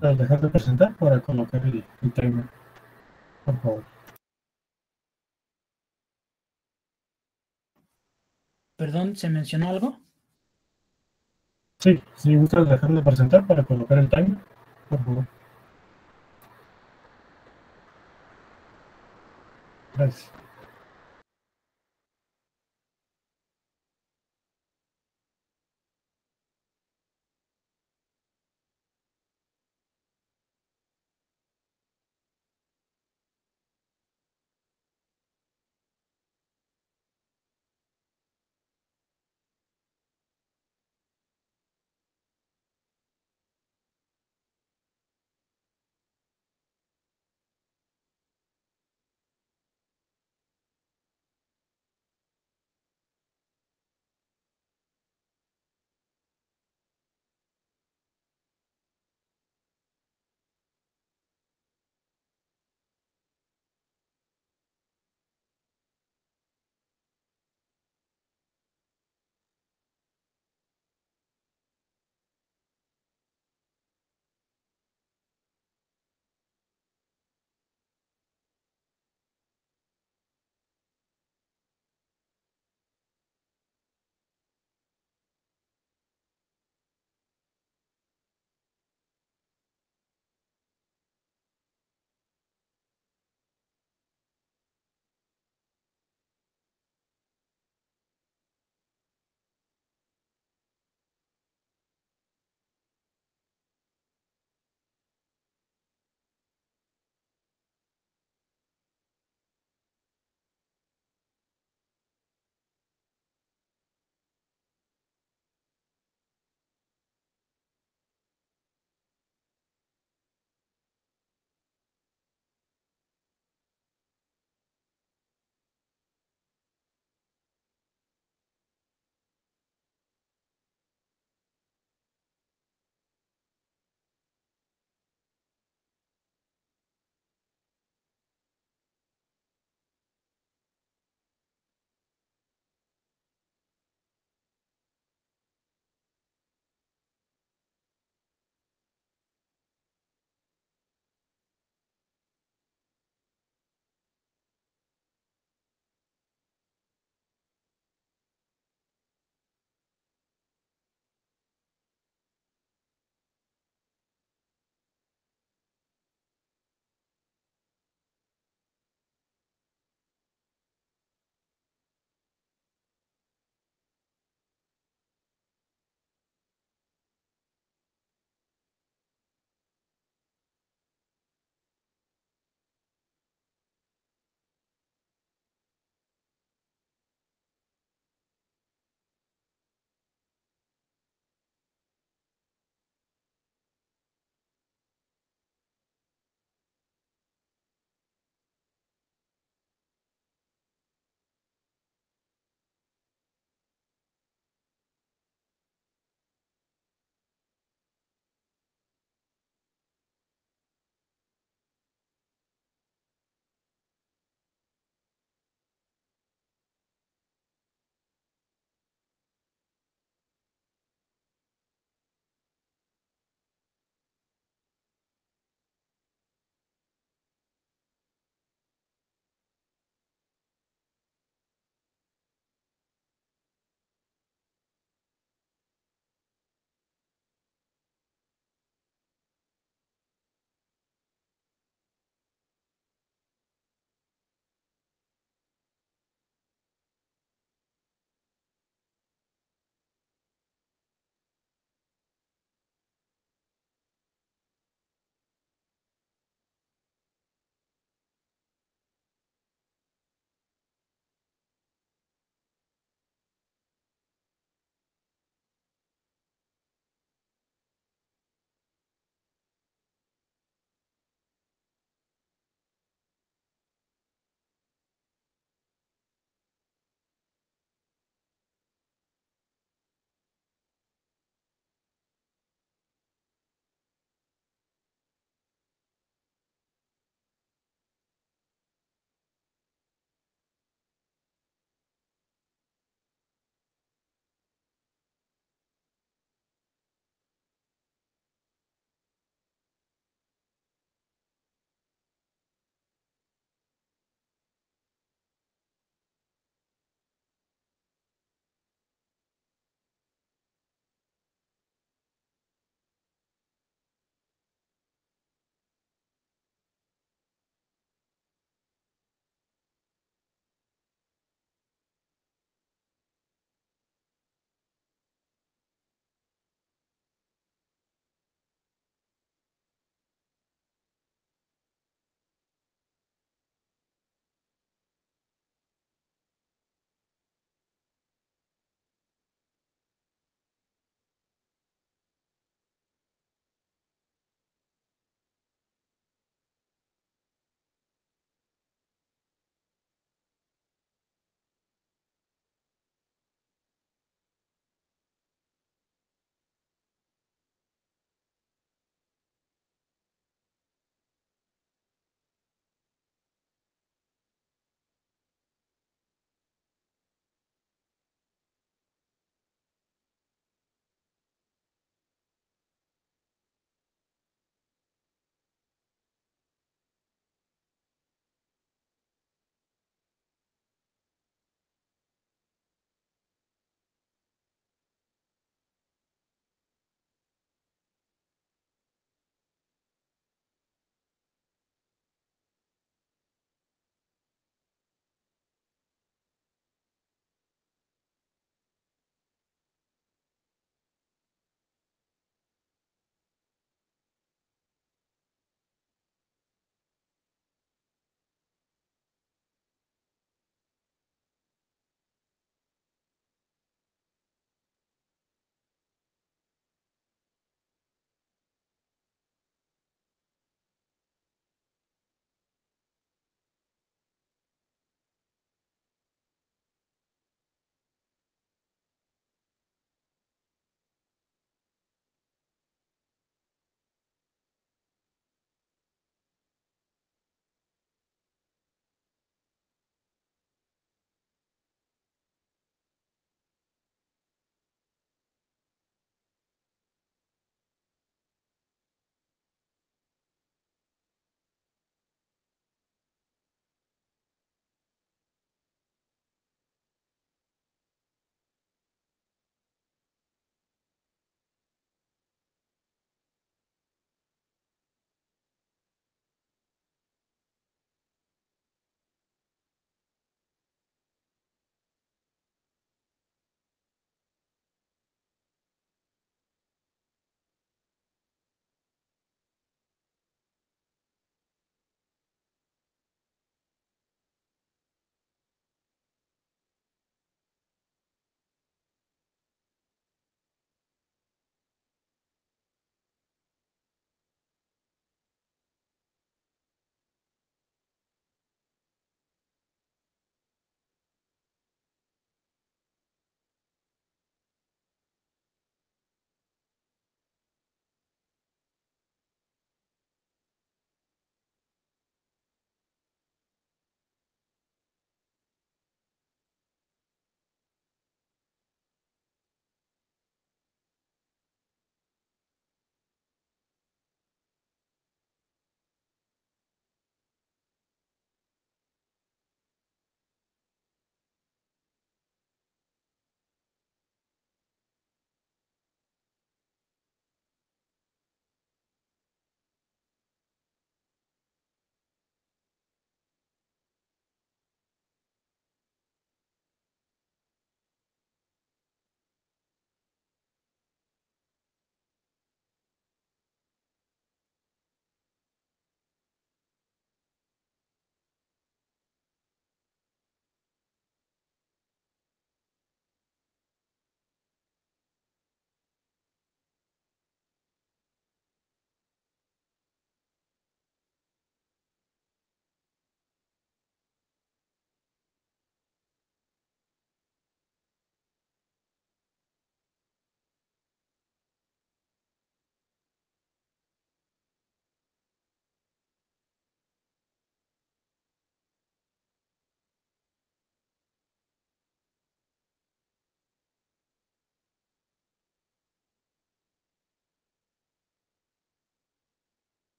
dejar de presentar para colocar el, timer. Por favor. Perdón, ¿se mencionó algo? Sí, si gusta dejar de presentar para colocar el timer, por favor. Gracias.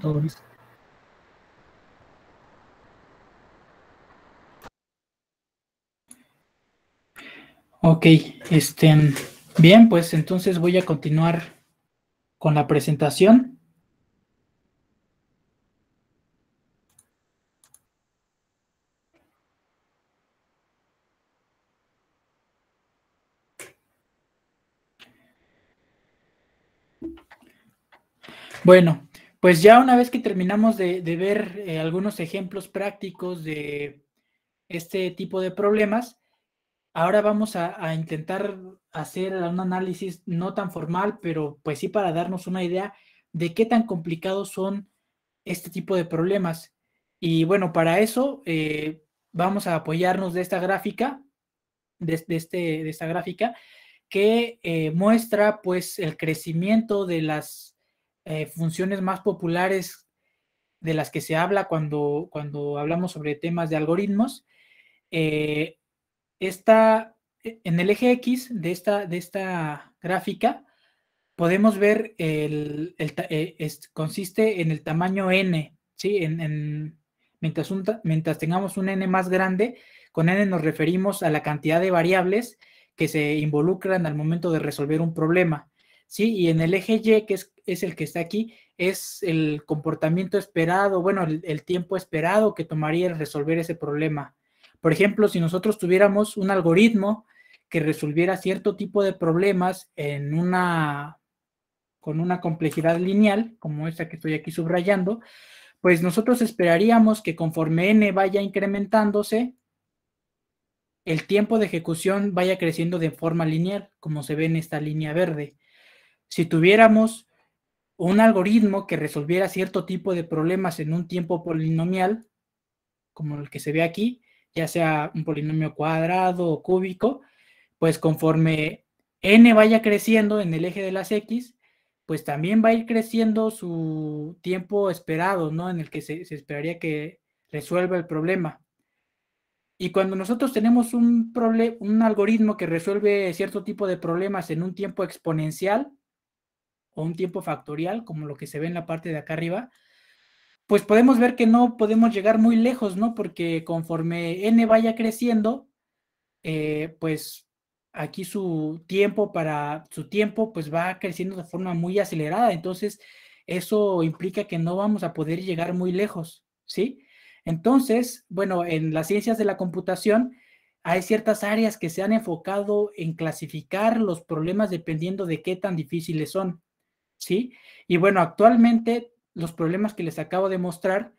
Todo listo, Ok, este, bien, pues entonces voy a continuar con la presentación. Bueno, pues ya una vez que terminamos de, ver eh, algunos ejemplos prácticos de este tipo de problemas, ahora vamos a, intentar hacer un análisis no tan formal, pero pues sí para darnos una idea de qué tan complicados son este tipo de problemas. Y bueno, para eso eh, vamos a apoyarnos de esta gráfica, de, este, de esta gráfica, que eh, muestra pues el crecimiento de las eh, funciones más populares de las que se habla cuando, cuando hablamos sobre temas de algoritmos, eh, eh, en el eje X de esta, de esta gráfica podemos ver, el, consiste en el tamaño n, mientras, mientras tengamos un n más grande, con n nos referimos a la cantidad de variables que se involucran al momento de resolver un problema. Y en el eje Y, que es, el que está aquí, es el comportamiento esperado, bueno, el, tiempo esperado que tomaría el resolver ese problema. Por ejemplo, si nosotros tuviéramos un algoritmo que resolviera cierto tipo de problemas en una, con una complejidad lineal, como esta que estoy aquí subrayando, pues nosotros esperaríamos que conforme n vaya incrementándose, el tiempo de ejecución vaya creciendo de forma lineal, como se ve en esta línea verde si tuviéramos un algoritmo que resolviera cierto tipo de problemas en un tiempo polinomial, como el que se ve aquí, ya sea un polinomio cuadrado o cúbico, pues conforme n vaya creciendo en el eje de las x, pues también va a ir creciendo su tiempo esperado, ¿no? En el que se, esperaría que resuelva el problema. Y cuando nosotros tenemos un, un algoritmo que resuelve cierto tipo de problemas en un tiempo exponencial, o un tiempo factorial, como lo que se ve en la parte de acá arriba, pues podemos ver que no podemos llegar muy lejos, ¿no? Porque conforme n vaya creciendo, eh, pues aquí su tiempo para su tiempo pues va creciendo de forma muy acelerada, entonces eso implica que no vamos a poder llegar muy lejos, ¿sí? Entonces, bueno, en las ciencias de la computación hay ciertas áreas que se han enfocado en clasificar los problemas dependiendo de qué tan difíciles son. ¿sí? Y bueno, actualmente los problemas que les acabo de mostrar,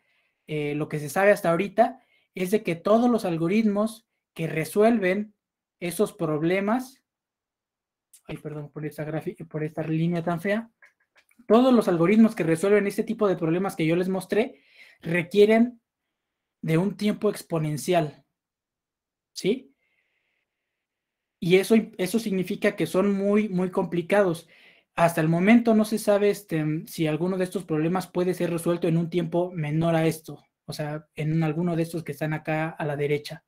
eh, lo que se sabe hasta ahorita, es de que todos los algoritmos que resuelven esos problemas, ay, perdón por esta, por esta línea tan fea, todos los algoritmos que resuelven este tipo de problemas que yo les mostré requieren de un tiempo exponencial, ¿sí? Y eso, eso significa que son muy, muy complicados. Hasta el momento no se sabe este, si alguno de estos problemas puede ser resuelto en un tiempo menor a esto, o sea, en alguno de estos que están acá a la derecha.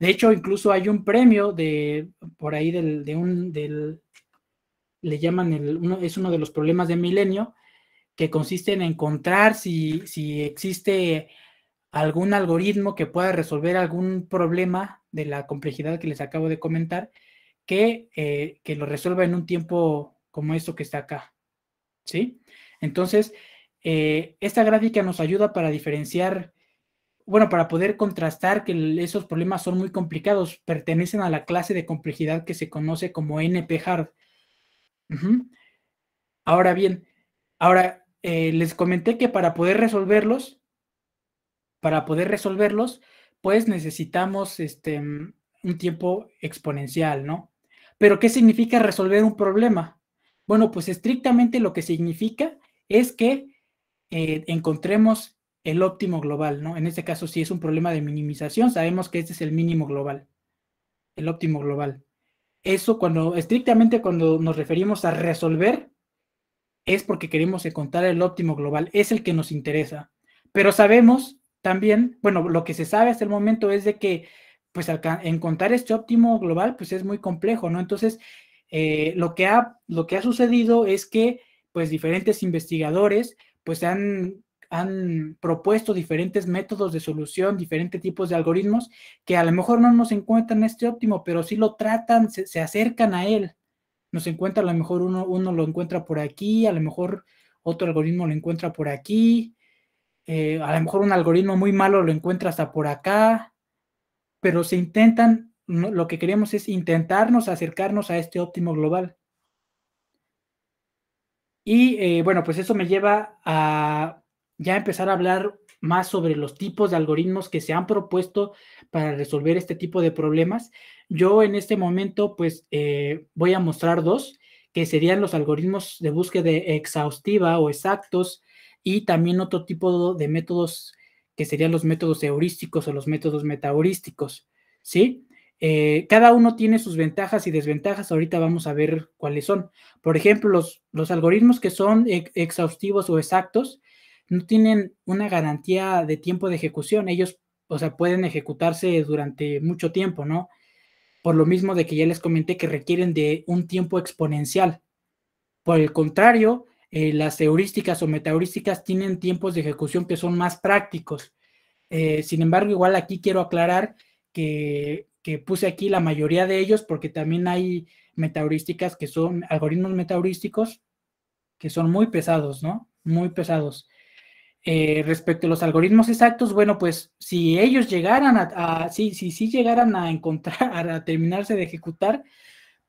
De hecho, incluso hay un premio de por ahí de un del le llaman el es uno de los problemas de milenio que consiste en encontrar si, existe algún algoritmo que pueda resolver algún problema de la complejidad que les acabo de comentar que, eh, que lo resuelva en un tiempo como esto que está acá. ¿Sí? Entonces, eh, esta gráfica nos ayuda para diferenciar, bueno, para poder contrastar que esos problemas son muy complicados, pertenecen a la clase de complejidad que se conoce como NP-hard. Ahora bien, ahora eh, les comenté que para poder resolverlos, para poder resolverlos, pues necesitamos este, un tiempo exponencial, ¿no? Pero, ¿qué significa resolver un problema? Bueno, pues estrictamente lo que significa es que eh, encontremos el óptimo global, ¿no? En este caso, si es un problema de minimización, sabemos que este es el mínimo global, el óptimo global. Eso cuando, estrictamente cuando nos referimos a resolver, es porque queremos encontrar el óptimo global, es el que nos interesa. Pero sabemos también, bueno, lo que se sabe hasta el momento es de que, pues, encontrar este óptimo global, pues es muy complejo, ¿no? Entonces, eh, lo, que ha, lo que ha sucedido es que pues diferentes investigadores pues han, han propuesto diferentes métodos de solución, diferentes tipos de algoritmos que a lo mejor no nos encuentran este óptimo, pero sí lo tratan, se, acercan a él. Nos encuentra, a lo mejor uno, uno lo encuentra por aquí, a lo mejor otro algoritmo lo encuentra por aquí, eh, a lo mejor un algoritmo muy malo lo encuentra hasta por acá, pero se intentan lo que queremos es intentarnos acercarnos a este óptimo global. Y eh, bueno, pues eso me lleva a ya empezar a hablar más sobre los tipos de algoritmos que se han propuesto para resolver este tipo de problemas. Yo en este momento pues eh, voy a mostrar dos, que serían los algoritmos de búsqueda exhaustiva o exactos y también otro tipo de métodos que serían los métodos heurísticos o los métodos metaheurísticos, ¿sí? Eh, cada uno tiene sus ventajas y desventajas, ahorita vamos a ver cuáles son. Por ejemplo, los, algoritmos que son exhaustivos o exactos no tienen una garantía de tiempo de ejecución, ellos, o sea, pueden ejecutarse durante mucho tiempo, ¿no? Por lo mismo de que ya les comenté que requieren de un tiempo exponencial. Por el contrario, eh, las heurísticas o metaheurísticas tienen tiempos de ejecución que son más prácticos. Eh, sin embargo, igual aquí quiero aclarar que que puse aquí la mayoría de ellos, porque también hay metaheurísticas que son algoritmos metaheurísticos que son muy pesados, ¿no? Muy pesados. Eh, respecto a los algoritmos exactos, bueno, pues si ellos llegaran a, sí, llegaran a encontrar, a terminarse de ejecutar,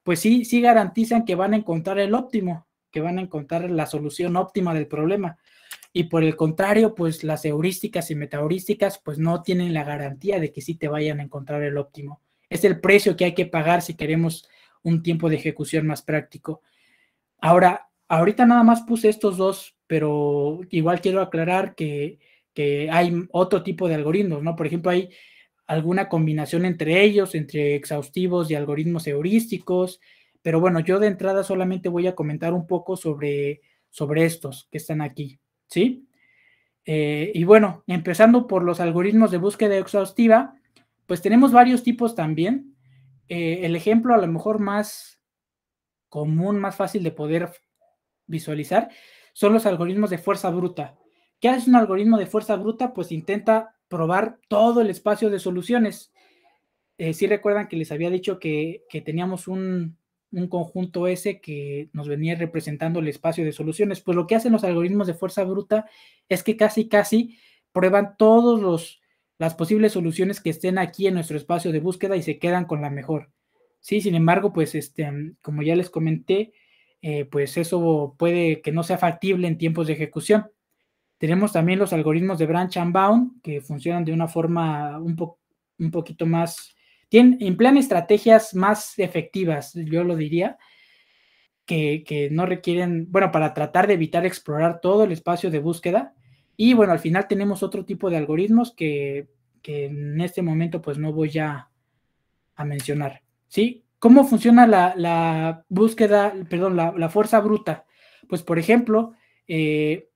pues sí, sí garantizan que van a encontrar el óptimo, que van a encontrar la solución óptima del problema y por el contrario, pues las heurísticas y metaheurísticas pues no tienen la garantía de que sí te vayan a encontrar el óptimo. Es el precio que hay que pagar si queremos un tiempo de ejecución más práctico. Ahora, ahorita nada más puse estos dos, pero igual quiero aclarar que, hay otro tipo de algoritmos, ¿no? Por ejemplo, hay alguna combinación entre ellos, entre exhaustivos y algoritmos heurísticos, pero bueno, yo de entrada solamente voy a comentar un poco sobre, sobre estos que están aquí. ¿sí? Eh, y bueno, empezando por los algoritmos de búsqueda exhaustiva, pues tenemos varios tipos también. Eh, el ejemplo a lo mejor más común, más fácil de poder visualizar, son los algoritmos de fuerza bruta. ¿Qué hace un algoritmo de fuerza bruta? Pues intenta probar todo el espacio de soluciones. Eh, si recuerdan que les había dicho que teníamos un, un conjunto S que nos venía representando el espacio de soluciones. Pues lo que hacen los algoritmos de fuerza bruta es que casi, casi prueban todos las posibles soluciones que estén aquí en nuestro espacio de búsqueda y se quedan con la mejor. Sí, sin embargo, pues este, mm, como ya les comenté, eh, pues eso puede que no sea factible en tiempos de ejecución. Tenemos también los algoritmos de branch and bound que funcionan de una forma un, un poquito más tienen, plan estrategias más efectivas, yo lo diría, que, no requieren, bueno, para tratar de evitar explorar todo el espacio de búsqueda. Y bueno, al final tenemos otro tipo de algoritmos que, en este momento pues no voy a, a mencionar. ¿Sí? ¿Cómo funciona la, búsqueda, perdón, la, fuerza bruta? Pues por ejemplo, eh,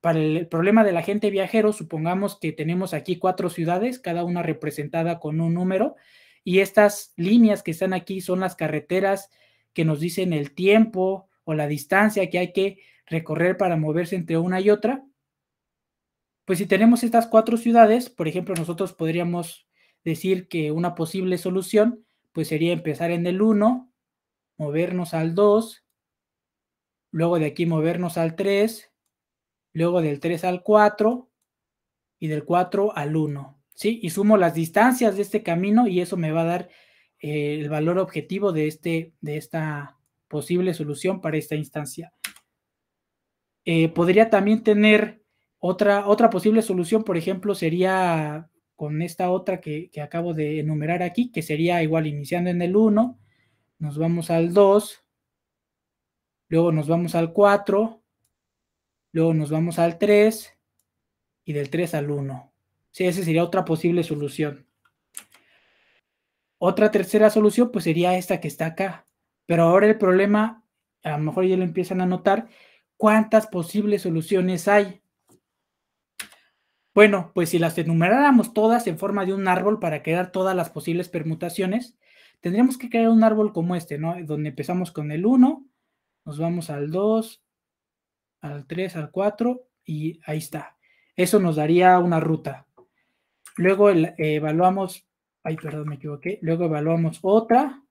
para el problema del agente viajero, supongamos que tenemos aquí cuatro ciudades, cada una representada con un número, y estas líneas que están aquí son las carreteras que nos dicen el tiempo o la distancia que hay que recorrer para moverse entre una y otra. Pues si tenemos estas cuatro ciudades, por ejemplo, nosotros podríamos decir que una posible solución pues sería empezar en el 1, movernos al 2, luego de aquí movernos al 3, luego del 3 al 4 y del 4 al 1. Y sumo las distancias de este camino y eso me va a dar eh, el valor objetivo de, este, de esta posible solución para esta instancia. Eh, podría también tener otra, otra posible solución, por ejemplo, sería con esta otra que, que acabo de enumerar aquí, que sería igual iniciando en el 1, nos vamos al 2, luego nos vamos al 4, luego nos vamos al 3 y del 3 al 1. Sí, esa sería otra posible solución. Otra tercera solución, pues sería esta que está acá. Pero ahora el problema, a lo mejor ya lo empiezan a notar, ¿cuántas posibles soluciones hay? Bueno, pues si las enumeráramos todas en forma de un árbol para crear todas las posibles permutaciones, tendríamos que crear un árbol como este, ¿no? Donde empezamos con el 1, nos vamos al 2, al 3, al 4 y ahí está. Eso nos daría una ruta. Luego evaluamos, ay, perdón, me equivoqué. Luego evaluamos otra.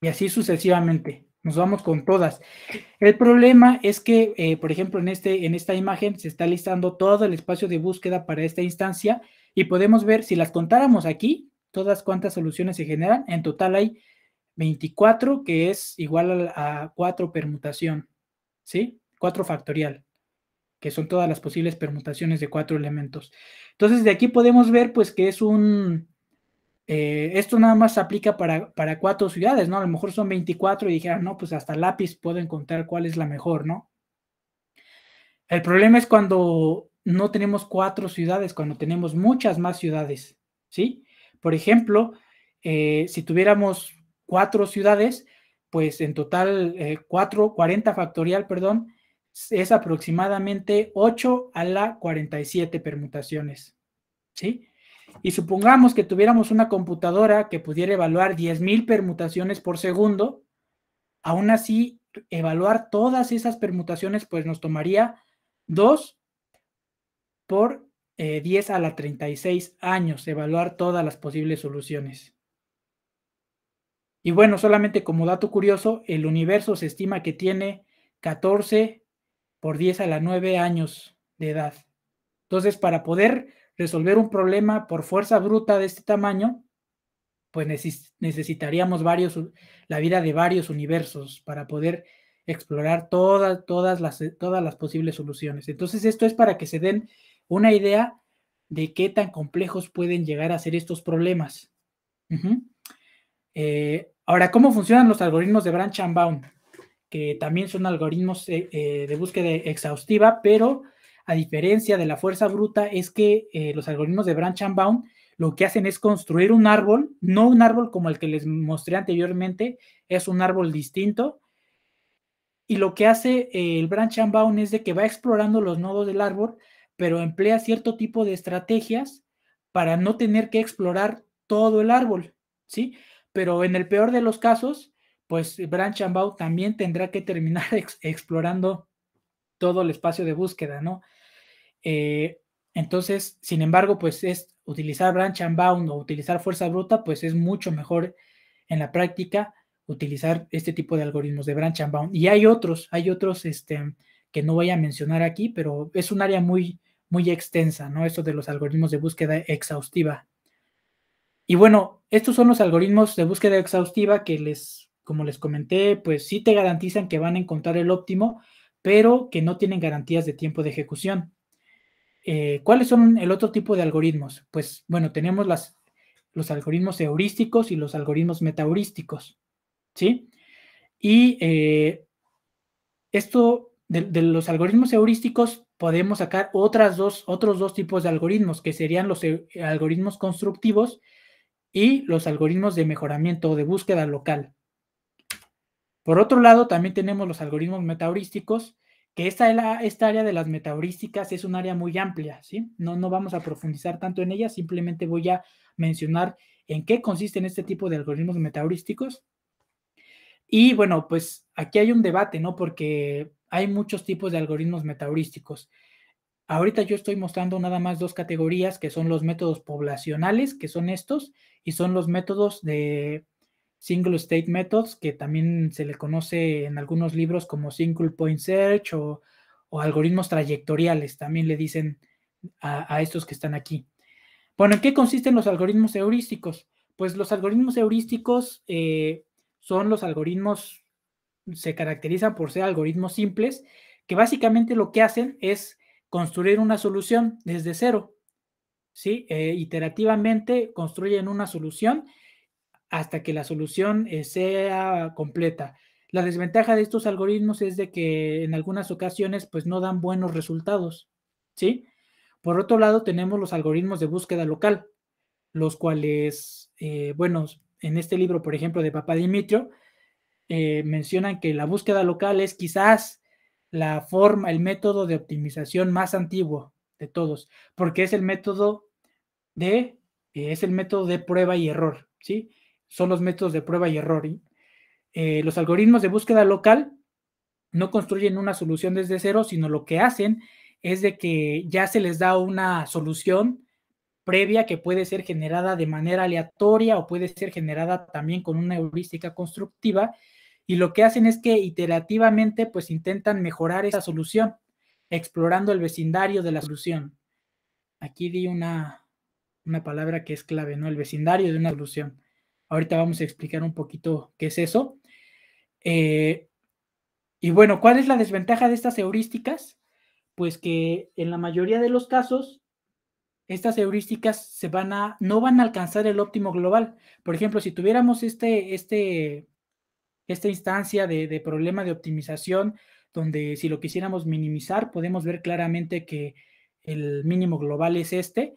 Y así sucesivamente. Nos vamos con todas. El problema es que, eh, por ejemplo, en, este, en esta imagen se está listando todo el espacio de búsqueda para esta instancia y podemos ver si las contáramos aquí, todas cuántas soluciones se generan. En total hay 24, que es igual a, a 4 permutación, ¿sí? 4 factorial que son todas las posibles permutaciones de cuatro elementos. Entonces, de aquí podemos ver, pues, que es un... Eh, esto nada más aplica para, cuatro ciudades, ¿no? A lo mejor son 24 y dijeron, no, pues hasta lápiz puedo encontrar cuál es la mejor, ¿no? El problema es cuando no tenemos cuatro ciudades, cuando tenemos muchas más ciudades, ¿sí? Por ejemplo, eh, si tuviéramos cuatro ciudades, pues en total, eh, cuatro, 40 factorial, perdón, es aproximadamente 8 a la 47 permutaciones. ¿Sí? Y supongamos que tuviéramos una computadora que pudiera evaluar 10.000 permutaciones por segundo, aún así, evaluar todas esas permutaciones, pues nos tomaría 2 por 10 eh, a la 36 años, evaluar todas las posibles soluciones. Y bueno, solamente como dato curioso, el universo se estima que tiene 14 por 10 a la 9 años de edad. Entonces, para poder resolver un problema por fuerza bruta de este tamaño, pues necesitaríamos varios, la vida de varios universos para poder explorar todas, todas, las, todas las posibles soluciones. Entonces, esto es para que se den una idea de qué tan complejos pueden llegar a ser estos problemas. Eh, ahora, ¿cómo funcionan los algoritmos de Branch and Bound? que también son algoritmos eh, eh, de búsqueda exhaustiva, pero a diferencia de la fuerza bruta es que eh, los algoritmos de branch and bound lo que hacen es construir un árbol, no un árbol como el que les mostré anteriormente, es un árbol distinto. Y lo que hace el branch and bound es de que va explorando los nodos del árbol, pero emplea cierto tipo de estrategias para no tener que explorar todo el árbol, ¿sí? Pero en el peor de los casos, pues Branch and Bound también tendrá que terminar explorando todo el espacio de búsqueda, ¿no? Eh, entonces, sin embargo, pues es utilizar branch and bound o utilizar fuerza bruta, pues es mucho mejor en la práctica utilizar este tipo de algoritmos de branch and bound. Y hay otros, hay otros este, que no voy a mencionar aquí, pero es un área muy, muy extensa, ¿no? Esto de los algoritmos de búsqueda exhaustiva. Y bueno, estos son los algoritmos de búsqueda exhaustiva que les como les comenté, pues sí te garantizan que van a encontrar el óptimo, pero que no tienen garantías de tiempo de ejecución. Eh, ¿Cuáles son el otro tipo de algoritmos? Pues bueno, tenemos los algoritmos heurísticos y los algoritmos metaheurísticos, ¿sí? Y eh, esto de, los algoritmos heurísticos podemos sacar dos, otros dos tipos de algoritmos, que serían los algoritmos constructivos y los algoritmos de mejoramiento o de búsqueda local. Por otro lado, también tenemos los algoritmos metaurísticos, que esta, esta área de las metaurísticas es un área muy amplia, ¿sí? No, no vamos a profundizar tanto en ella, simplemente voy a mencionar en qué consisten este tipo de algoritmos metaurísticos. Y bueno, pues aquí hay un debate, ¿no? Porque hay muchos tipos de algoritmos metaurísticos. Ahorita yo estoy mostrando nada más dos categorías, que son los métodos poblacionales, que son estos, y son los métodos de Single State Methods, que también se le conoce en algunos libros como Single Point Search o, algoritmos trayectoriales, también le dicen a, estos que están aquí. Bueno, ¿en qué consisten los algoritmos heurísticos? Pues los algoritmos heurísticos eh, son los algoritmos, se caracterizan por ser algoritmos simples, que básicamente lo que hacen es construir una solución desde cero, ¿sí? Eh, iterativamente construyen una solución hasta que la solución eh, sea completa. La desventaja de estos algoritmos es de que en algunas ocasiones pues no dan buenos resultados, ¿sí? Por otro lado tenemos los algoritmos de búsqueda local, los cuales, eh, bueno, en este libro, por ejemplo, de Papá Dimitrio, eh, mencionan que la búsqueda local es quizás la forma, el método de optimización más antiguo de todos, porque es el método de, es el método de prueba y error, ¿sí? son los métodos de prueba y error. Eh, los algoritmos de búsqueda local no construyen una solución desde cero, sino lo que hacen es de que ya se les da una solución previa que puede ser generada de manera aleatoria o puede ser generada también con una heurística constructiva y lo que hacen es que iterativamente pues intentan mejorar esa solución explorando el vecindario de la solución. Aquí di una, una palabra que es clave, ¿no? El vecindario de una solución. Ahorita vamos a explicar un poquito qué es eso. Eh, y bueno, ¿cuál es la desventaja de estas heurísticas? Pues que en la mayoría de los casos, estas heurísticas se van a, no van a alcanzar el óptimo global. Por ejemplo, si tuviéramos este, este, esta instancia de problema de optimización, donde si lo quisiéramos minimizar, podemos ver claramente que el mínimo global es este,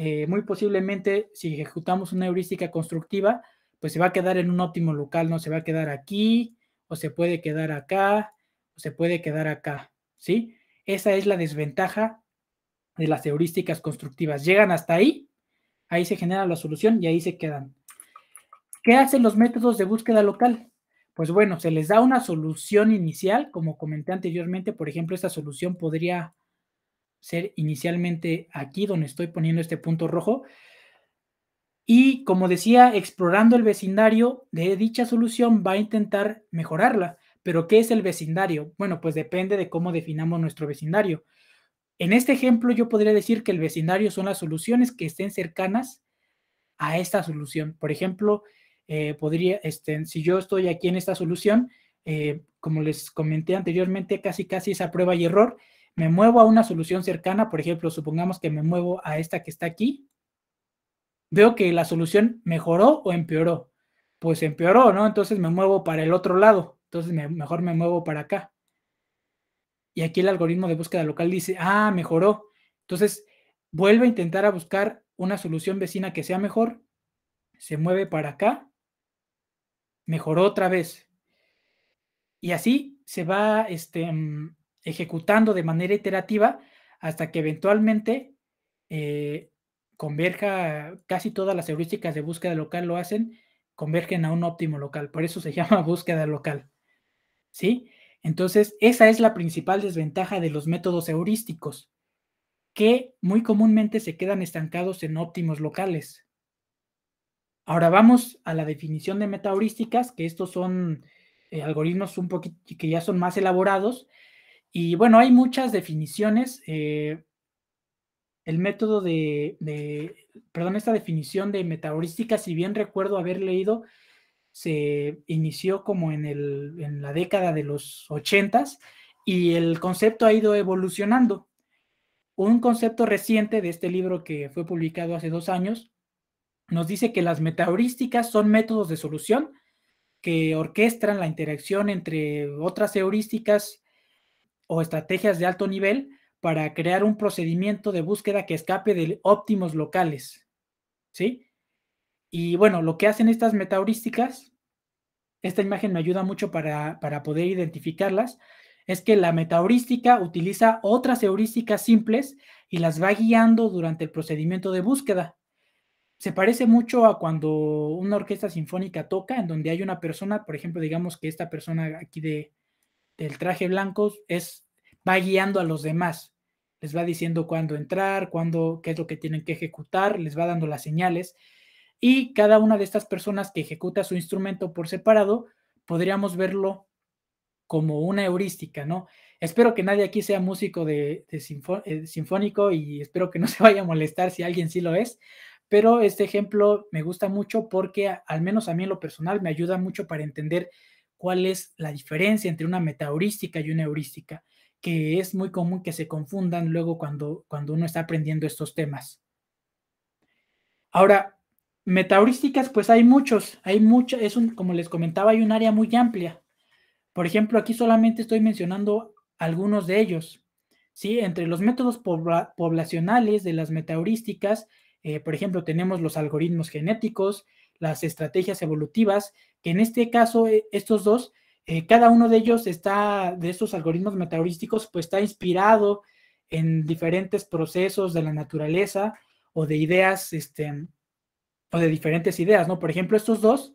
eh, muy posiblemente si ejecutamos una heurística constructiva, pues se va a quedar en un óptimo local, ¿no? Se va a quedar aquí, o se puede quedar acá, o se puede quedar acá, ¿sí? Esa es la desventaja de las heurísticas constructivas. Llegan hasta ahí, ahí se genera la solución y ahí se quedan. ¿Qué hacen los métodos de búsqueda local? Pues bueno, se les da una solución inicial, como comenté anteriormente, por ejemplo, esta solución podría ser inicialmente aquí donde estoy poniendo este punto rojo. Y como decía, explorando el vecindario de dicha solución va a intentar mejorarla. Pero ¿qué es el vecindario? Bueno, pues depende de cómo definamos nuestro vecindario. En este ejemplo yo podría decir que el vecindario son las soluciones que estén cercanas a esta solución. Por ejemplo, eh, podría, este, si yo estoy aquí en esta solución, eh, como les comenté anteriormente, casi casi es a prueba y error me muevo a una solución cercana, por ejemplo, supongamos que me muevo a esta que está aquí, veo que la solución mejoró o empeoró. Pues empeoró, ¿no? Entonces me muevo para el otro lado, entonces mejor me muevo para acá. Y aquí el algoritmo de búsqueda local dice, ah, mejoró. Entonces vuelve a intentar a buscar una solución vecina que sea mejor, se mueve para acá, mejoró otra vez. Y así se va este, mm, ejecutando de manera iterativa hasta que eventualmente eh, converja casi todas las heurísticas de búsqueda local lo hacen, convergen a un óptimo local. Por eso se llama búsqueda local. ¿Sí? Entonces, esa es la principal desventaja de los métodos heurísticos, que muy comúnmente se quedan estancados en óptimos locales. Ahora vamos a la definición de metaheurísticas, que estos son eh, algoritmos un poquito que ya son más elaborados, y bueno, hay muchas definiciones. Eh, el método de, perdón, esta definición de metaheurística, si bien recuerdo haber leído, se inició como en, en la década de los ochentas y el concepto ha ido evolucionando. Un concepto reciente de este libro que fue publicado hace dos años nos dice que las metaheurísticas son métodos de solución que orquestan la interacción entre otras heurísticas o estrategias de alto nivel para crear un procedimiento de búsqueda que escape de óptimos locales. ¿Sí? Y bueno, lo que hacen estas metaurísticas, esta imagen me ayuda mucho para, poder identificarlas, es que la metaurística utiliza otras heurísticas simples y las va guiando durante el procedimiento de búsqueda. Se parece mucho a cuando una orquesta sinfónica toca, en donde hay una persona, por ejemplo, digamos que esta persona aquí de, del traje blanco es, va guiando a los demás, les va diciendo cuándo entrar, cuándo, qué es lo que tienen que ejecutar, les va dando las señales. Y cada una de estas personas que ejecuta su instrumento por separado, podríamos verlo como una heurística, ¿no? Espero que nadie aquí sea músico de, eh, sinfónico y espero que no se vaya a molestar si alguien sí lo es, pero este ejemplo me gusta mucho porque al menos a mí en lo personal me ayuda mucho para entender cuál es la diferencia entre una metaheurística y una heurística, que es muy común que se confundan luego cuando, cuando uno está aprendiendo estos temas. Ahora, metaheurísticas, pues hay muchos, hay muchas, es un, como les comentaba, hay un área muy amplia. Por ejemplo, aquí solamente estoy mencionando algunos de ellos. ¿sí? Entre los métodos poblacionales de las metaheurísticas, eh, por ejemplo, tenemos los algoritmos genéticos, las estrategias evolutivas, que en este caso eh, estos dos, eh, cada uno de ellos está, de estos algoritmos meteorísticos, pues está inspirado en diferentes procesos de la naturaleza o de ideas, este, o de diferentes ideas, ¿no? Por ejemplo, estos dos,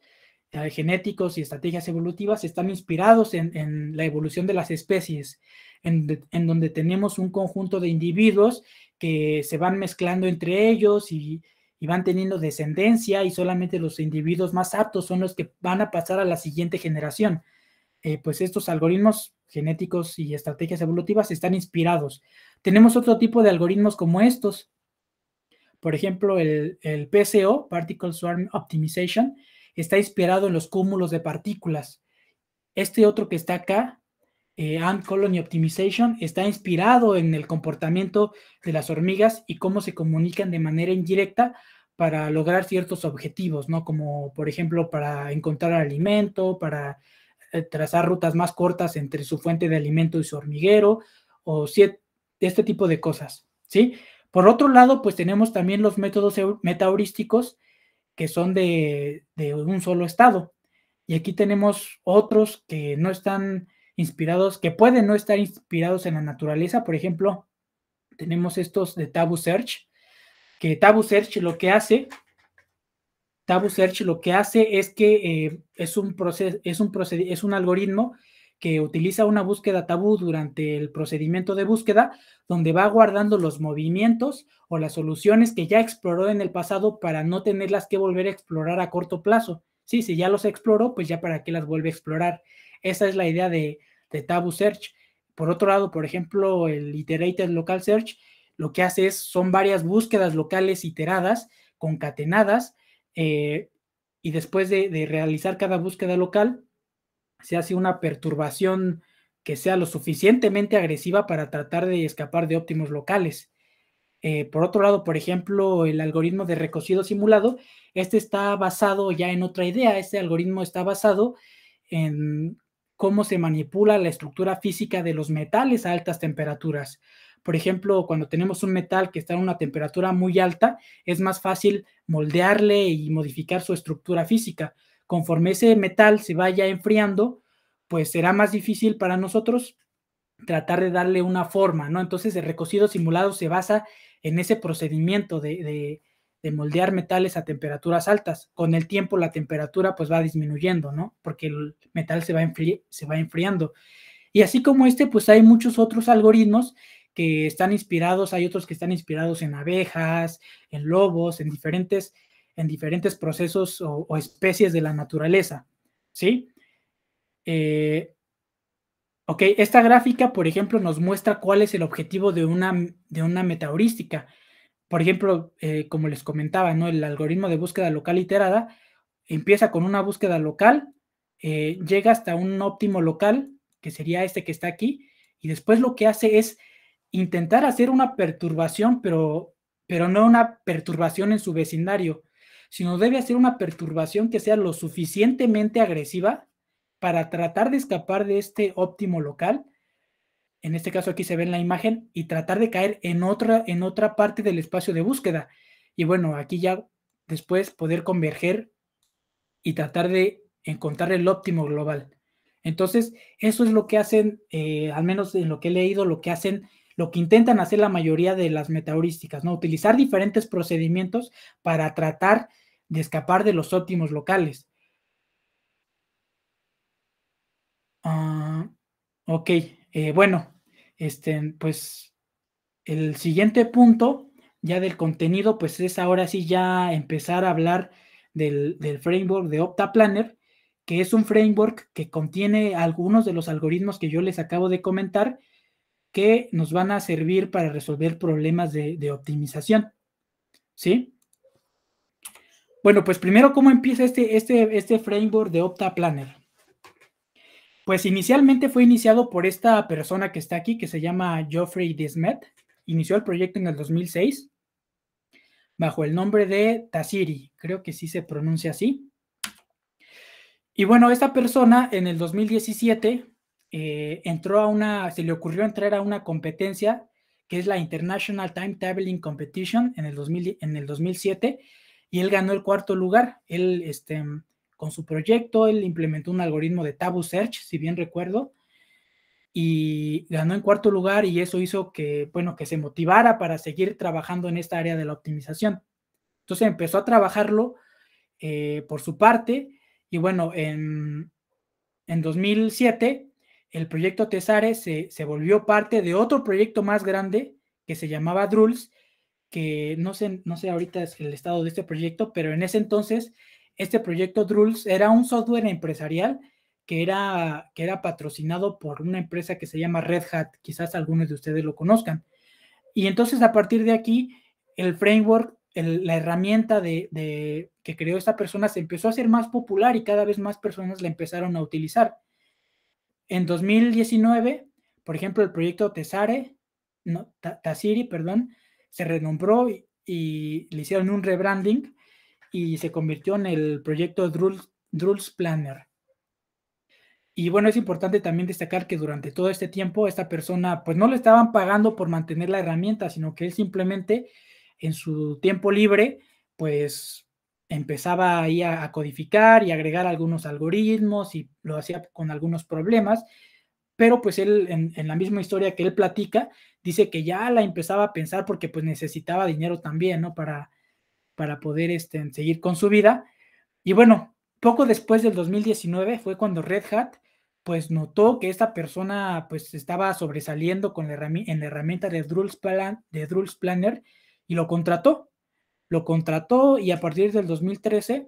eh, genéticos y estrategias evolutivas, están inspirados en, la evolución de las especies, en, donde tenemos un conjunto de individuos que se van mezclando entre ellos y y van teniendo descendencia y solamente los individuos más aptos son los que van a pasar a la siguiente generación. Eh, pues estos algoritmos genéticos y estrategias evolutivas están inspirados. Tenemos otro tipo de algoritmos como estos. Por ejemplo, el, el PCO, Particle Swarm Optimization, está inspirado en los cúmulos de partículas. Este otro que está acá, eh, Ant Colony Optimization está inspirado en el comportamiento de las hormigas y cómo se comunican de manera indirecta para lograr ciertos objetivos, ¿no? Como por ejemplo para encontrar alimento, para eh, trazar rutas más cortas entre su fuente de alimento y su hormiguero, o este tipo de cosas, ¿sí? Por otro lado, pues tenemos también los métodos metaheurísticos que son de, de un solo estado. Y aquí tenemos otros que no están inspirados, que pueden no estar inspirados en la naturaleza. Por ejemplo, tenemos estos de Tabu Search, que Tabu Search lo que hace, Tabu Search lo que hace es que eh, es, un es, un es un algoritmo que utiliza una búsqueda tabú durante el procedimiento de búsqueda, donde va guardando los movimientos o las soluciones que ya exploró en el pasado para no tenerlas que volver a explorar a corto plazo. Sí, si ya los exploró, pues ya para qué las vuelve a explorar. Esa es la idea de, de Tabu Search. Por otro lado, por ejemplo, el Iterated Local Search lo que hace es, son varias búsquedas locales iteradas, concatenadas, eh, y después de, realizar cada búsqueda local, se hace una perturbación que sea lo suficientemente agresiva para tratar de escapar de óptimos locales. Eh, por otro lado, por ejemplo, el algoritmo de recocido simulado, este está basado ya en otra idea, este algoritmo está basado en cómo se manipula la estructura física de los metales a altas temperaturas. Por ejemplo, cuando tenemos un metal que está a una temperatura muy alta, es más fácil moldearle y modificar su estructura física. Conforme ese metal se vaya enfriando, pues será más difícil para nosotros tratar de darle una forma, ¿no? Entonces el recocido simulado se basa en ese procedimiento de, moldear metales a temperaturas altas. Con el tiempo la temperatura pues va disminuyendo, ¿no? Porque el metal se va, se va enfriando. Y así como este, pues hay muchos otros algoritmos que están inspirados, hay otros que están inspirados en abejas, en lobos, en diferentes, en diferentes procesos o, especies de la naturaleza, ¿sí? Eh, ok, esta gráfica, por ejemplo, nos muestra cuál es el objetivo de una, de una metaheurística. Por ejemplo, eh, como les comentaba, ¿no? el algoritmo de búsqueda local iterada empieza con una búsqueda local, eh, llega hasta un óptimo local, que sería este que está aquí, y después lo que hace es intentar hacer una perturbación, pero, pero no una perturbación en su vecindario, sino debe hacer una perturbación que sea lo suficientemente agresiva para tratar de escapar de este óptimo local. En este caso aquí se ve en la imagen y tratar de caer en otra, en otra parte del espacio de búsqueda. Y bueno, aquí ya después poder converger y tratar de encontrar el óptimo global. Entonces, eso es lo que hacen, eh, al menos en lo que he leído, lo que hacen lo que intentan hacer la mayoría de las metaurísticas, ¿no? Utilizar diferentes procedimientos para tratar de escapar de los óptimos locales. Ah, ok, eh, bueno, este, pues el siguiente punto ya del contenido, pues es ahora sí ya empezar a hablar del, del framework de OptaPlanner, que es un framework que contiene algunos de los algoritmos que yo les acabo de comentar, que nos van a servir para resolver problemas de, optimización. ¿Sí? Bueno, pues primero, ¿cómo empieza este, este, este framework de Opta Planner? Pues inicialmente fue iniciado por esta persona que está aquí, que se llama Geoffrey Desmet. Inició el proyecto en el 2006 bajo el nombre de Tasiri, creo que sí se pronuncia así. Y bueno, esta persona en el 2017 eh, entró a una, se le ocurrió entrar a una competencia que es la International Time Timetabling Competition en el, 2000, en el 2007 y él ganó el cuarto lugar. Él, este, con su proyecto, él implementó un algoritmo de Tabu Search, si bien recuerdo, y ganó en cuarto lugar y eso hizo que, bueno, que se motivara para seguir trabajando en esta área de la optimización. Entonces empezó a trabajarlo eh, por su parte y bueno, en, en 2007 el proyecto Tesare se, volvió parte de otro proyecto más grande que se llamaba Drules, que no sé, no sé ahorita el estado de este proyecto, pero en ese entonces este proyecto Drules era un software empresarial que era, que era patrocinado por una empresa que se llama Red Hat, quizás algunos de ustedes lo conozcan. Y entonces a partir de aquí, el framework, la herramienta de, que creó esta persona se empezó a hacer más popular y cada vez más personas la empezaron a utilizar en 2019, por ejemplo, el proyecto Tesare, no, Tasiri, perdón, se renombró y, le hicieron un rebranding y se convirtió en el proyecto Druls, Planner. Y bueno, es importante también destacar que durante todo este tiempo esta persona pues no le estaban pagando por mantener la herramienta, sino que él simplemente en su tiempo libre pues empezaba ahí a, codificar y agregar algunos algoritmos y lo hacía con algunos problemas, pero pues él en, la misma historia que él platica, dice que ya la empezaba a pensar porque pues necesitaba dinero también, ¿no? Para, para poder este, seguir con su vida. Y bueno, poco después del 2019 fue cuando Red Hat pues notó que esta persona pues estaba sobresaliendo con la en la herramienta de Drills Planner y lo contrató lo contrató y a partir del 2013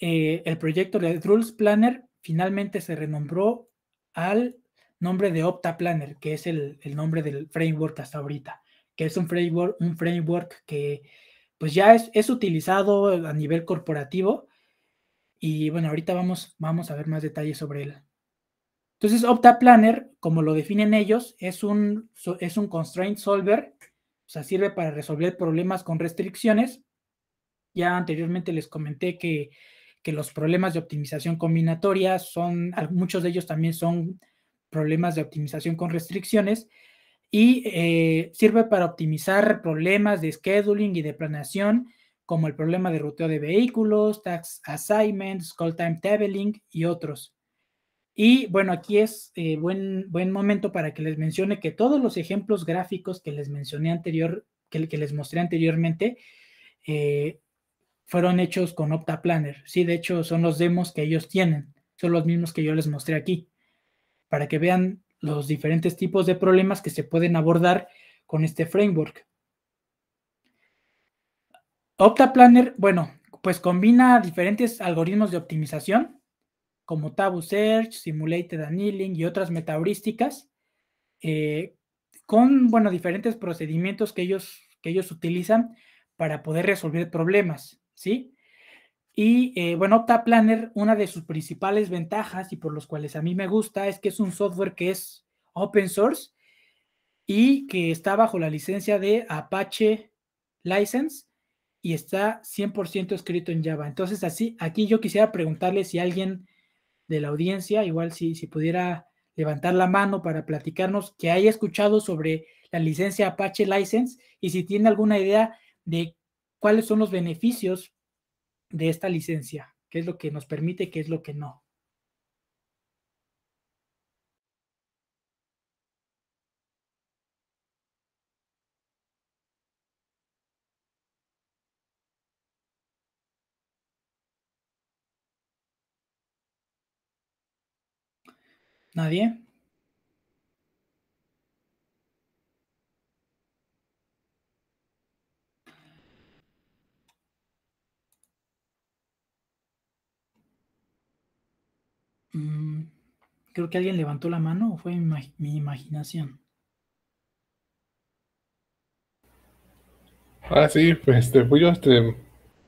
eh, el proyecto de Rules Planner finalmente se renombró al nombre de Opta Planner, que es el, nombre del framework hasta ahorita, que es un framework, un framework que pues ya es, utilizado a nivel corporativo. Y bueno, ahorita vamos, vamos a ver más detalles sobre él. Entonces, Opta Planner, como lo definen ellos, es un, es un constraint solver o sea, sirve para resolver problemas con restricciones. Ya anteriormente les comenté que, los problemas de optimización combinatoria son, muchos de ellos también son problemas de optimización con restricciones y eh, sirve para optimizar problemas de scheduling y de planeación como el problema de ruteo de vehículos, tax assignments, call time tabling y otros. Y bueno, aquí es eh, buen, buen momento para que les mencione que todos los ejemplos gráficos que les mencioné anterior, que, les mostré anteriormente, eh, fueron hechos con OptaPlanner. Sí, de hecho, son los demos que ellos tienen, son los mismos que yo les mostré aquí, para que vean los diferentes tipos de problemas que se pueden abordar con este framework. OptaPlanner, bueno, pues combina diferentes algoritmos de optimización como Tabu Search, Simulated Annealing y otras metaheurísticas, eh, con, bueno, diferentes procedimientos que ellos, que ellos utilizan para poder resolver problemas, ¿sí? Y eh, bueno, Planner, una de sus principales ventajas y por los cuales a mí me gusta es que es un software que es open source y que está bajo la licencia de Apache License y está 100% escrito en Java. Entonces, así, aquí yo quisiera preguntarle si alguien de la audiencia, igual si, si pudiera levantar la mano para platicarnos que haya escuchado sobre la licencia Apache License y si tiene alguna idea de cuáles son los beneficios de esta licencia, qué es lo que nos permite, qué es lo que no. ¿Nadie? Mm, creo que alguien levantó la mano o fue mi, imaginación. Ah, sí, pues este, fui yo, este,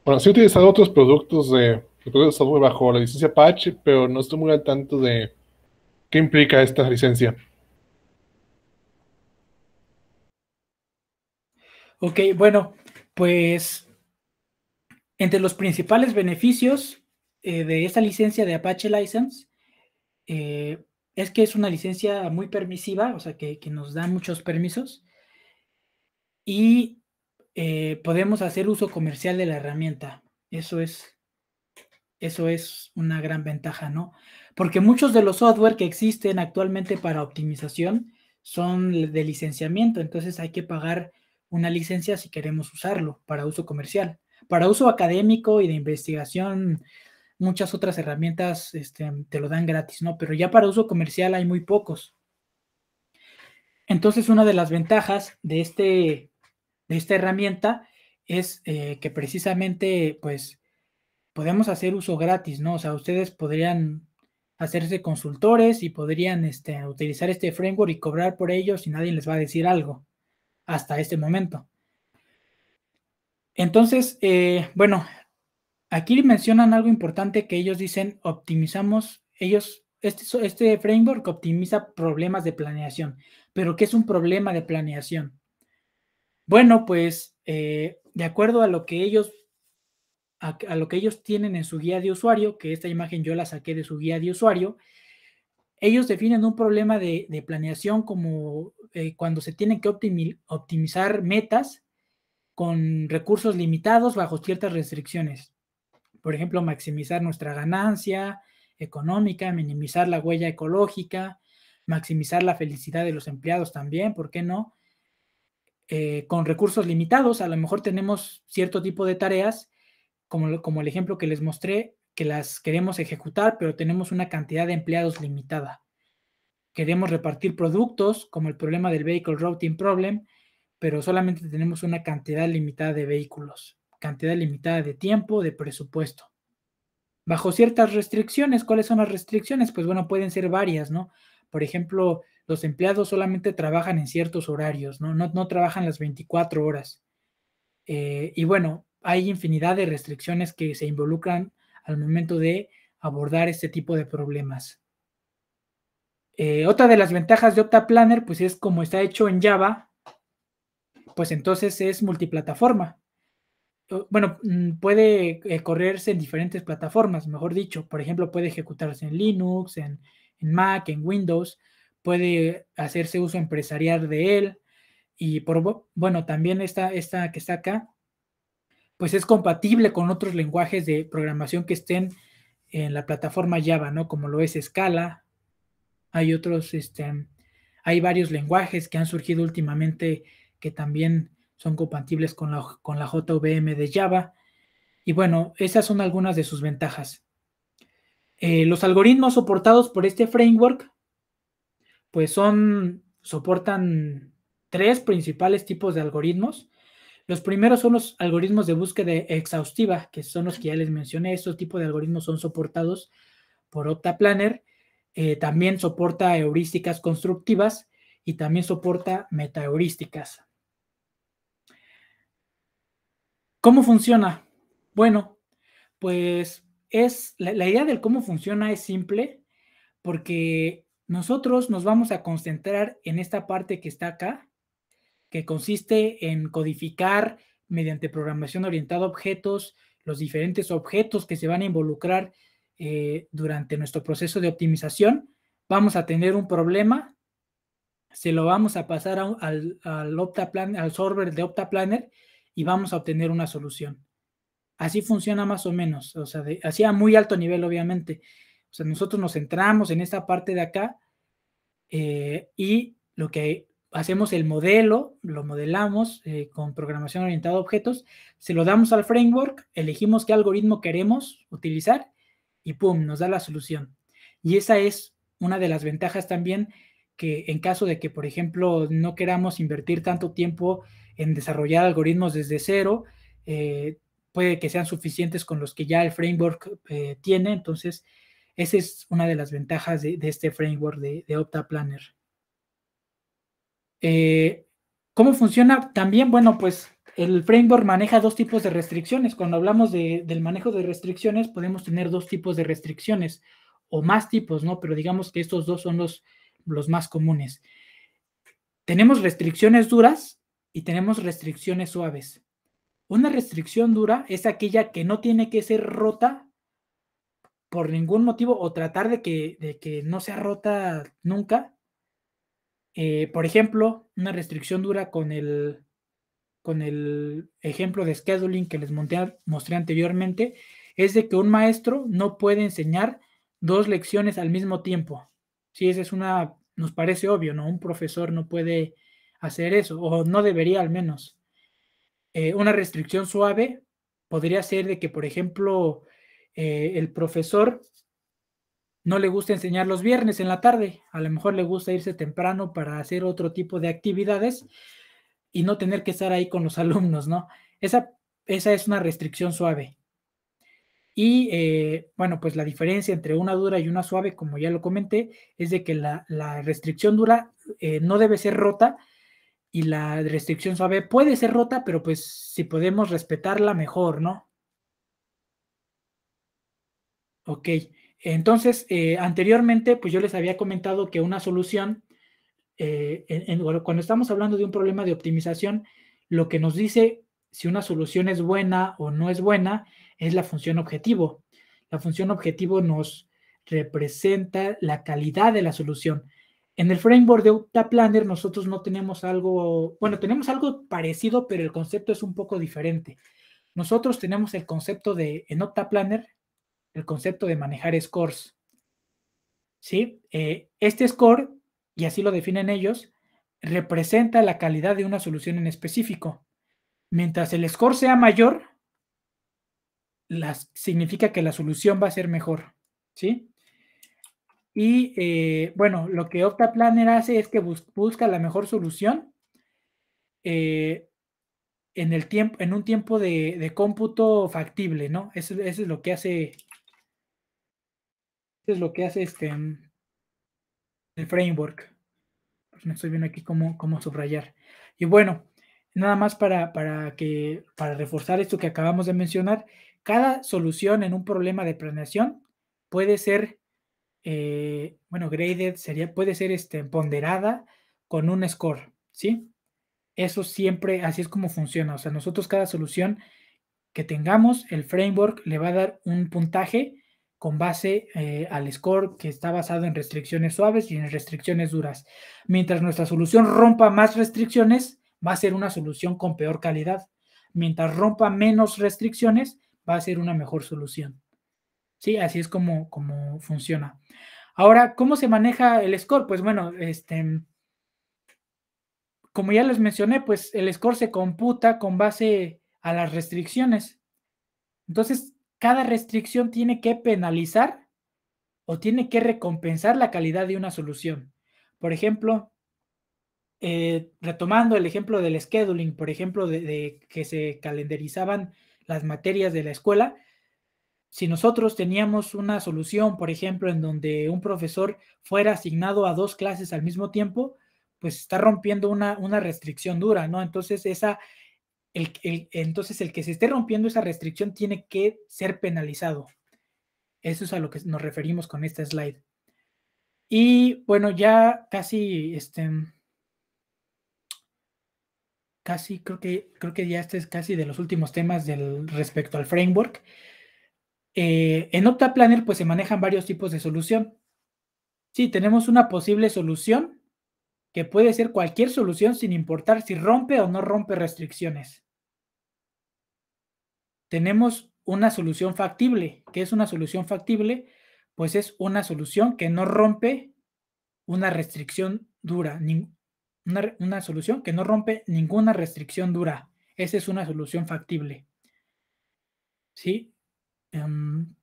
bueno, sí he utilizado otros productos de, productos de software bajo la licencia patch pero no estoy muy al tanto de, ¿Qué implica esta licencia? Ok, bueno, pues entre los principales beneficios eh, de esta licencia de Apache License eh, es que es una licencia muy permisiva, o sea, que, nos da muchos permisos y eh, podemos hacer uso comercial de la herramienta. Eso es, eso es una gran ventaja, ¿no? porque muchos de los software que existen actualmente para optimización son de licenciamiento, entonces hay que pagar una licencia si queremos usarlo para uso comercial. Para uso académico y de investigación, muchas otras herramientas este, te lo dan gratis, ¿no? Pero ya para uso comercial hay muy pocos. Entonces, una de las ventajas de, este, de esta herramienta es eh, que precisamente, pues, podemos hacer uso gratis, ¿no? O sea, ustedes podrían hacerse consultores y podrían este, utilizar este framework y cobrar por ellos y nadie les va a decir algo hasta este momento. Entonces, eh, bueno, aquí mencionan algo importante que ellos dicen, optimizamos, ellos, este, este framework optimiza problemas de planeación, pero ¿qué es un problema de planeación? Bueno, pues eh, de acuerdo a lo que ellos a, lo que ellos tienen en su guía de usuario, que esta imagen yo la saqué de su guía de usuario, ellos definen un problema de, planeación como eh, cuando se tienen que optimizar metas con recursos limitados bajo ciertas restricciones. Por ejemplo, maximizar nuestra ganancia económica, minimizar la huella ecológica, maximizar la felicidad de los empleados también, ¿por qué no? Eh, con recursos limitados, a lo mejor tenemos cierto tipo de tareas como, el ejemplo que les mostré, que las queremos ejecutar, pero tenemos una cantidad de empleados limitada. Queremos repartir productos, como el problema del Vehicle Routing Problem, pero solamente tenemos una cantidad limitada de vehículos, cantidad limitada de tiempo, de presupuesto. Bajo ciertas restricciones, ¿cuáles son las restricciones? Pues bueno, pueden ser varias, ¿no? Por ejemplo, los empleados solamente trabajan en ciertos horarios, ¿no? No, trabajan las 24 horas. Eh, y bueno, hay infinidad de restricciones que se involucran al momento de abordar este tipo de problemas. Eh, otra de las ventajas de OptaPlanner, pues es como está hecho en Java, pues entonces es multiplataforma. Bueno, mm, puede eh, correrse en diferentes plataformas, mejor dicho. Por ejemplo, puede ejecutarse en Linux, en, Mac, en Windows, puede hacerse uso empresarial de él. Y por bueno, también esta que está acá, pues es compatible con otros lenguajes de programación que estén en la plataforma Java, ¿no? Como lo es Scala. Hay otros, este, hay varios lenguajes que han surgido últimamente que también son compatibles con la, con la JVM de Java. Y bueno, esas son algunas de sus ventajas. Eh, los algoritmos soportados por este framework, pues son, soportan tres principales tipos de algoritmos. Los primeros son los algoritmos de búsqueda exhaustiva, que son los que ya les mencioné. Estos tipos de algoritmos son soportados por OptaPlanner. Eh, también soporta heurísticas constructivas y también soporta metaheurísticas. ¿Cómo funciona? Bueno, pues es la, la idea del cómo funciona es simple porque nosotros nos vamos a concentrar en esta parte que está acá, que consiste en codificar mediante programación orientada a objetos los diferentes objetos que se van a involucrar eh, durante nuestro proceso de optimización. Vamos a tener un problema, se lo vamos a pasar al, al, al solver de OptaPlanner y vamos a obtener una solución. Así funciona más o menos, o sea, así a muy alto nivel, obviamente. O sea, nosotros nos centramos en esta parte de acá eh, y lo que hacemos el modelo, lo modelamos eh, con programación orientada a objetos, se lo damos al framework, elegimos qué algoritmo queremos utilizar y ¡pum! nos da la solución. Y esa es una de las ventajas también que en caso de que, por ejemplo, no queramos invertir tanto tiempo en desarrollar algoritmos desde cero, eh, puede que sean suficientes con los que ya el framework eh, tiene. Entonces, esa es una de las ventajas de, este framework de, de Opta Planner. Eh, ¿Cómo funciona? También, bueno, pues el framework maneja dos tipos de restricciones. Cuando hablamos del manejo de restricciones, podemos tener dos tipos de restricciones o más tipos, ¿no? Pero digamos que estos dos son los, los más comunes. Tenemos restricciones duras y tenemos restricciones suaves. Una restricción dura es aquella que no tiene que ser rota por ningún motivo o tratar de que, de que no sea rota nunca eh, por ejemplo, una restricción dura con el, con el ejemplo de scheduling que les mostré anteriormente, es de que un maestro no puede enseñar dos lecciones al mismo tiempo. Sí, esa es una, nos parece obvio, ¿no? Un profesor no puede hacer eso, o no debería al menos. Eh, una restricción suave podría ser de que, por ejemplo, eh, el profesor no le gusta enseñar los viernes en la tarde, a lo mejor le gusta irse temprano para hacer otro tipo de actividades y no tener que estar ahí con los alumnos, ¿no? Esa, esa es una restricción suave. Y eh, bueno, pues la diferencia entre una dura y una suave, como ya lo comenté, es de que la, restricción dura eh, no debe ser rota y la restricción suave puede ser rota, pero pues si podemos respetarla mejor, ¿no? Ok. Entonces, eh, anteriormente, pues yo les había comentado que una solución, eh, cuando estamos hablando de un problema de optimización, lo que nos dice si una solución es buena o no es buena es la función objetivo. La función objetivo nos representa la calidad de la solución. En el framework de OptaPlanner nosotros no tenemos algo, bueno, tenemos algo parecido, pero el concepto es un poco diferente. Nosotros tenemos el concepto de, en OptaPlanner el concepto de manejar scores. ¿Sí? Eh, este score, y así lo definen ellos, representa la calidad de una solución en específico. Mientras el score sea mayor, las, significa que la solución va a ser mejor. ¿Sí? Y eh, bueno, lo que Opta hace es que busca la mejor solución eh, en, el tiempo, en un tiempo de, cómputo factible, ¿no? eso, es lo que hace es lo que hace este mm, el framework. no pues estoy viendo aquí cómo, subrayar. Y bueno, nada más para, que, para reforzar esto que acabamos de mencionar, cada solución en un problema de planeación puede ser, eh, bueno, graded, sería, puede ser este, ponderada con un score, ¿sí? Eso siempre, así es como funciona. O sea, nosotros cada solución que tengamos, el framework le va a dar un puntaje con base eh, al score que está basado en restricciones suaves y en restricciones duras. Mientras nuestra solución rompa más restricciones, va a ser una solución con peor calidad. Mientras rompa menos restricciones, va a ser una mejor solución. Sí, así es como, como funciona. Ahora, ¿cómo se maneja el score? Pues bueno, este, como ya les mencioné, pues el score se computa con base a las restricciones. Entonces, cada restricción tiene que penalizar o tiene que recompensar la calidad de una solución. Por ejemplo, eh, retomando el ejemplo del scheduling, por ejemplo, de, que se calendarizaban las materias de la escuela, si nosotros teníamos una solución, por ejemplo, en donde un profesor fuera asignado a dos clases al mismo tiempo, pues está rompiendo una, una restricción dura, ¿no? Entonces esa entonces el que se esté rompiendo esa restricción tiene que ser penalizado. Eso es a lo que nos referimos con esta slide. Y bueno, ya casi, este, casi creo que, creo que ya este es casi de los últimos temas del, respecto al framework. Eh, en Opta Planner pues se manejan varios tipos de solución. Sí, tenemos una posible solución que puede ser cualquier solución sin importar si rompe o no rompe restricciones tenemos una solución factible. ¿Qué es una solución factible? Pues es una solución que no rompe una restricción dura, una, solución que no rompe ninguna restricción dura. Esa es una solución factible. ¿Sí? Em,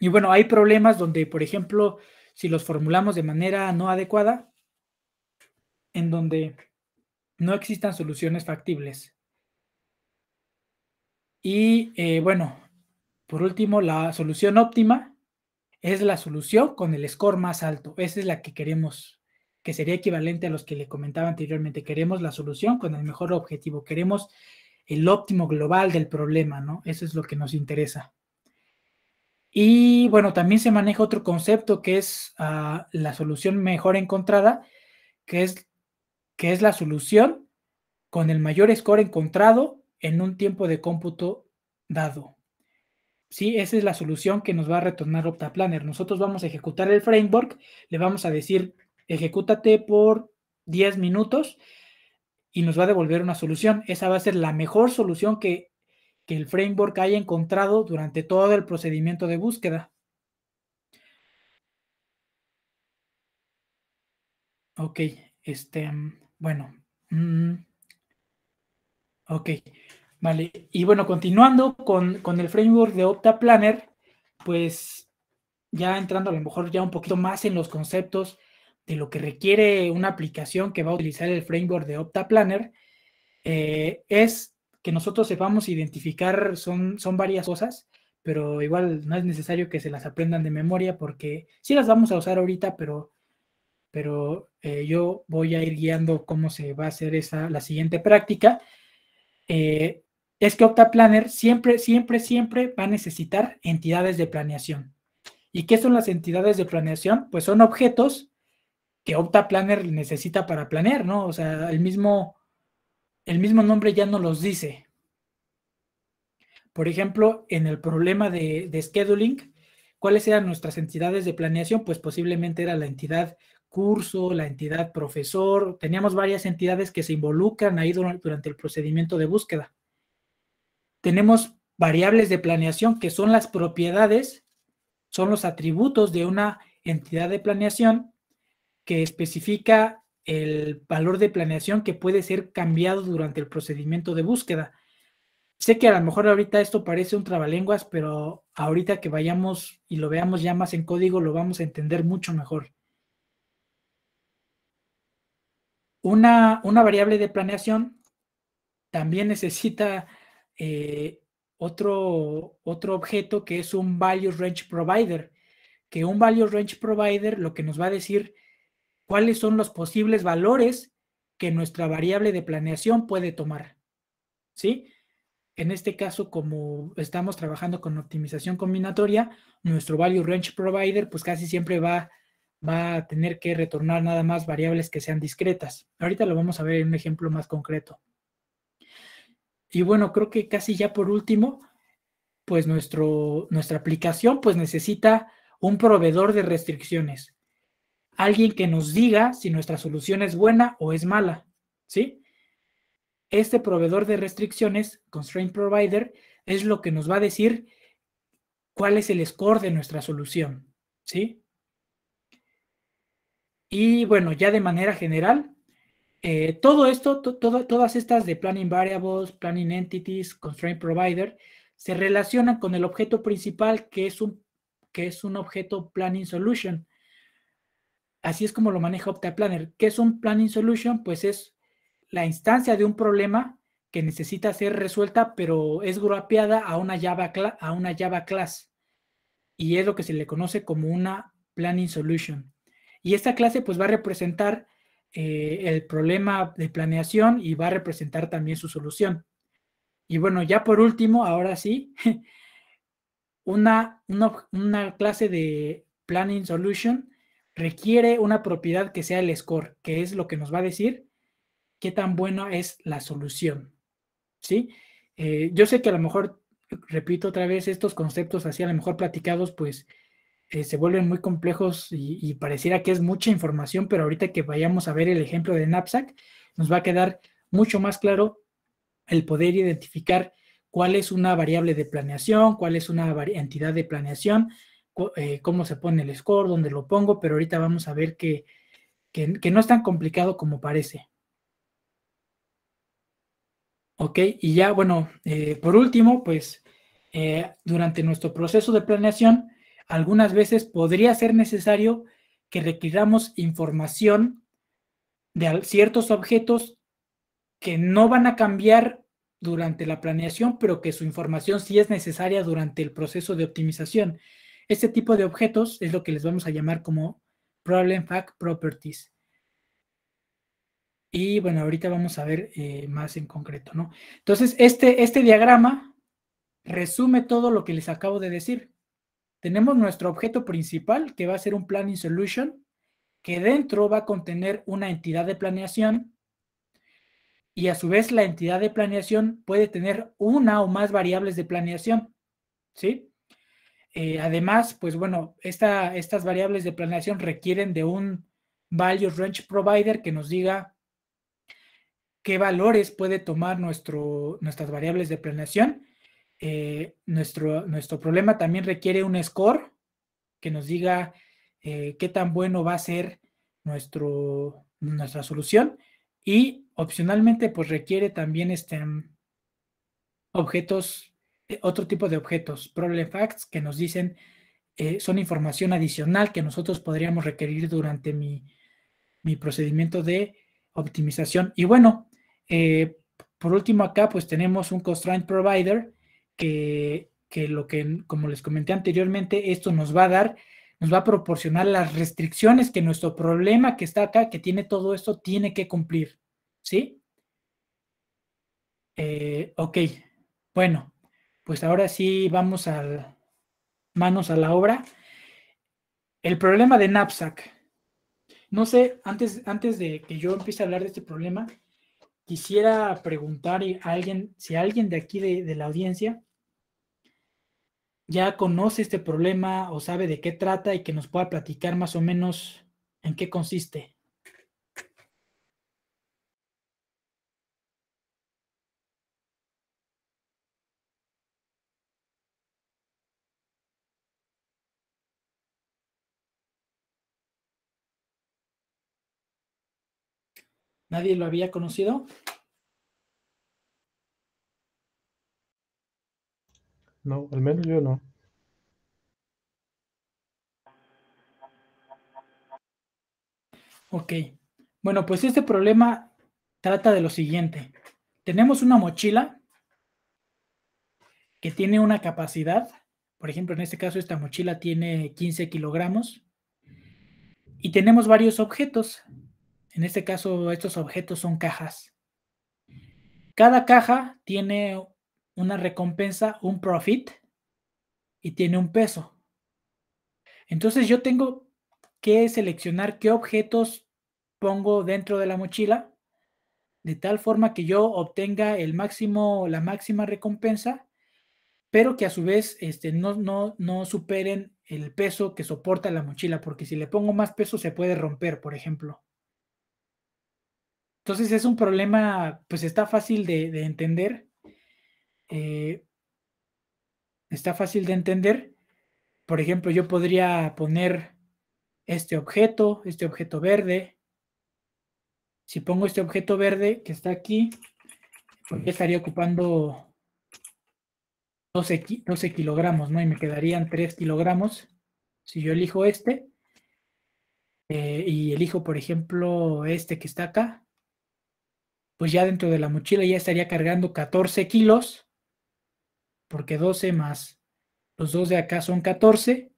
y bueno, hay problemas donde, por ejemplo, si los formulamos de manera no adecuada, en donde no existan soluciones factibles. Y eh, bueno, por último, la solución óptima es la solución con el score más alto. Esa es la que queremos, que sería equivalente a los que le comentaba anteriormente. Queremos la solución con el mejor objetivo. Queremos el óptimo global del problema, ¿no? Eso es lo que nos interesa. Y bueno, también se maneja otro concepto que es ah, la solución mejor encontrada, que es, que es la solución con el mayor score encontrado en un tiempo de cómputo dado. ¿Sí? Esa es la solución que nos va a retornar OptaPlanner. Nosotros vamos a ejecutar el framework, le vamos a decir, ejecútate por 10 minutos y nos va a devolver una solución. Esa va a ser la mejor solución que, el framework haya encontrado durante todo el procedimiento de búsqueda. Ok, este, mm, bueno. Mm, Ok, vale. Y bueno, continuando con, el framework de Opta Planner, pues ya entrando a lo mejor ya un poquito más en los conceptos de lo que requiere una aplicación que va a utilizar el framework de Opta Planner, eh, es que nosotros sepamos identificar, son, son varias cosas, pero igual no es necesario que se las aprendan de memoria porque sí las vamos a usar ahorita, pero, pero eh, yo voy a ir guiando cómo se va a hacer esa, la siguiente práctica. Eh, es que OptaPlanner siempre, siempre, siempre va a necesitar entidades de planeación. ¿Y qué son las entidades de planeación? Pues son objetos que OptaPlanner necesita para planear, ¿no? O sea, el mismo, el mismo nombre ya no los dice. Por ejemplo, en el problema de, de scheduling, ¿cuáles eran nuestras entidades de planeación? Pues posiblemente era la entidad curso, la entidad profesor. Teníamos varias entidades que se involucran ahí durante el procedimiento de búsqueda. Tenemos variables de planeación que son las propiedades, son los atributos de una entidad de planeación que especifica el valor de planeación que puede ser cambiado durante el procedimiento de búsqueda. Sé que a lo mejor ahorita esto parece un trabalenguas, pero ahorita que vayamos y lo veamos ya más en código lo vamos a entender mucho mejor. Una, variable de planeación también necesita eh, otro, otro objeto que es un value range provider, que un value range provider lo que nos va a decir cuáles son los posibles valores que nuestra variable de planeación puede tomar. ¿Sí? En este caso, como estamos trabajando con optimización combinatoria, nuestro value range provider pues casi siempre va va a tener que retornar nada más variables que sean discretas. Ahorita lo vamos a ver en un ejemplo más concreto. Y bueno, creo que casi ya por último, pues nuestro, nuestra aplicación pues necesita un proveedor de restricciones. Alguien que nos diga si nuestra solución es buena o es mala, ¿sí? Este proveedor de restricciones, Constraint Provider, es lo que nos va a decir cuál es el score de nuestra solución, ¿sí? Y bueno, ya de manera general, eh, todo esto, todas estas de planning variables, planning entities, constraint provider, se relacionan con el objeto principal que es un, que es un objeto planning solution. Así es como lo maneja Planner. ¿Qué es un planning solution? Pues es la instancia de un problema que necesita ser resuelta, pero es grapeada a una a una Java class. Y es lo que se le conoce como una planning solution. Y esta clase pues va a representar eh, el problema de planeación y va a representar también su solución. Y bueno, ya por último, ahora sí, una, una, clase de Planning Solution requiere una propiedad que sea el score, que es lo que nos va a decir qué tan buena es la solución. ¿Sí? Eh, yo sé que a lo mejor, repito otra vez, estos conceptos así a lo mejor platicados, pues eh, se vuelven muy complejos y, pareciera que es mucha información, pero ahorita que vayamos a ver el ejemplo de Knapsack, nos va a quedar mucho más claro el poder identificar cuál es una variable de planeación, cuál es una entidad de planeación, eh, cómo se pone el score, dónde lo pongo, pero ahorita vamos a ver que, no es tan complicado como parece. Ok, y ya, bueno, eh, por último, pues durante nuestro proceso de planeación, algunas veces podría ser necesario que requiramos información de ciertos objetos que no van a cambiar durante la planeación, pero que su información sí es necesaria durante el proceso de optimización. Este tipo de objetos es lo que les vamos a llamar como Problem Fact Properties. Y bueno, ahorita vamos a ver eh, más en concreto, ¿no? Entonces, este, este diagrama resume todo lo que les acabo de decir tenemos nuestro objeto principal, que va a ser un planning solution, que dentro va a contener una entidad de planeación y a su vez la entidad de planeación puede tener una o más variables de planeación, ¿sí? Eh, además, pues bueno, estas variables de planeación requieren de un value range provider que nos diga qué valores puede tomar nuestro, nuestras variables de planeación eh, nuestro, problema también requiere un score que nos diga eh, qué tan bueno va a ser nuestro, nuestra solución y opcionalmente pues requiere también este, mm, objetos, eh, otro tipo de objetos, problem facts que nos dicen son información adicional que nosotros podríamos requerir durante mi, mi procedimiento de optimización. Y bueno, por último acá pues tenemos un constraint provider que, que lo que, como les comenté anteriormente, esto nos va a dar, nos va a proporcionar las restricciones que nuestro problema que está acá, que tiene todo esto, tiene que cumplir. ¿Sí? Eh, ok, bueno, pues ahora sí vamos a manos a la obra. El problema de Knapsack. No sé, antes, antes de que yo empiece a hablar de este problema, quisiera preguntar a alguien, si alguien de aquí de la audiencia ya conoce este problema o sabe de qué trata y que nos pueda platicar más o menos en qué consiste. ¿Nadie lo había conocido? No, al menos yo no. Ok. Bueno, pues este problema trata de lo siguiente. Tenemos una mochila que tiene una capacidad, por ejemplo, en este caso esta mochila tiene 15 kilogramos y tenemos varios objetos. En este caso estos objetos son cajas. Cada caja tiene una recompensa, un profit, y tiene un peso. Entonces yo tengo que seleccionar qué objetos pongo dentro de la mochila, de tal forma que yo obtenga el máximo, la máxima recompensa, pero que a su vez este, no, no, no superen el peso que soporta la mochila, porque si le pongo más peso se puede romper, por ejemplo. Entonces es un problema, pues está fácil de, de entender, eh, está fácil de entender. Por ejemplo, yo podría poner este objeto, este objeto verde. Si pongo este objeto verde que está aquí, pues estaría ocupando 12, kilogramos, ¿no? Y me quedarían 3 kilogramos. Si yo elijo este eh, y elijo, por ejemplo, este que está acá, pues ya dentro de la mochila ya estaría cargando 14 kilos porque 12 más los dos de acá son 14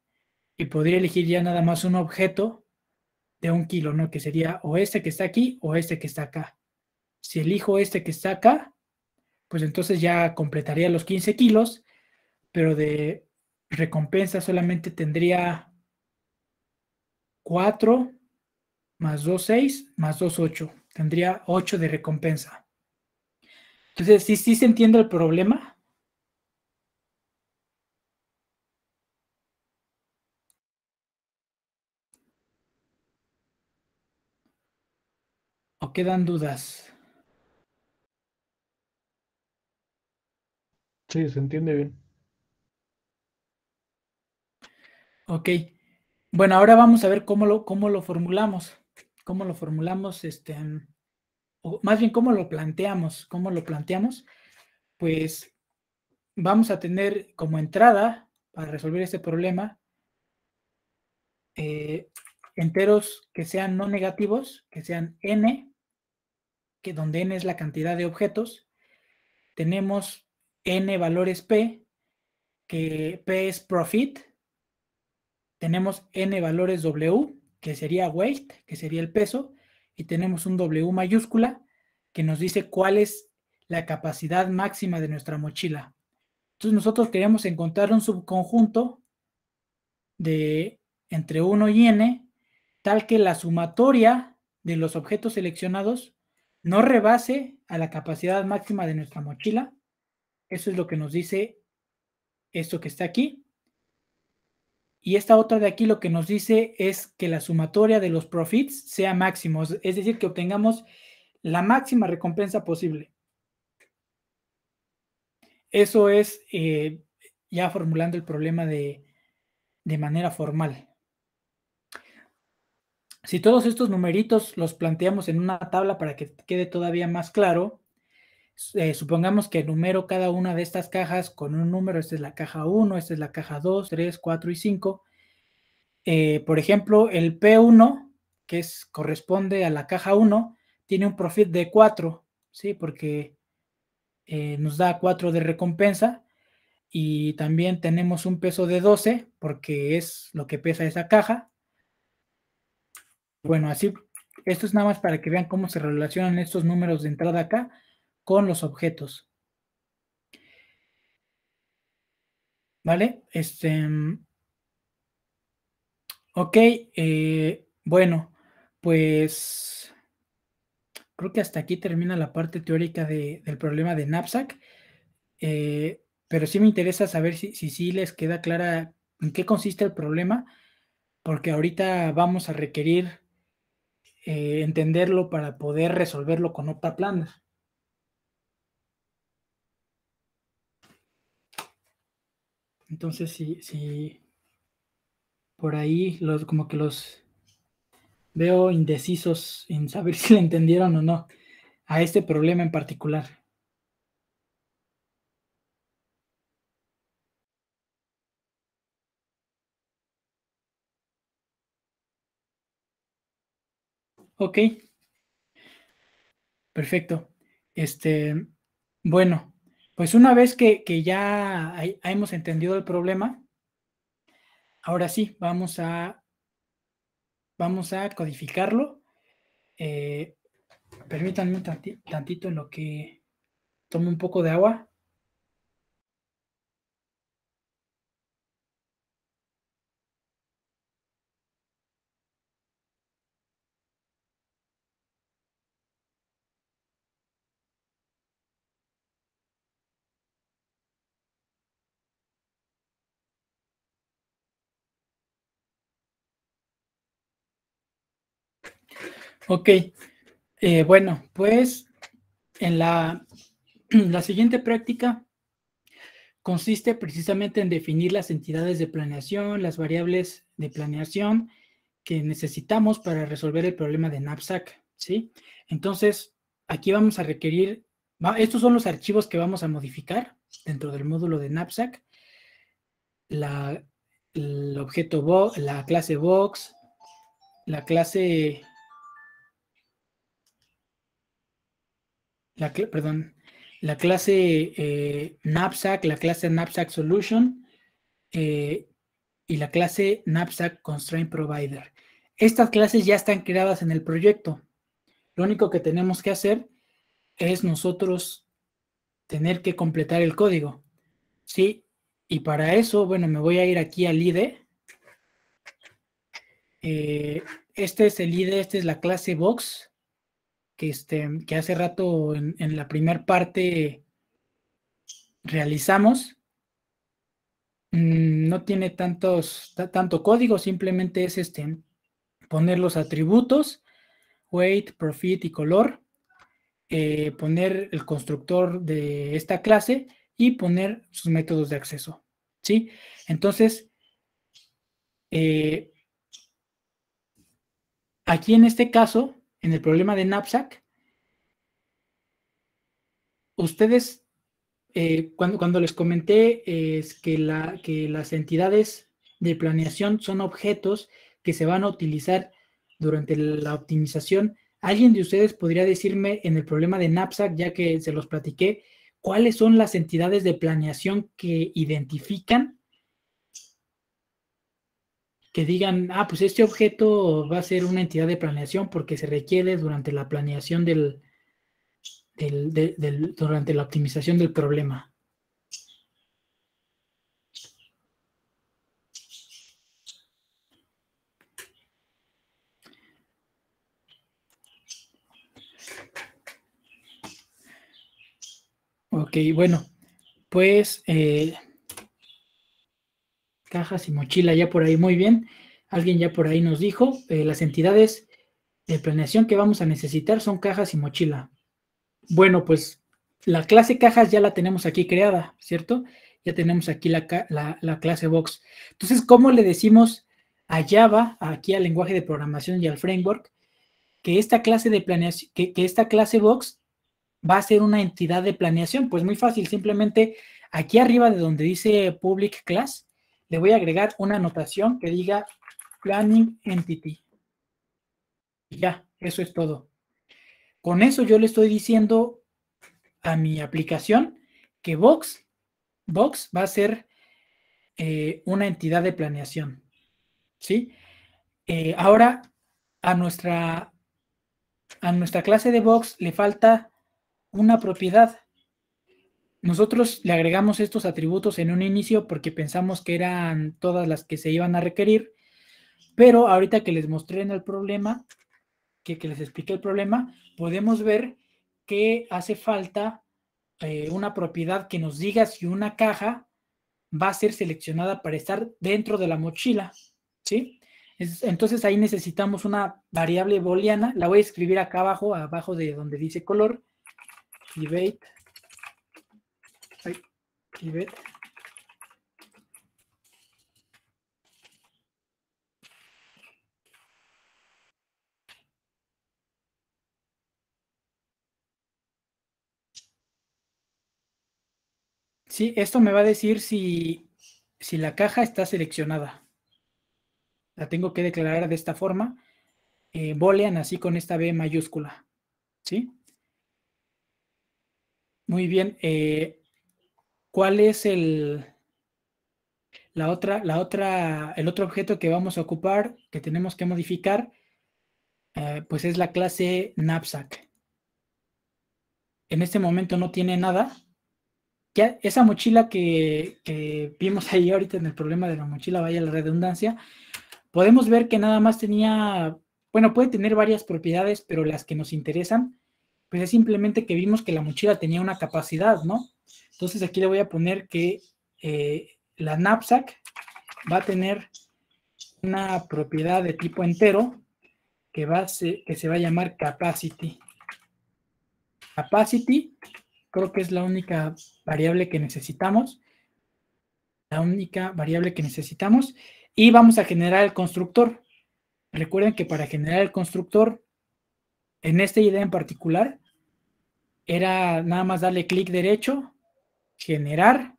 y podría elegir ya nada más un objeto de un kilo, ¿no? Que sería o este que está aquí o este que está acá. Si elijo este que está acá, pues entonces ya completaría los 15 kilos, pero de recompensa solamente tendría 4 más 2, 6, más 2, 8. Tendría 8 de recompensa. Entonces, si ¿sí, sí se entiende el problema? quedan dudas. Sí, se entiende bien. Ok. Bueno, ahora vamos a ver cómo lo, cómo lo formulamos. Cómo lo formulamos, este, o más bien cómo lo planteamos. ¿Cómo lo planteamos? Pues vamos a tener como entrada para resolver este problema eh, enteros que sean no negativos, que sean n que donde n es la cantidad de objetos, tenemos n valores p, que p es profit, tenemos n valores w, que sería weight, que sería el peso, y tenemos un w mayúscula que nos dice cuál es la capacidad máxima de nuestra mochila. Entonces nosotros queremos encontrar un subconjunto de entre 1 y n, tal que la sumatoria de los objetos seleccionados no rebase a la capacidad máxima de nuestra mochila. Eso es lo que nos dice esto que está aquí. Y esta otra de aquí lo que nos dice es que la sumatoria de los profits sea máximo, es decir, que obtengamos la máxima recompensa posible. Eso es eh, ya formulando el problema de, de manera formal. Si todos estos numeritos los planteamos en una tabla para que quede todavía más claro, eh, supongamos que numero cada una de estas cajas con un número, esta es la caja 1, esta es la caja 2, 3, 4 y 5. Eh, por ejemplo, el P1, que corresponde a la caja 1, tiene un profit de 4, ¿sí? Porque eh, nos da 4 de recompensa y también tenemos un peso de 12 porque es lo que pesa esa caja. Bueno, así, esto es nada más para que vean cómo se relacionan estos números de entrada acá con los objetos. ¿Vale? Este. Mm, ok, eh, bueno, pues creo que hasta aquí termina la parte teórica del problema de knapsack. Eh, pero sí me interesa saber si, si, si les queda clara en qué consiste el problema, porque ahorita vamos a requerir eh, entenderlo para poder resolverlo con plana Entonces, si, si por ahí los, como que los veo indecisos en saber si le entendieron o no a este problema en particular. Ok. Perfecto. Este, bueno, pues una vez que, ya hemos entendido el problema, ahora sí, vamos a, vamos a codificarlo. Eh, permítanme tantito, tantito en lo que tome un poco de agua. Ok, eh, bueno, pues en la, la siguiente práctica consiste precisamente en definir las entidades de planeación, las variables de planeación que necesitamos para resolver el problema de knapsack, ¿sí? Entonces, aquí vamos a requerir, estos son los archivos que vamos a modificar dentro del módulo de knapsack, el objeto, Box, la clase box, la clase la, perdón, la clase eh, Knapsack, la clase Knapsack Solution eh, y la clase Knapsack Constraint Provider. Estas clases ya están creadas en el proyecto. Lo único que tenemos que hacer es nosotros tener que completar el código. ¿Sí? Y para eso, bueno, me voy a ir aquí al IDE. Eh, este es el IDE, esta es la clase Box. Este, que, hace rato en, la primera parte realizamos, mm, no tiene tantos, tanto código, simplemente es este, poner los atributos, weight, profit y color, eh, poner el constructor de esta clase y poner sus métodos de acceso. ¿sí? Entonces, eh, aquí en este caso, en el problema de Knapsack, ustedes, eh, cuando, cuando, les comenté es que, la, que las entidades de planeación son objetos que se van a utilizar durante la optimización, ¿alguien de ustedes podría decirme en el problema de Knapsack, ya que se los platiqué, cuáles son las entidades de planeación que identifican que digan, ah, pues este objeto va a ser una entidad de planeación porque se requiere durante la planeación del, durante la optimización del problema. Ok, bueno, pues eh, cajas y mochila ya por ahí muy bien. Alguien ya por ahí nos dijo, eh, las entidades de planeación que vamos a necesitar son cajas y mochila. Bueno, pues la clase cajas ya la tenemos aquí creada, ¿cierto? Ya tenemos aquí la, clase box. Entonces, ¿cómo le decimos a Java, aquí al lenguaje de programación y al framework, que esta clase de planeación, que, que esta clase box va a ser una entidad de planeación? Pues muy fácil, simplemente aquí arriba de donde dice public class, le voy a agregar una anotación que diga Planning Entity. Y ya, eso es todo. Con eso yo le estoy diciendo a mi aplicación que Box, Box va a ser eh, una entidad de planeación. ¿Sí? Eh, ahora, a nuestra, a nuestra clase de Box le falta una propiedad nosotros le agregamos estos atributos en un inicio porque pensamos que eran todas las que se iban a requerir, pero ahorita que les mostré en el problema, que, les expliqué el problema, podemos ver que hace falta eh, una propiedad que nos diga si una caja va a ser seleccionada para estar dentro de la mochila, ¿sí? entonces ahí necesitamos una variable booleana, la voy a escribir acá abajo, abajo de donde dice color, debate Sí, esto me va a decir si, la caja está seleccionada. La tengo que declarar de esta forma. Eh, Bolean así con esta B mayúscula. ¿Sí? Muy bien. Eh, ¿Cuál es el, la otra, la otra, el otro objeto que vamos a ocupar, que tenemos que modificar? Eh, pues es la clase knapsack. En este momento no tiene nada. Ya, esa mochila que, que vimos ahí ahorita en el problema de la mochila, vaya la redundancia, podemos ver que nada más tenía, bueno, puede tener varias propiedades, pero las que nos interesan, pues es simplemente que vimos que la mochila tenía una capacidad, ¿no? Entonces aquí le voy a poner que eh, la knapsack va a tener una propiedad de tipo entero que, va que se va a llamar capacity. Capacity creo que es la única variable que necesitamos. La única variable que necesitamos. Y vamos a generar el constructor. Recuerden que para generar el constructor, en esta idea en particular, era nada más darle clic derecho generar,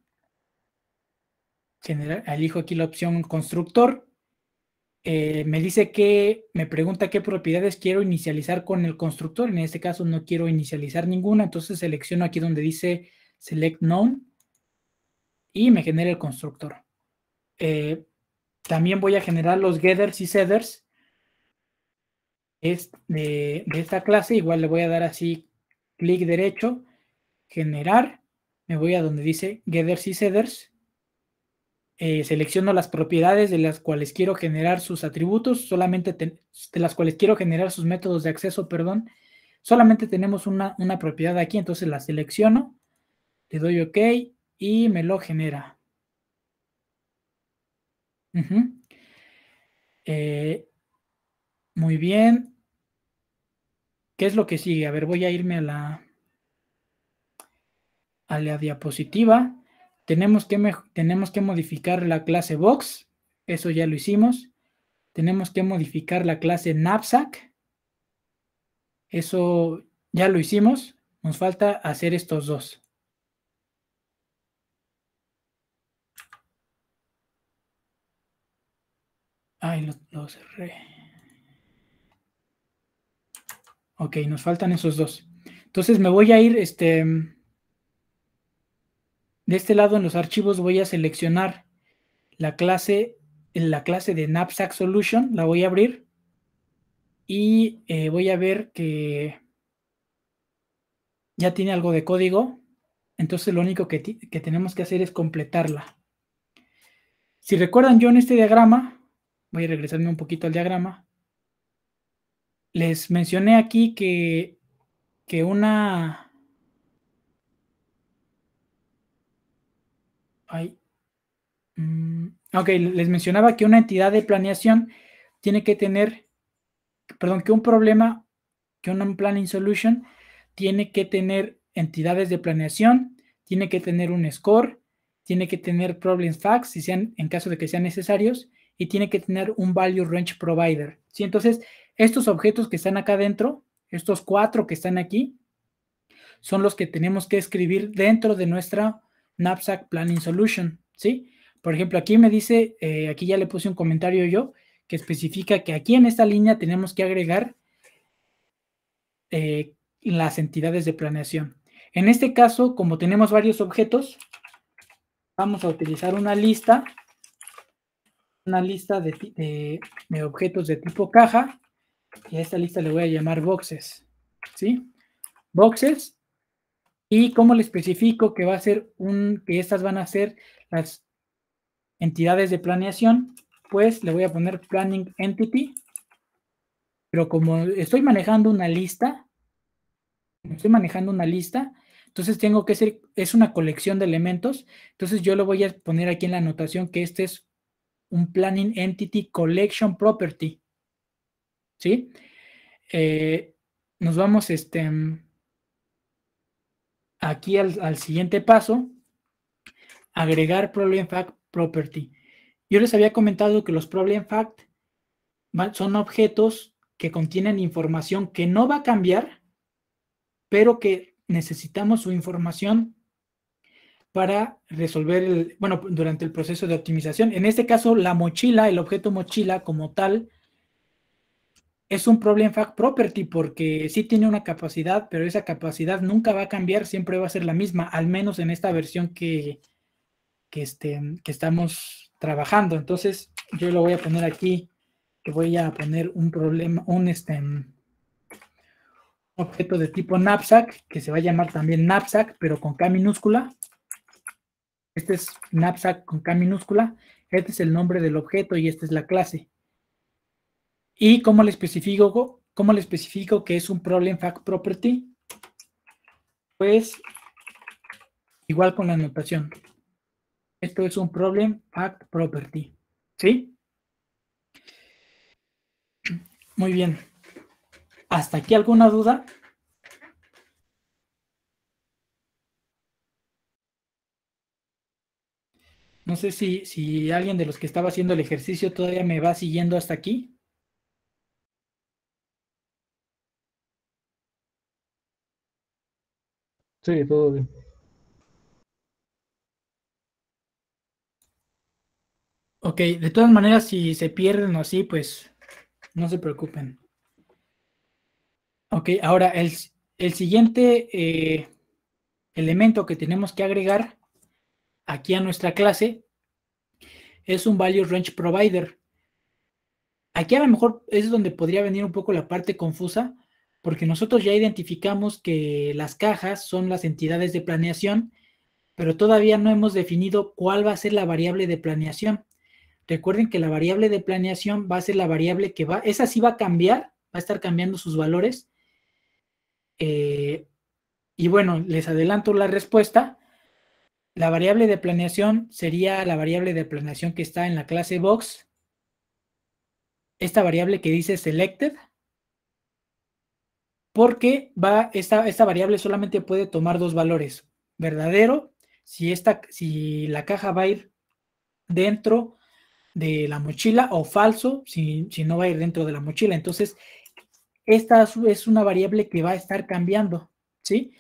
generar elijo aquí la opción constructor, eh, me dice que, me pregunta qué propiedades quiero inicializar con el constructor, en este caso no quiero inicializar ninguna, entonces selecciono aquí donde dice select none y me genera el constructor. Eh, también voy a generar los getters y setters de, de esta clase, igual le voy a dar así clic derecho, generar, me voy a donde dice Getters y Setters. Eh, selecciono las propiedades de las cuales quiero generar sus atributos, solamente de las cuales quiero generar sus métodos de acceso, perdón. Solamente tenemos una, una propiedad aquí, entonces la selecciono, le doy OK y me lo genera. Eh, muy bien. ¿Qué es lo que sigue? A ver, voy a irme a la, a la diapositiva. Tenemos que, tenemos que modificar la clase box, eso ya lo hicimos. Tenemos que modificar la clase knapsack, eso ya lo hicimos. Nos falta hacer estos dos. Ay, lo, lo cerré. Ok, nos faltan esos dos. Entonces me voy a ir, este, de este lado en los archivos voy a seleccionar la clase, en la clase de Knapsack Solution, la voy a abrir y eh, voy a ver que ya tiene algo de código, entonces lo único que, tenemos que hacer es completarla. Si recuerdan yo en este diagrama, voy a regresarme un poquito al diagrama, les mencioné aquí que una Ay. Mm, ok, les mencionaba que una entidad de planeación tiene que tener, perdón, que un problema, que un planning solution tiene que tener entidades de planeación, tiene que tener un score, tiene que tener problem facts, si sean, en caso de que sean necesarios, y tiene que tener un value range provider. ¿sí? Entonces, estos objetos que están acá dentro, estos cuatro que están aquí, son los que tenemos que escribir dentro de nuestra Knapsack Planning Solution, ¿sí? Por ejemplo, aquí me dice, eh, aquí ya le puse un comentario yo, que especifica que aquí en esta línea tenemos que agregar eh, las entidades de planeación. En este caso, como tenemos varios objetos, vamos a utilizar una lista, una lista de, de objetos de tipo caja, y a esta lista le voy a llamar boxes, ¿sí? Boxes, ¿Y cómo le especifico que va a ser un, que estas van a ser las entidades de planeación? Pues le voy a poner planning entity. Pero como estoy manejando una lista, estoy manejando una lista, entonces tengo que ser, es una colección de elementos. Entonces yo lo voy a poner aquí en la anotación que este es un planning entity collection property. ¿Sí? Eh, nos vamos, este, aquí al, siguiente paso, agregar problem fact property. Yo les había comentado que los problem fact son objetos que contienen información que no va a cambiar, pero que necesitamos su información para resolver, el, bueno, durante el proceso de optimización. En este caso, la mochila, el objeto mochila como tal, es un problema fact property porque sí tiene una capacidad, pero esa capacidad nunca va a cambiar, siempre va a ser la misma, al menos en esta versión que, este, que estamos trabajando. Entonces, yo lo voy a poner aquí, que voy a poner un problema, un este, objeto de tipo knapsack, que se va a llamar también knapsack, pero con K minúscula. Este es knapsack con K minúscula. Este es el nombre del objeto y esta es la clase. ¿Y cómo le especifico, cómo le especifico que es un problem fact property? Pues igual con la anotación. Esto es un problem fact property. ¿Sí? Muy bien. ¿Hasta aquí alguna duda? No sé si, si alguien de los que estaba haciendo el ejercicio todavía me va siguiendo hasta aquí. Sí, todo bien. Ok, de todas maneras, si se pierden o así, pues no se preocupen. Ok, ahora el, el siguiente eh, elemento que tenemos que agregar aquí a nuestra clase es un value range provider. Aquí a lo mejor es donde podría venir un poco la parte confusa, porque nosotros ya identificamos que las cajas son las entidades de planeación, pero todavía no hemos definido cuál va a ser la variable de planeación. Recuerden que la variable de planeación va a ser la variable que va, esa sí va a cambiar, va a estar cambiando sus valores. Eh, y bueno, les adelanto la respuesta. La variable de planeación sería la variable de planeación que está en la clase box. Esta variable que dice selected, porque va, esta, esta variable solamente puede tomar dos valores, verdadero, si, esta, si la caja va a ir dentro de la mochila o falso, si, no va a ir dentro de la mochila. Entonces, esta es una variable que va a estar cambiando, ¿sí?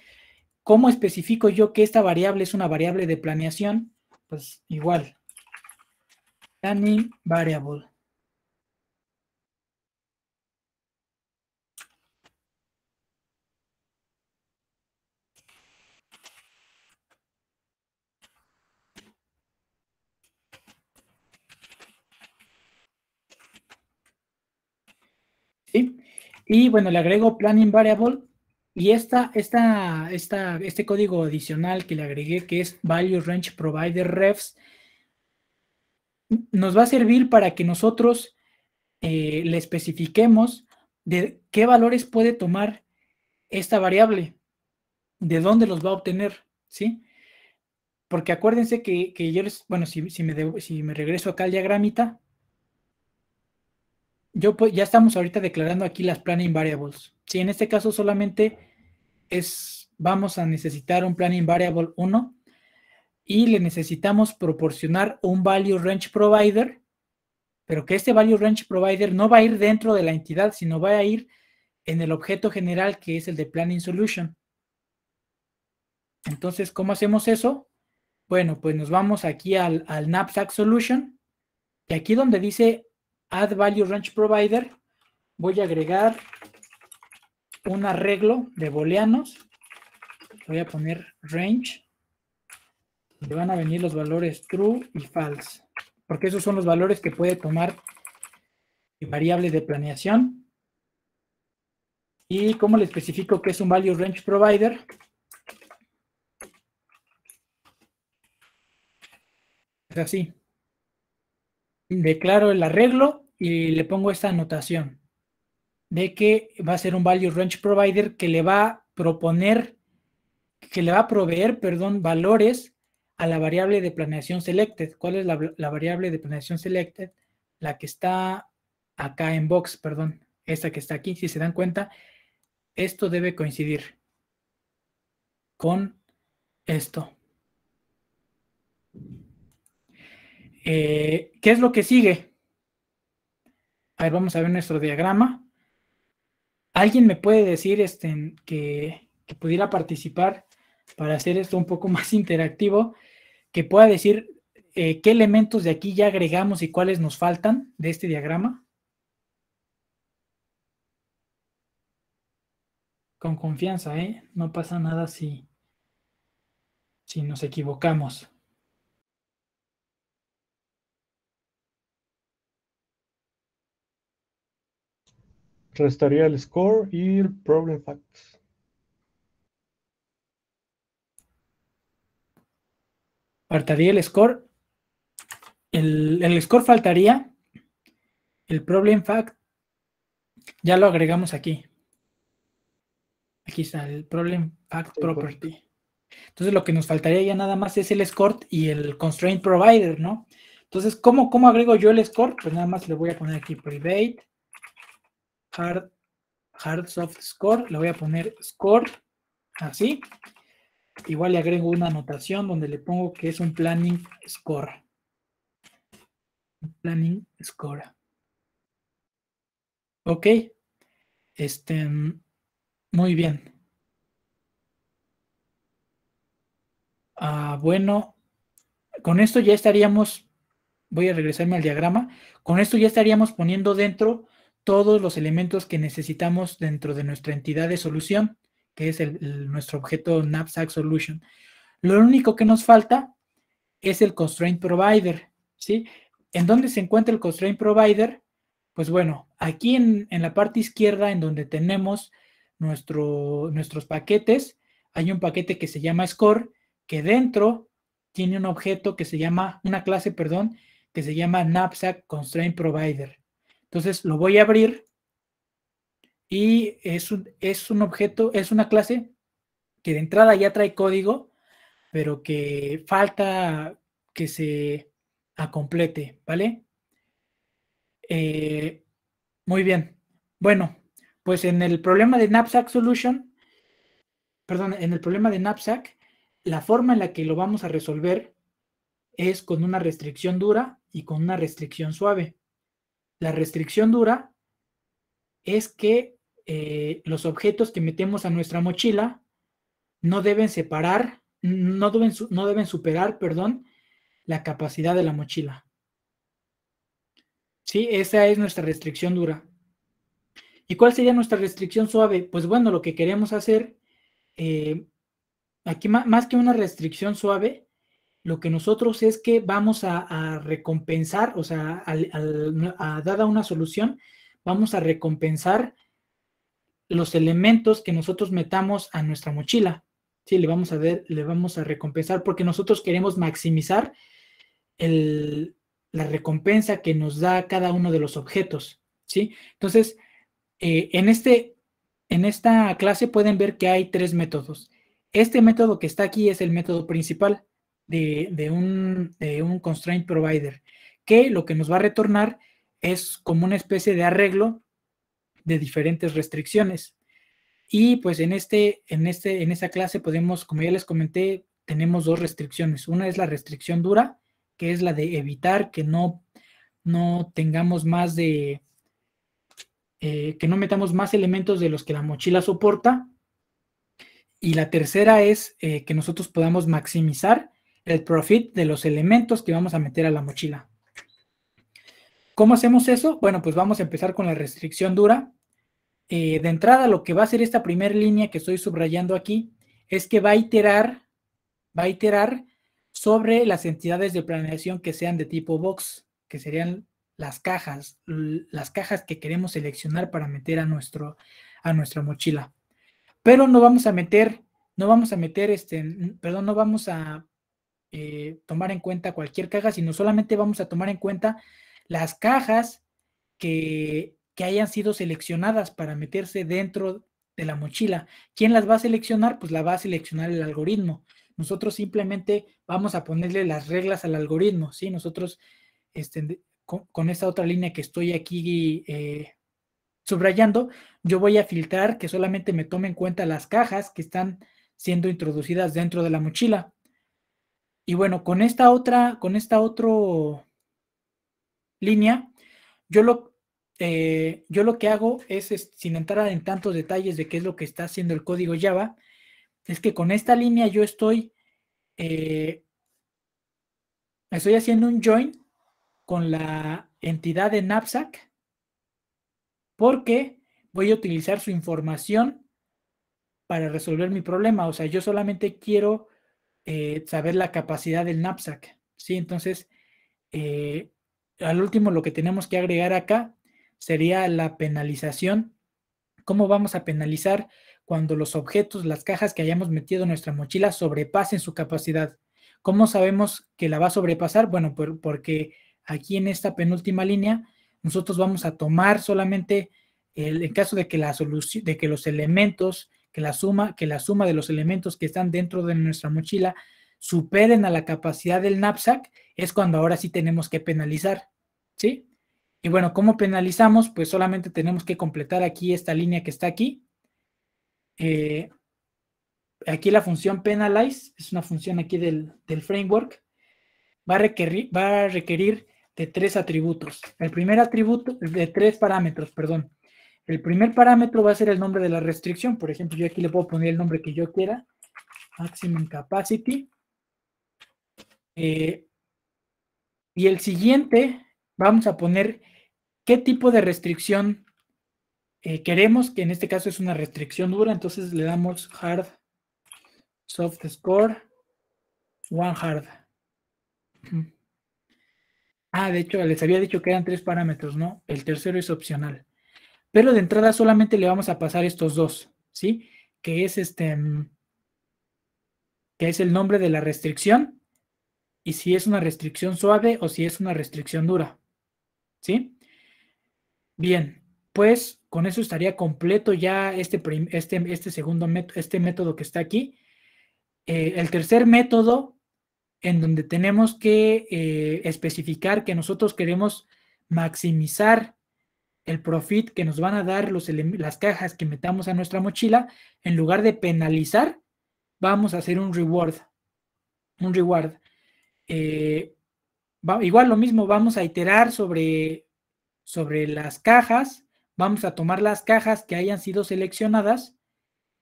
¿Cómo especifico yo que esta variable es una variable de planeación? Pues igual, planning variable. Y bueno, le agrego planning variable y esta, este código adicional que le agregué que es value range provider refs nos va a servir para que nosotros eh, le especifiquemos de qué valores puede tomar esta variable, de dónde los va a obtener, ¿sí? Porque acuérdense que, yo les, bueno, si, me si me regreso acá al diagramita, yo pues, ya estamos ahorita declarando aquí las planning variables. Si en este caso solamente es, vamos a necesitar un planning variable 1 y le necesitamos proporcionar un value range provider, pero que este value range provider no va a ir dentro de la entidad, sino va a ir en el objeto general que es el de planning solution. Entonces, ¿cómo hacemos eso? Bueno, pues nos vamos aquí al, al knapsack solution, y aquí donde dice add value range provider, voy a agregar un arreglo de booleanos. Voy a poner range. Le van a venir los valores true y false. Porque esos son los valores que puede tomar mi variable de planeación. Y como le especifico que es un value range provider. Es así. Declaro el arreglo y le pongo esta anotación de que va a ser un value range provider que le va a proponer, que le va a proveer, perdón, valores a la variable de planeación selected. ¿Cuál es la, variable de planeación selected? La que está acá en box, perdón, esta que está aquí. Si se dan cuenta, esto debe coincidir con esto. Eh, ¿Qué es lo que sigue? A ver, vamos a ver nuestro diagrama. ¿Alguien me puede decir este, que, pudiera participar para hacer esto un poco más interactivo? Que pueda decir eh, qué elementos de aquí ya agregamos y cuáles nos faltan de este diagrama. Con confianza, ¿eh? No pasa nada si nos equivocamos. Restaría el score y el problem facts. Faltaría el score. El, score faltaría. El problem fact. Ya lo agregamos aquí. Aquí está el problem fact pues. property. Entonces lo que nos faltaría ya nada más es el score y el constraint provider, ¿no? Entonces, ¿cómo, cómo agrego yo el score? Pues nada más le voy a poner aquí private hard, hard soft score, le voy a poner score, así. Igual le agrego una anotación donde le pongo que es un planning score. Planning score. Ok. Este, muy bien. Ah, bueno, con esto ya estaríamos, voy a regresarme al diagrama, con esto ya estaríamos poniendo dentro todos los elementos que necesitamos dentro de nuestra entidad de solución, que es nuestro objeto Knapsack Solution. Lo único que nos falta es el Constraint Provider, ¿sí? ¿En dónde se encuentra el Constraint Provider? Pues bueno, aquí en, en la parte izquierda, en donde tenemos nuestro, nuestros paquetes, hay un paquete que se llama Score, que dentro tiene un objeto que se llama, una clase, perdón, que se llama Knapsack Constraint Provider. Entonces lo voy a abrir y es un, es un objeto, es una clase que de entrada ya trae código, pero que falta que se complete, ¿vale? Eh, muy bien. Bueno, pues en el problema de Knapsack Solution, perdón, en el problema de Knapsack, la forma en la que lo vamos a resolver es con una restricción dura y con una restricción suave. La restricción dura es que eh, los objetos que metemos a nuestra mochila no deben separar, no deben, no deben superar, perdón, la capacidad de la mochila. Sí, esa es nuestra restricción dura. ¿Y cuál sería nuestra restricción suave? Pues bueno, lo que queremos hacer, eh, aquí más que una restricción suave, lo que nosotros es que vamos a, recompensar, o sea, a, dada una solución, vamos a recompensar los elementos que nosotros metamos a nuestra mochila. Sí, le vamos a, le vamos a recompensar porque nosotros queremos maximizar la recompensa que nos da cada uno de los objetos. ¿sí? Entonces, eh, en, este, en esta clase pueden ver que hay tres métodos. Este método que está aquí es el método principal de, un, constraint provider, que lo que nos va a retornar es como una especie de arreglo de diferentes restricciones. Y pues en, este, en, este, en esta clase podemos, como ya les comenté, tenemos dos restricciones. Una es la restricción dura, que es la de evitar que no, no tengamos más de, eh, que no metamos más elementos de los que la mochila soporta. Y la tercera es eh, que nosotros podamos maximizar el profit de los elementos que vamos a meter a la mochila. ¿Cómo hacemos eso? Bueno, pues vamos a empezar con la restricción dura. Eh, de entrada, lo que va a hacer esta primera línea que estoy subrayando aquí es que va a iterar, va a iterar sobre las entidades de planeación que sean de tipo box, que serían las cajas, las cajas que queremos seleccionar para meter a, nuestro, a nuestra mochila. Pero no vamos a meter, no vamos a meter, este, perdón, no vamos a eh, tomar en cuenta cualquier caja, sino solamente vamos a tomar en cuenta las cajas que, hayan sido seleccionadas para meterse dentro de la mochila. ¿Quién las va a seleccionar? Pues la va a seleccionar el algoritmo. Nosotros simplemente vamos a ponerle las reglas al algoritmo, ¿sí? Nosotros, este, con, esta otra línea que estoy aquí eh, subrayando, yo voy a filtrar que solamente me tome en cuenta las cajas que están siendo introducidas dentro de la mochila. Y bueno, con esta otra, con esta línea, yo lo, eh, yo lo que hago es, sin entrar en tantos detalles de qué es lo que está haciendo el código Java, es que con esta línea yo estoy, eh, estoy haciendo un join con la entidad de Knapsack porque voy a utilizar su información para resolver mi problema. O sea, yo solamente quiero eh, saber la capacidad del knapsack. ¿sí? Entonces, eh, al último lo que tenemos que agregar acá sería la penalización. ¿Cómo vamos a penalizar cuando los objetos, las cajas que hayamos metido en nuestra mochila sobrepasen su capacidad? ¿Cómo sabemos que la va a sobrepasar? Bueno, por, porque aquí en esta penúltima línea nosotros vamos a tomar solamente el, en caso de que la solución, de que los elementos que la suma, que la suma de los elementos que están dentro de nuestra mochila superen a la capacidad del knapsack, es cuando ahora sí tenemos que penalizar, ¿sí? Y bueno, ¿cómo penalizamos? Pues solamente tenemos que completar aquí esta línea que está aquí. Eh, aquí la función penalize, es una función aquí del, del framework, va a, requerir, va a requerir de tres atributos. El primer atributo, de tres parámetros, perdón. El primer parámetro va a ser el nombre de la restricción. Por ejemplo, yo aquí le puedo poner el nombre que yo quiera. Maximum capacity. Eh, y el siguiente, vamos a poner qué tipo de restricción eh, queremos, que en este caso es una restricción dura. Entonces le damos hard, soft score, one hard. Ah, de hecho, les había dicho que eran tres parámetros, ¿no? El tercero es opcional pero de entrada solamente le vamos a pasar estos dos, ¿sí? Que es este, mm, que es el nombre de la restricción y si es una restricción suave o si es una restricción dura, ¿sí? Bien, pues con eso estaría completo ya este, este, este segundo método, este método que está aquí. Eh, el tercer método en donde tenemos que eh, especificar que nosotros queremos maximizar el profit que nos van a dar los, las cajas que metamos a nuestra mochila, en lugar de penalizar, vamos a hacer un reward. Un reward. Eh, igual lo mismo, vamos a iterar sobre, sobre las cajas, vamos a tomar las cajas que hayan sido seleccionadas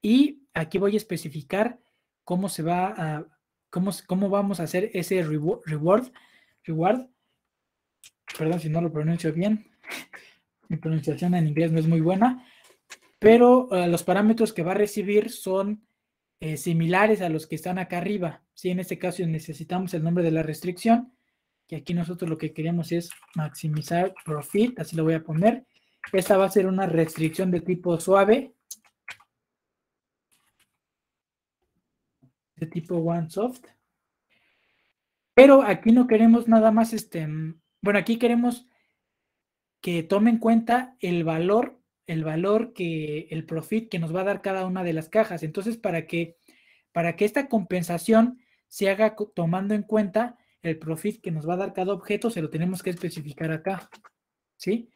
y aquí voy a especificar cómo se va a, cómo, cómo vamos a hacer ese reward, reward, reward. Perdón si no lo pronuncio bien mi pronunciación en inglés no es muy buena, pero eh, los parámetros que va a recibir son eh, similares a los que están acá arriba. Si en este caso necesitamos el nombre de la restricción, que aquí nosotros lo que queremos es maximizar profit, así lo voy a poner. Esta va a ser una restricción de tipo suave, de tipo OneSoft. Pero aquí no queremos nada más, este, mm, bueno, aquí queremos que tome en cuenta el valor, el valor que el profit que nos va a dar cada una de las cajas. Entonces, para que, para que esta compensación se haga tomando en cuenta el profit que nos va a dar cada objeto, se lo tenemos que especificar acá. ¿Sí?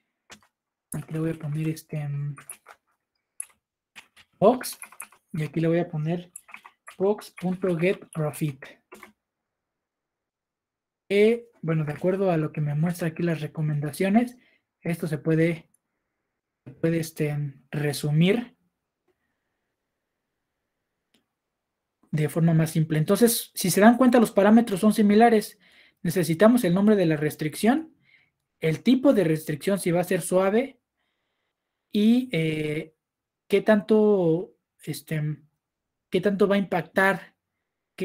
Aquí le voy a poner este mm, box y aquí le voy a poner box.getProfit. Eh, bueno, de acuerdo a lo que me muestra aquí las recomendaciones, esto se puede, puede este, resumir de forma más simple. Entonces, si se dan cuenta, los parámetros son similares. Necesitamos el nombre de la restricción, el tipo de restricción, si va a ser suave, y eh, qué tanto, este, qué tanto va a impactar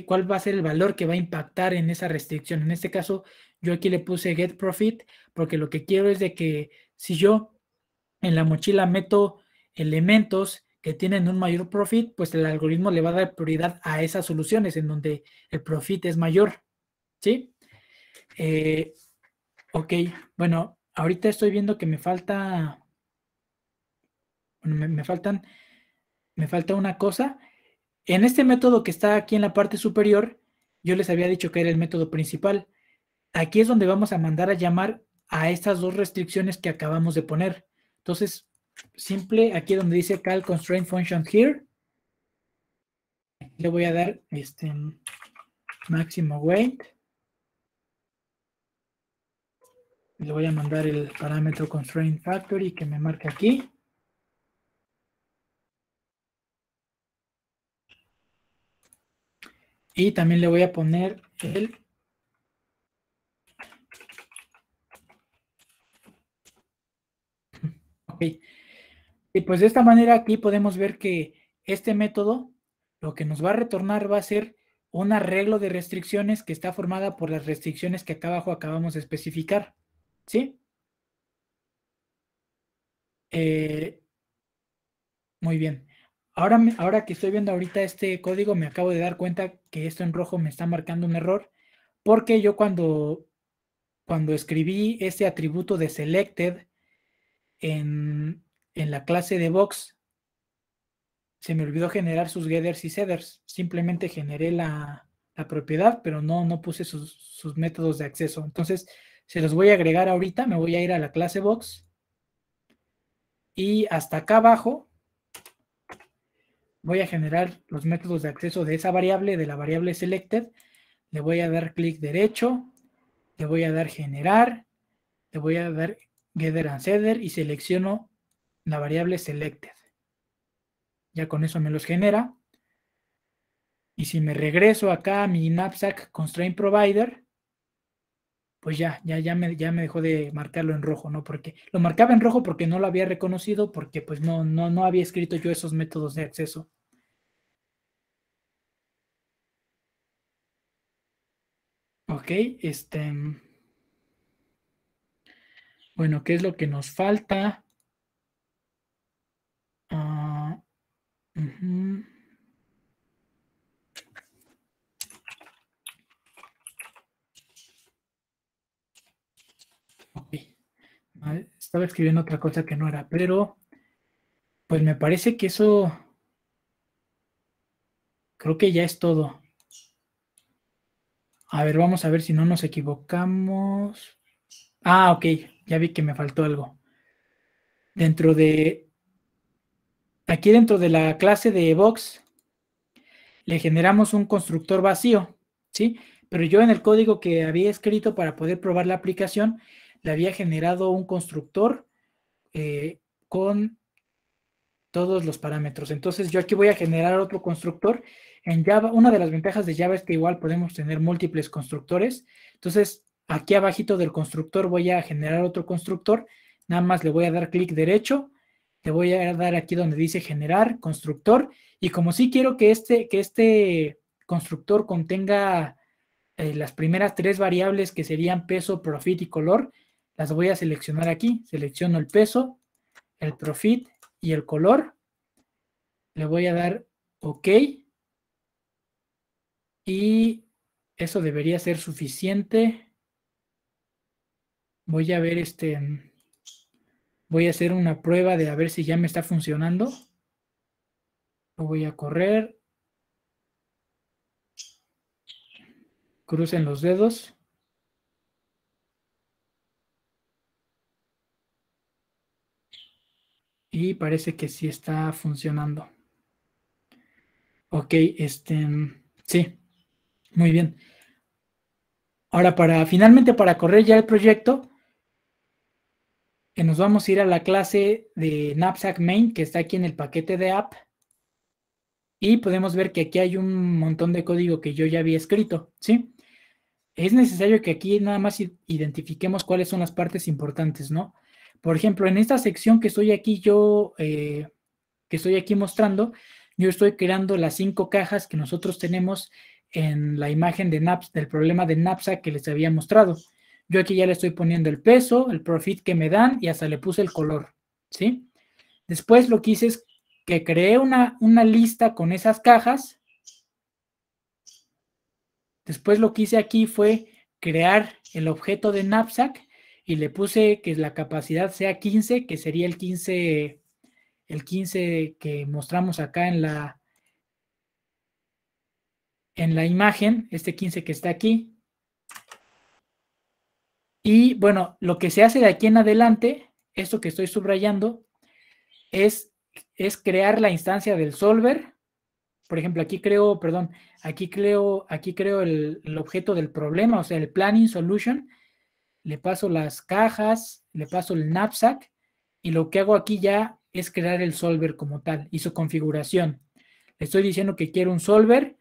cuál va a ser el valor que va a impactar en esa restricción. En este caso, yo aquí le puse get profit porque lo que quiero es de que si yo en la mochila meto elementos que tienen un mayor profit, pues el algoritmo le va a dar prioridad a esas soluciones en donde el profit es mayor. ¿Sí? Eh, ok, bueno, ahorita estoy viendo que me falta, me, me faltan, me falta una cosa en este método que está aquí en la parte superior, yo les había dicho que era el método principal. Aquí es donde vamos a mandar a llamar a estas dos restricciones que acabamos de poner. Entonces, simple, aquí donde dice call constraint function here, le voy a dar este máximo weight. Le voy a mandar el parámetro constraint factory que me marca aquí. Y también le voy a poner el Ok. Y pues de esta manera aquí podemos ver que este método lo que nos va a retornar va a ser un arreglo de restricciones que está formada por las restricciones que acá abajo acabamos de especificar. ¿Sí? Eh, muy bien. Ahora, que estoy viendo ahorita este código, me acabo de dar cuenta que esto en rojo me está marcando un error, porque yo cuando, cuando escribí este atributo de selected en, la clase de box, se me olvidó generar sus getters y setters. Simplemente generé la, propiedad, pero no, no puse sus, sus, métodos de acceso. Entonces, se los voy a agregar ahorita. Me voy a ir a la clase box. Y hasta acá abajo voy a generar los métodos de acceso de esa variable, de la variable selected, le voy a dar clic derecho, le voy a dar generar, le voy a dar getter and setter y selecciono la variable selected. Ya con eso me los genera. Y si me regreso acá a mi knapsack constraint provider, pues ya, ya, ya me, ya me dejó de marcarlo en rojo, ¿no? Porque lo marcaba en rojo porque no lo había reconocido, porque pues no, no, había escrito yo esos métodos de acceso. Ok, este. Bueno, ¿qué es lo que nos falta? Ah... Ah, estaba escribiendo otra cosa que no era, pero pues me parece que eso creo que ya es todo. A ver, vamos a ver si no nos equivocamos. Ah, ok, ya vi que me faltó algo. Dentro de, aquí dentro de la clase de Vox, le generamos un constructor vacío, ¿sí? Pero yo en el código que había escrito para poder probar la aplicación, le había generado un constructor eh, con todos los parámetros. Entonces yo aquí voy a generar otro constructor. En Java, una de las ventajas de Java es que igual podemos tener múltiples constructores. Entonces aquí abajito del constructor voy a generar otro constructor. Nada más le voy a dar clic derecho. Le voy a dar aquí donde dice generar constructor. Y como sí quiero que este, que este constructor contenga eh, las primeras tres variables que serían peso, profit y color, las voy a seleccionar aquí. Selecciono el peso, el profit y el color. Le voy a dar OK. Y eso debería ser suficiente. Voy a ver este... Voy a hacer una prueba de a ver si ya me está funcionando. Lo voy a correr. Crucen los dedos. y parece que sí está funcionando. Ok, este, sí, muy bien. Ahora, para finalmente para correr ya el proyecto, eh, nos vamos a ir a la clase de Knapsack Main, que está aquí en el paquete de app. Y podemos ver que aquí hay un montón de código que yo ya había escrito, ¿sí? Es necesario que aquí nada más identifiquemos cuáles son las partes importantes, ¿no? Por ejemplo, en esta sección que estoy aquí yo, eh, que estoy aquí mostrando, yo estoy creando las cinco cajas que nosotros tenemos en la imagen de del problema de Knapsack que les había mostrado. Yo aquí ya le estoy poniendo el peso, el profit que me dan y hasta le puse el color, ¿sí? Después lo que hice es que creé una, una lista con esas cajas. Después lo que hice aquí fue crear el objeto de knapsack y le puse que la capacidad sea 15, que sería el 15, el 15 que mostramos acá en la, en la imagen, este 15 que está aquí. Y bueno, lo que se hace de aquí en adelante, esto que estoy subrayando, es, es crear la instancia del solver. Por ejemplo, aquí creo, perdón, aquí creo, aquí creo el, el objeto del problema, o sea, el planning solution le paso las cajas, le paso el knapsack y lo que hago aquí ya es crear el solver como tal y su configuración. Le estoy diciendo que quiero un solver,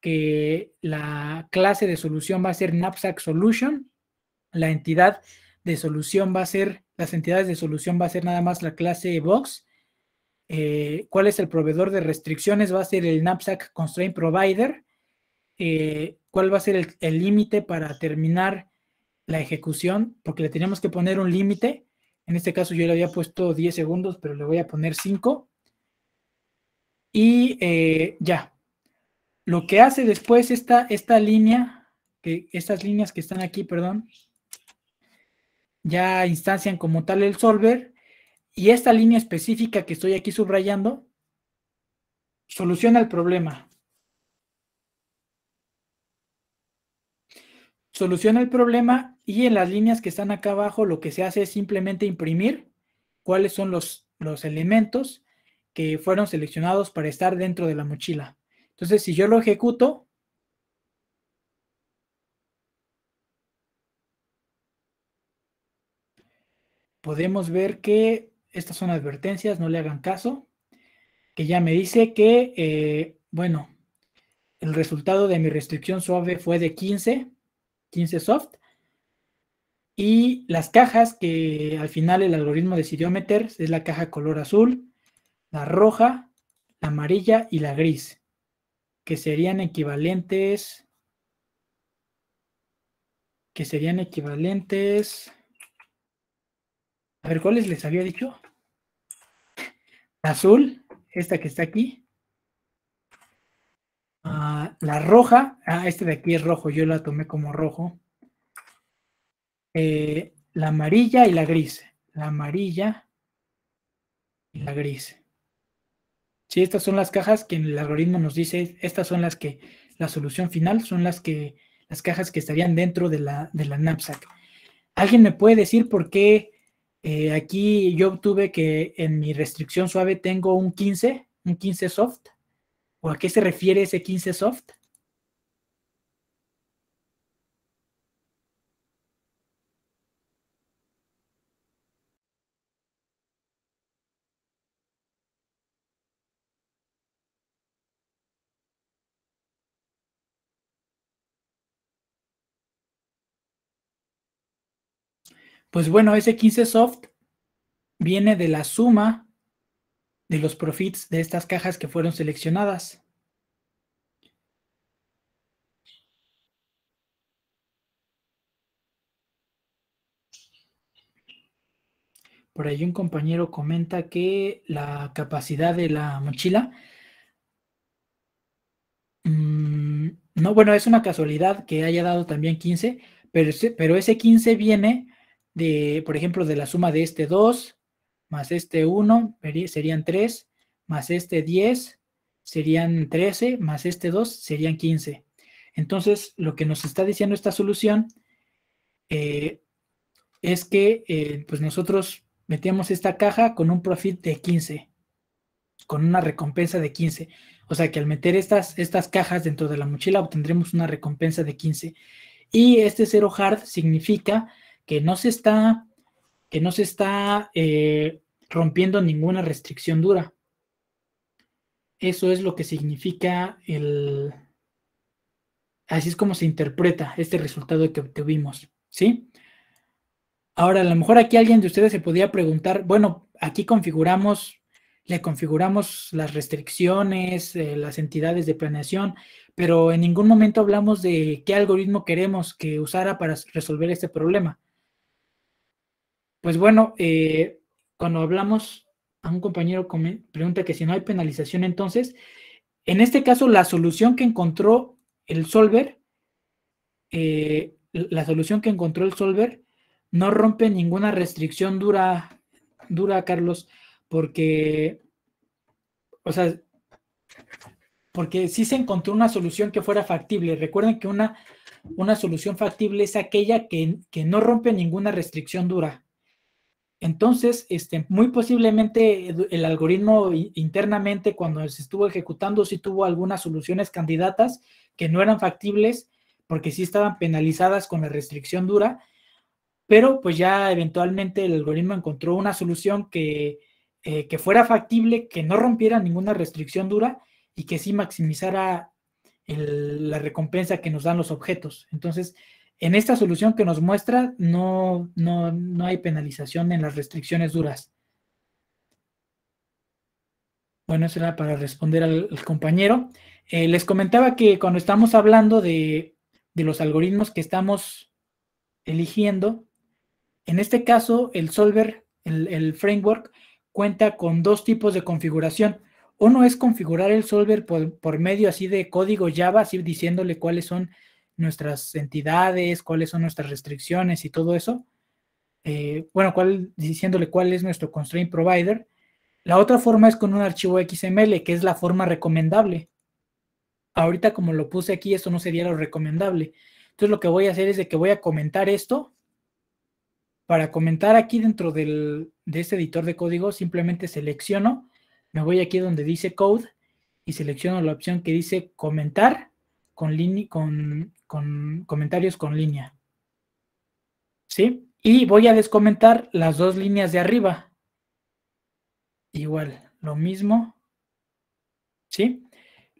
que la clase de solución va a ser knapsack solution, la entidad de solución va a ser, las entidades de solución va a ser nada más la clase box, eh, cuál es el proveedor de restricciones va a ser el knapsack constraint provider, eh, cuál va a ser el límite para terminar la ejecución, porque le teníamos que poner un límite. En este caso yo le había puesto 10 segundos, pero le voy a poner 5. Y eh, ya. Lo que hace después esta, esta línea, que, estas líneas que están aquí, perdón, ya instancian como tal el solver. Y esta línea específica que estoy aquí subrayando, soluciona el problema. soluciona el problema y en las líneas que están acá abajo lo que se hace es simplemente imprimir cuáles son los, los elementos que fueron seleccionados para estar dentro de la mochila. Entonces, si yo lo ejecuto, podemos ver que estas son advertencias, no le hagan caso, que ya me dice que, eh, bueno, el resultado de mi restricción suave fue de 15, ciencia soft. Y las cajas que al final el algoritmo decidió meter es la caja color azul, la roja, la amarilla y la gris, que serían equivalentes que serían equivalentes. A ver, ¿cuáles les había dicho? azul, esta que está aquí. Ah, la roja, ah, este de aquí es rojo, yo la tomé como rojo. Eh, la amarilla y la gris. La amarilla y la gris. Sí, estas son las cajas que el algoritmo nos dice, estas son las que, la solución final, son las que, las cajas que estarían dentro de la, de la knapsack. ¿Alguien me puede decir por qué eh, aquí yo obtuve que en mi restricción suave tengo un 15, un 15 soft? a qué se refiere ese 15 soft? Pues bueno, ese 15 soft viene de la suma de los profits de estas cajas que fueron seleccionadas. Por ahí un compañero comenta que la capacidad de la mochila... Mm, no, bueno, es una casualidad que haya dado también 15, pero, pero ese 15 viene de, por ejemplo, de la suma de este 2, más este 1 serían 3, más este 10 serían 13, más este 2 serían 15. Entonces, lo que nos está diciendo esta solución eh, es que eh, pues nosotros metemos esta caja con un profit de 15, con una recompensa de 15. O sea que al meter estas, estas cajas dentro de la mochila obtendremos una recompensa de 15. Y este 0 hard significa que no se está no se está eh, rompiendo ninguna restricción dura. Eso es lo que significa el... Así es como se interpreta este resultado que obtuvimos, ¿sí? Ahora, a lo mejor aquí alguien de ustedes se podría preguntar, bueno, aquí configuramos, le configuramos las restricciones, eh, las entidades de planeación, pero en ningún momento hablamos de qué algoritmo queremos que usara para resolver este problema. Pues bueno, eh, cuando hablamos a un compañero pregunta que si no hay penalización, entonces, en este caso, la solución que encontró el solver, eh, la solución que encontró el solver no rompe ninguna restricción dura, dura, Carlos, porque, o sea, porque sí se encontró una solución que fuera factible. Recuerden que una, una solución factible es aquella que, que no rompe ninguna restricción dura. Entonces, este, muy posiblemente el algoritmo internamente cuando se estuvo ejecutando sí tuvo algunas soluciones candidatas que no eran factibles porque sí estaban penalizadas con la restricción dura, pero pues ya eventualmente el algoritmo encontró una solución que, eh, que fuera factible, que no rompiera ninguna restricción dura y que sí maximizara la recompensa que nos dan los objetos. Entonces, en esta solución que nos muestra no, no, hay penalización en las restricciones duras. Bueno, eso era para responder al, compañero. Eh, les comentaba que cuando estamos hablando de, los algoritmos que estamos eligiendo, en este caso el solver, el, framework, cuenta con dos tipos de configuración. Uno es configurar el solver por, por, medio así de código Java, así diciéndole cuáles son nuestras entidades, cuáles son nuestras restricciones y todo eso. Eh, bueno, diciéndole cuál es nuestro constraint provider. La otra forma es con un archivo XML, que es la forma recomendable. Ahorita como lo puse aquí, esto no sería lo recomendable. Entonces lo que voy a hacer es de que voy a comentar esto. Para comentar aquí dentro de este editor de código, simplemente selecciono, me voy aquí donde dice code y selecciono la opción que dice comentar con, con con comentarios con línea. ¿Sí? Y voy a descomentar las dos líneas de arriba. Igual, lo mismo. ¿Sí?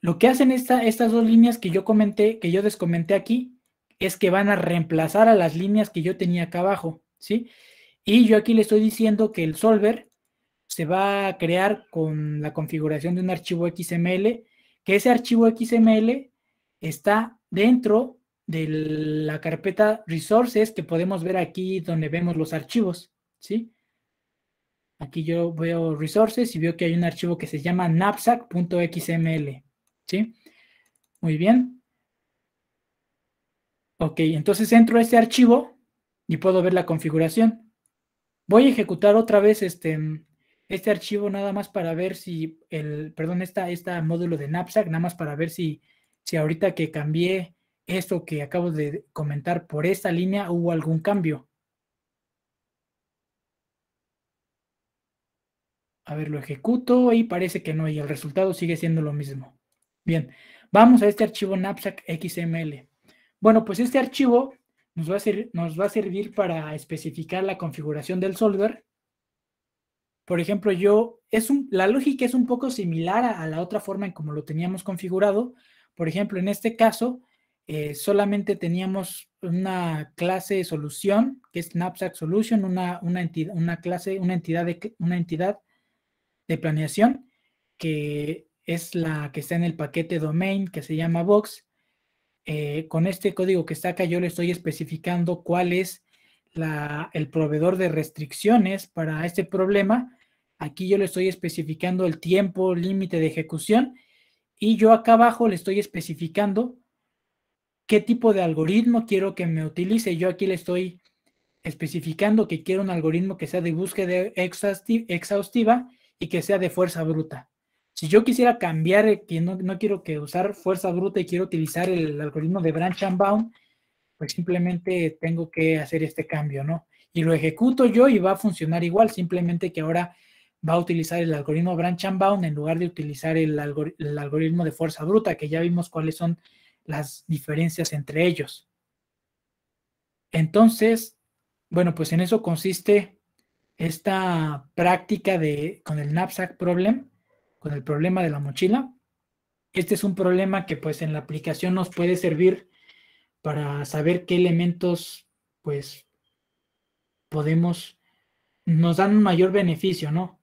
Lo que hacen estas dos líneas que yo comenté, que yo descomenté aquí, es que van a reemplazar a las líneas que yo tenía acá abajo. ¿Sí? Y yo aquí le estoy diciendo que el solver se va a crear con la configuración de un archivo XML, que ese archivo XML está dentro de la carpeta resources que podemos ver aquí donde vemos los archivos, ¿sí? Aquí yo veo resources y veo que hay un archivo que se llama knapsack.xml, ¿sí? Muy bien. Ok, entonces entro a este archivo y puedo ver la configuración. Voy a ejecutar otra vez este, este archivo nada más para ver si el, perdón, esta, esta módulo de knapsack, nada más para ver si, si ahorita que cambié esto que acabo de comentar por esta línea, ¿hubo algún cambio? A ver, lo ejecuto y parece que no, y el resultado sigue siendo lo mismo. Bien, vamos a este archivo Knapsack XML. Bueno, pues este archivo nos va, a nos va a servir para especificar la configuración del solver. Por ejemplo, yo, es un, la lógica es un poco similar a, a la otra forma en como lo teníamos configurado. Por ejemplo, en este caso, eh, solamente teníamos una clase de solución, que es Knapsack Solution, una, entidad, una clase, una entidad, de, una entidad de planeación, que es la que está en el paquete domain que se llama Box. Eh, con este código que está acá, yo le estoy especificando cuál es el proveedor de restricciones para este problema. Aquí yo le estoy especificando el tiempo límite de ejecución y yo acá abajo le estoy especificando qué tipo de algoritmo quiero que me utilice. Yo aquí le estoy especificando que quiero un algoritmo que sea de búsqueda exhaustiva y que sea de fuerza bruta. Si yo quisiera cambiar, eh, que no, quiero que usar fuerza bruta y quiero utilizar el algoritmo de Branch and Bound, pues simplemente tengo que hacer este cambio, ¿no? Y lo ejecuto yo y va a funcionar igual, simplemente que ahora va a utilizar el algoritmo Branch and Bound en lugar de utilizar el, el algoritmo de fuerza bruta, que ya vimos cuáles son las diferencias entre ellos. Entonces, bueno, pues en eso consiste esta práctica de, con el knapsack problem, con el problema de la mochila. Este es un problema que pues en la aplicación nos puede servir para saber qué elementos pues podemos, nos dan un mayor beneficio, ¿no?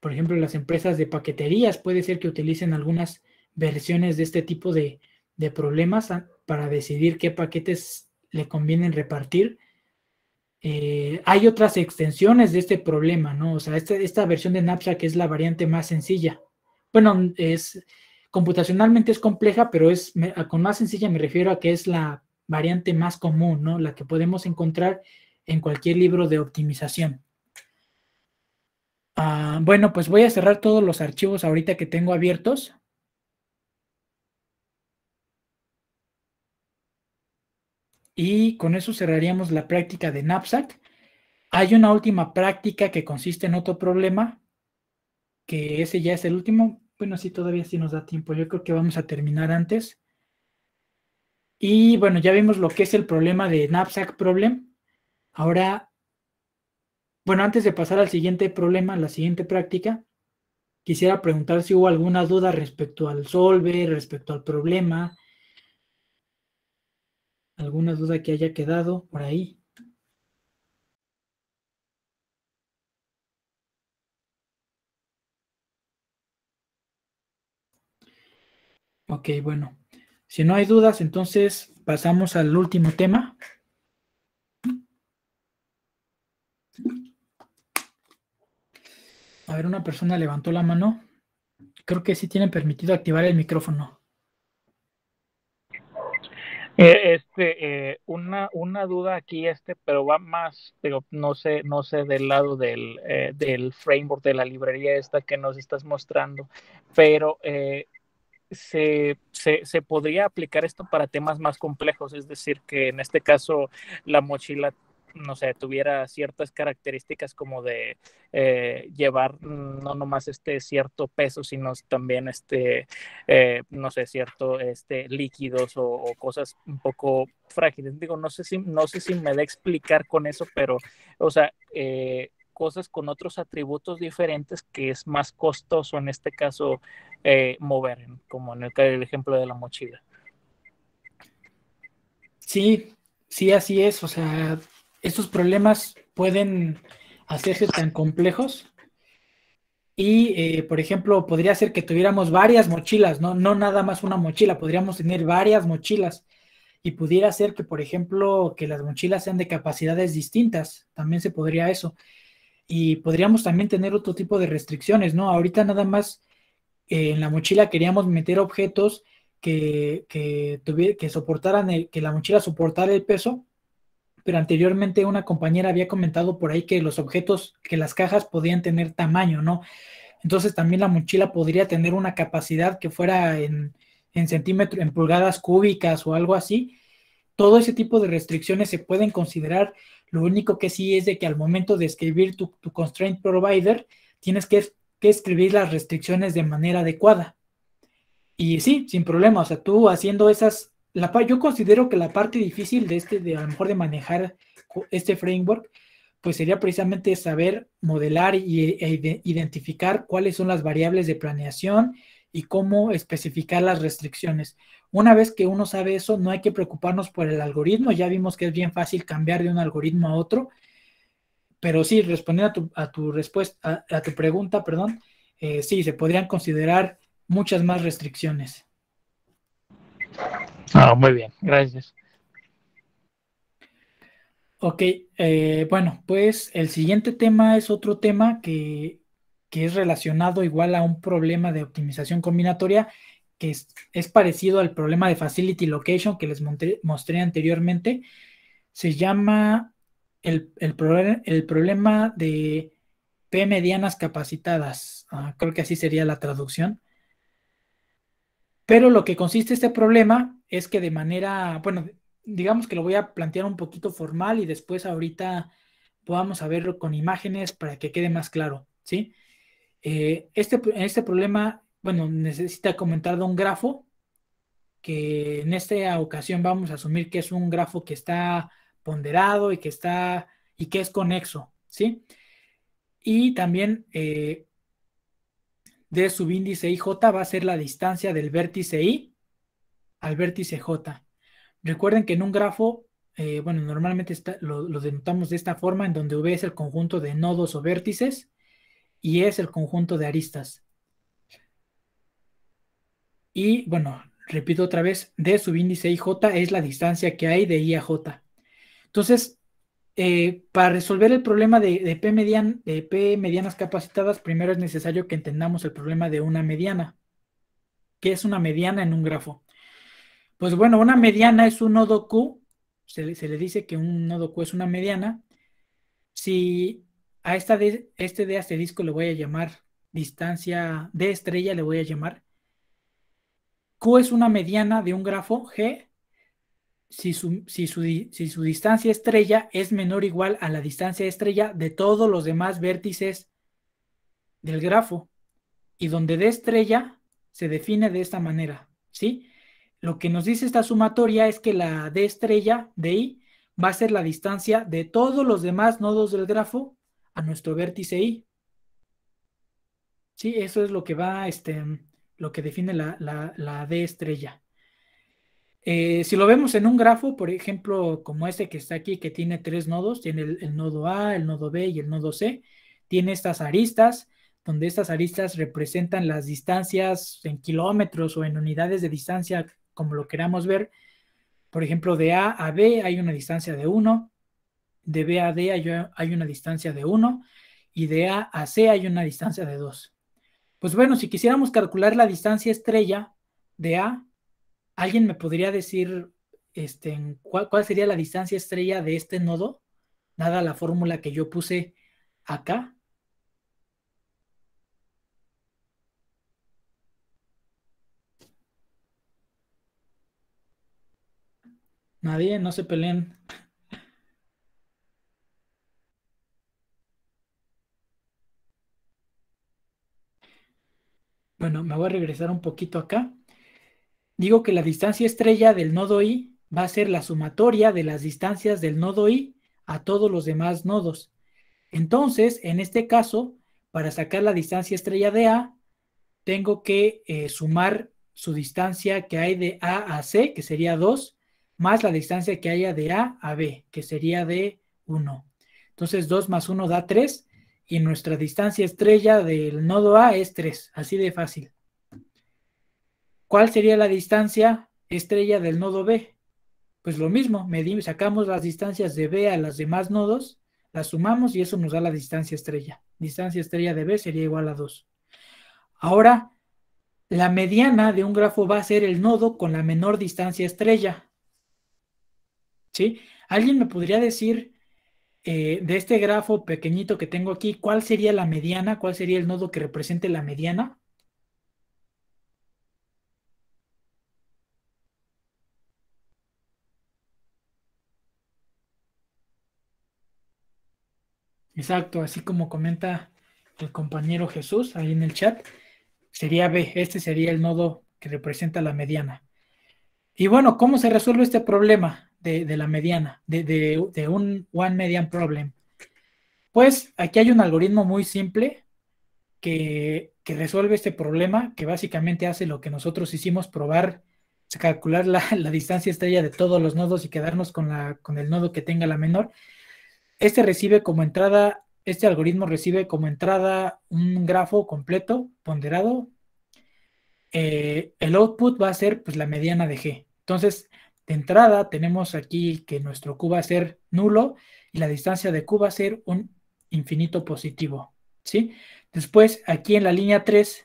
Por ejemplo, las empresas de paqueterías puede ser que utilicen algunas versiones de este tipo de de problemas para decidir qué paquetes le convienen repartir. Eh, hay otras extensiones de este problema, ¿no? O sea, esta versión de Knapsack es la variante más sencilla. Bueno, es computacionalmente es compleja, pero es con más sencilla me refiero a que es la variante más común, ¿no? La que podemos encontrar en cualquier libro de optimización. Ah, bueno, pues voy a cerrar todos los archivos ahorita que tengo abiertos Y con eso cerraríamos la práctica de knapsack. Hay una última práctica que consiste en otro problema, que ese ya es el último. Bueno, sí, todavía sí nos da tiempo. Yo creo que vamos a terminar antes. Y bueno, ya vimos lo que es el problema de knapsack problem. Ahora, bueno, antes de pasar al siguiente problema, la siguiente práctica, quisiera preguntar si hubo alguna duda respecto al solver, respecto al problema, alguna duda que haya quedado por ahí. Ok, bueno. Si no hay dudas, entonces pasamos al último tema. A ver, una persona levantó la mano. Creo que sí tienen permitido activar el micrófono. Eh, este, eh, una, una duda aquí, este, pero va más, pero no sé, no sé del lado del, eh, del framework de la librería esta que nos estás mostrando, pero se, se, se, podría aplicar esto para temas más complejos, es decir, que en este caso la mochila no sé, tuviera ciertas características como de eh, llevar mm, no nomás este cierto peso, sino también este, eh, no sé, cierto, este, líquidos o, cosas un poco frágiles. Digo, no sé si, no sé si me da a explicar con eso, pero, o sea, eh, cosas con otros atributos diferentes que es más costoso en este caso mover, como en el, el ejemplo de la mochila. Sí, sí, así es. O sea, estos problemas pueden hacerse tan complejos. Y, eh, por ejemplo, podría ser que tuviéramos varias mochilas, ¿no? No nada más una mochila, podríamos tener varias mochilas. Y pudiera ser que, por ejemplo, que las mochilas sean de capacidades distintas, también se podría eso. Y podríamos también tener otro tipo de restricciones, ¿no? Ahorita nada más eh, en la mochila queríamos meter objetos que, que, que soportaran, el, que la mochila soportara el peso, pero anteriormente una compañera había comentado por ahí que los objetos, que las cajas podían tener tamaño, ¿no? Entonces también la mochila podría tener una capacidad que fuera en, en centímetros, en pulgadas cúbicas o algo así. Todo ese tipo de restricciones se pueden considerar. Lo único que sí es de que al momento de escribir tu, constraint provider, tienes que, que escribir las restricciones de manera adecuada. Y sí, sin problema, o sea, tú haciendo esas yo considero que la parte difícil de este, de a lo mejor de manejar este framework, pues sería precisamente saber modelar y, e, e identificar cuáles son las variables de planeación y cómo especificar las restricciones. Una vez que uno sabe eso, no hay que preocuparnos por el algoritmo. Ya vimos que es bien fácil cambiar de un algoritmo a otro. Pero sí, respondiendo a tu, respuesta, a, tu pregunta, perdón, eh, sí, se podrían considerar muchas más restricciones. Ah, muy bien, gracias. Ok, eh, bueno, pues el siguiente tema es otro tema que, es relacionado igual a un problema de optimización combinatoria que es, parecido al problema de Facility Location que les mostré anteriormente. Se llama el, el, el, problema de P medianas capacitadas, ah, creo que así sería la traducción. Pero lo que consiste este problema es que de manera, bueno, digamos que lo voy a plantear un poquito formal y después ahorita podamos verlo con imágenes para que quede más claro, ¿sí? Eh, este, este problema, bueno, necesita comentar de un grafo que en esta ocasión vamos a asumir que es un grafo que está ponderado y que está y que es conexo, ¿sí? Y también eh, de subíndice IJ va a ser la distancia del vértice I al vértice J. Recuerden que en un grafo, eh, bueno, normalmente lo, lo, denotamos de esta forma, en donde V es el conjunto de nodos o vértices y e es el conjunto de aristas. Y bueno, repito otra vez, D subíndice IJ es la distancia que hay de I a J. Entonces, eh, para resolver el problema de, P P medianas capacitadas, primero es necesario que entendamos el problema de una mediana. ¿Qué es una mediana en un grafo? Pues bueno, una mediana es un nodo Q, se le, dice que un nodo Q es una mediana. Si a esta de, este de asterisco le voy a llamar distancia de estrella, le voy a llamar. Q es una mediana de un grafo G si su, distancia estrella es menor o igual a la distancia estrella de todos los demás vértices del grafo. Y donde D estrella se define de esta manera, ¿sí? Lo que nos dice esta sumatoria es que la D estrella, de i va a ser la distancia de todos los demás nodos del grafo a nuestro vértice I. Sí, eso es lo que va, este, lo que define la, la, la D estrella. Eh, si lo vemos en un grafo, por ejemplo, como este que está aquí, que tiene tres nodos, tiene el, nodo A, el nodo B y el nodo C, tiene estas aristas, donde estas aristas representan las distancias en kilómetros o en unidades de distancia, como lo queramos ver. Por ejemplo, de A a B hay una distancia de 1, de B a D hay, hay una distancia de 1 y de A a C hay una distancia de 2. Pues bueno, si quisiéramos calcular la distancia estrella de A ¿Alguien me podría decir este, ¿cuál, sería la distancia estrella de este nodo? Nada la fórmula que yo puse acá. Nadie, no se peleen. Bueno, me voy a regresar un poquito acá digo que la distancia estrella del nodo i va a ser la sumatoria de las distancias del nodo i a todos los demás nodos. Entonces, en este caso, para sacar la distancia estrella de A, tengo que eh, sumar su distancia que hay de A a C, que sería 2, más la distancia que haya de A a B, que sería de 1. Entonces 2 más 1 da 3 y nuestra distancia estrella del nodo A es 3, así de fácil. ¿Cuál sería la distancia estrella del nodo B? Pues lo mismo, medimos, sacamos las distancias de B a las demás nodos, las sumamos y eso nos da la distancia estrella. Distancia estrella de B sería igual a 2. Ahora, la mediana de un grafo va a ser el nodo con la menor distancia estrella. ¿Sí? ¿Alguien me podría decir eh, de este grafo pequeñito que tengo aquí, cuál sería la mediana? ¿Cuál sería el nodo que represente la mediana? Exacto, así como comenta el compañero Jesús ahí en el chat, sería B, este sería el nodo que representa la mediana. Y bueno, ¿cómo se resuelve este problema de, la mediana, de, un one median problem? Pues aquí hay un algoritmo muy simple que, resuelve este problema, que básicamente hace lo que nosotros hicimos, probar, calcular la, la distancia estrella de todos los nodos y quedarnos con, la, con el nodo que tenga la menor. Este recibe como entrada, este algoritmo recibe como entrada un grafo completo ponderado. Eh, el output va a ser pues, la mediana de G. Entonces, de entrada tenemos aquí que nuestro Q va a ser nulo y la distancia de Q va a ser un infinito positivo. ¿sí? Después, aquí en la línea 3,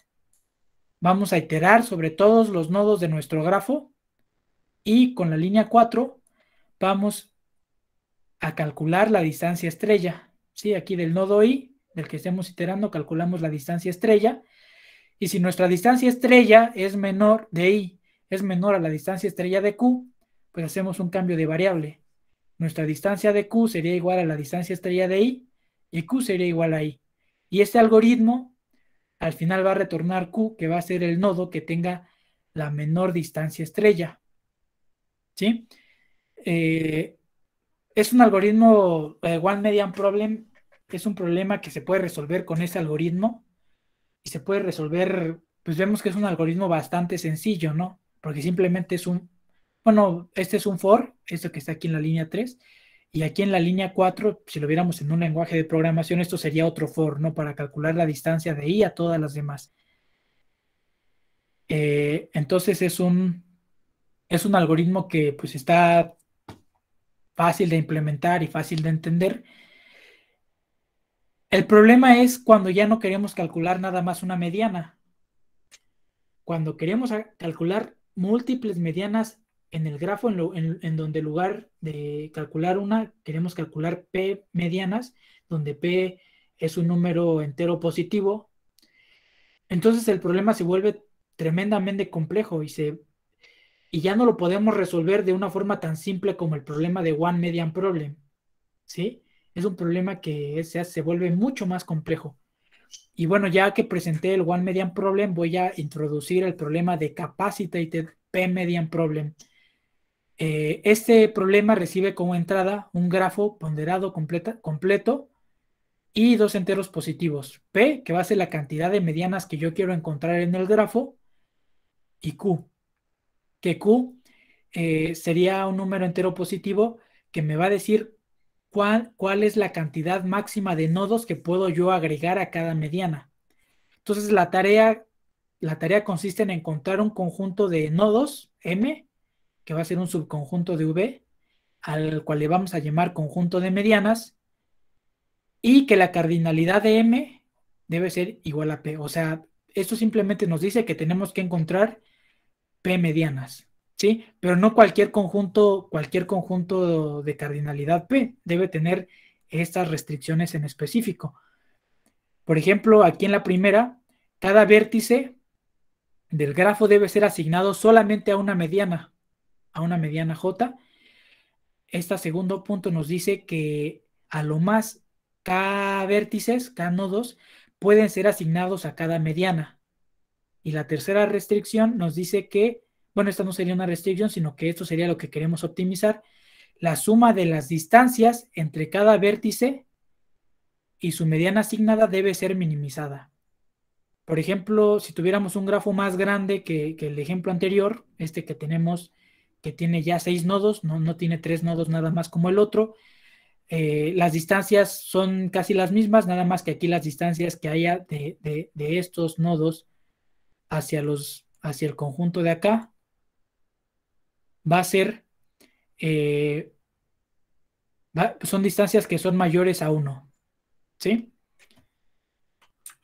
vamos a iterar sobre todos los nodos de nuestro grafo y con la línea 4 vamos a calcular la distancia estrella. ¿sí? Aquí del nodo I, del que estemos iterando, calculamos la distancia estrella. Y si nuestra distancia estrella es menor de I, es menor a la distancia estrella de Q, pues hacemos un cambio de variable. Nuestra distancia de Q sería igual a la distancia estrella de I y Q sería igual a I. Y este algoritmo al final va a retornar Q, que va a ser el nodo que tenga la menor distancia estrella. ¿Sí? Eh, es un algoritmo, eh, One Median Problem, es un problema que se puede resolver con ese algoritmo y se puede resolver, pues vemos que es un algoritmo bastante sencillo, ¿no? Porque simplemente es un, bueno, este es un for, esto que está aquí en la línea 3, y aquí en la línea 4, si lo viéramos en un lenguaje de programación, esto sería otro for, ¿no? Para calcular la distancia de i a todas las demás. Eh, entonces es un, es un algoritmo que pues está fácil de implementar y fácil de entender. El problema es cuando ya no queremos calcular nada más una mediana. Cuando queremos calcular múltiples medianas en el grafo, en, donde en lugar de calcular una, queremos calcular P medianas, donde P es un número entero positivo. Entonces el problema se vuelve tremendamente complejo y se y ya no lo podemos resolver de una forma tan simple como el problema de One Median Problem. ¿Sí? Es un problema que se, se vuelve mucho más complejo. Y bueno, ya que presenté el One Median Problem, voy a introducir el problema de Capacitated P-Median Problem. Eh, este problema recibe como entrada un grafo ponderado completo y dos enteros positivos. P, que va a ser la cantidad de medianas que yo quiero encontrar en el grafo, y Q, que Q eh, sería un número entero positivo que me va a decir cuál, cuál es la cantidad máxima de nodos que puedo yo agregar a cada mediana. Entonces la tarea, la tarea consiste en encontrar un conjunto de nodos M, que va a ser un subconjunto de V, al cual le vamos a llamar conjunto de medianas, y que la cardinalidad de M debe ser igual a P. O sea, esto simplemente nos dice que tenemos que encontrar P medianas, ¿sí? Pero no cualquier conjunto, cualquier conjunto de cardinalidad P debe tener estas restricciones en específico. Por ejemplo, aquí en la primera, cada vértice del grafo debe ser asignado solamente a una mediana, a una mediana J. Este segundo punto nos dice que a lo más K vértices, K nodos, pueden ser asignados a cada mediana. Y la tercera restricción nos dice que, bueno, esta no sería una restricción, sino que esto sería lo que queremos optimizar, la suma de las distancias entre cada vértice y su mediana asignada debe ser minimizada. Por ejemplo, si tuviéramos un grafo más grande que, el ejemplo anterior, este que tenemos, que tiene ya seis nodos, no, tiene tres nodos nada más como el otro, eh, las distancias son casi las mismas, nada más que aquí las distancias que haya de estos nodos hacia, los, hacia el conjunto de acá va a ser, eh, son distancias que son mayores a 1. ¿Sí?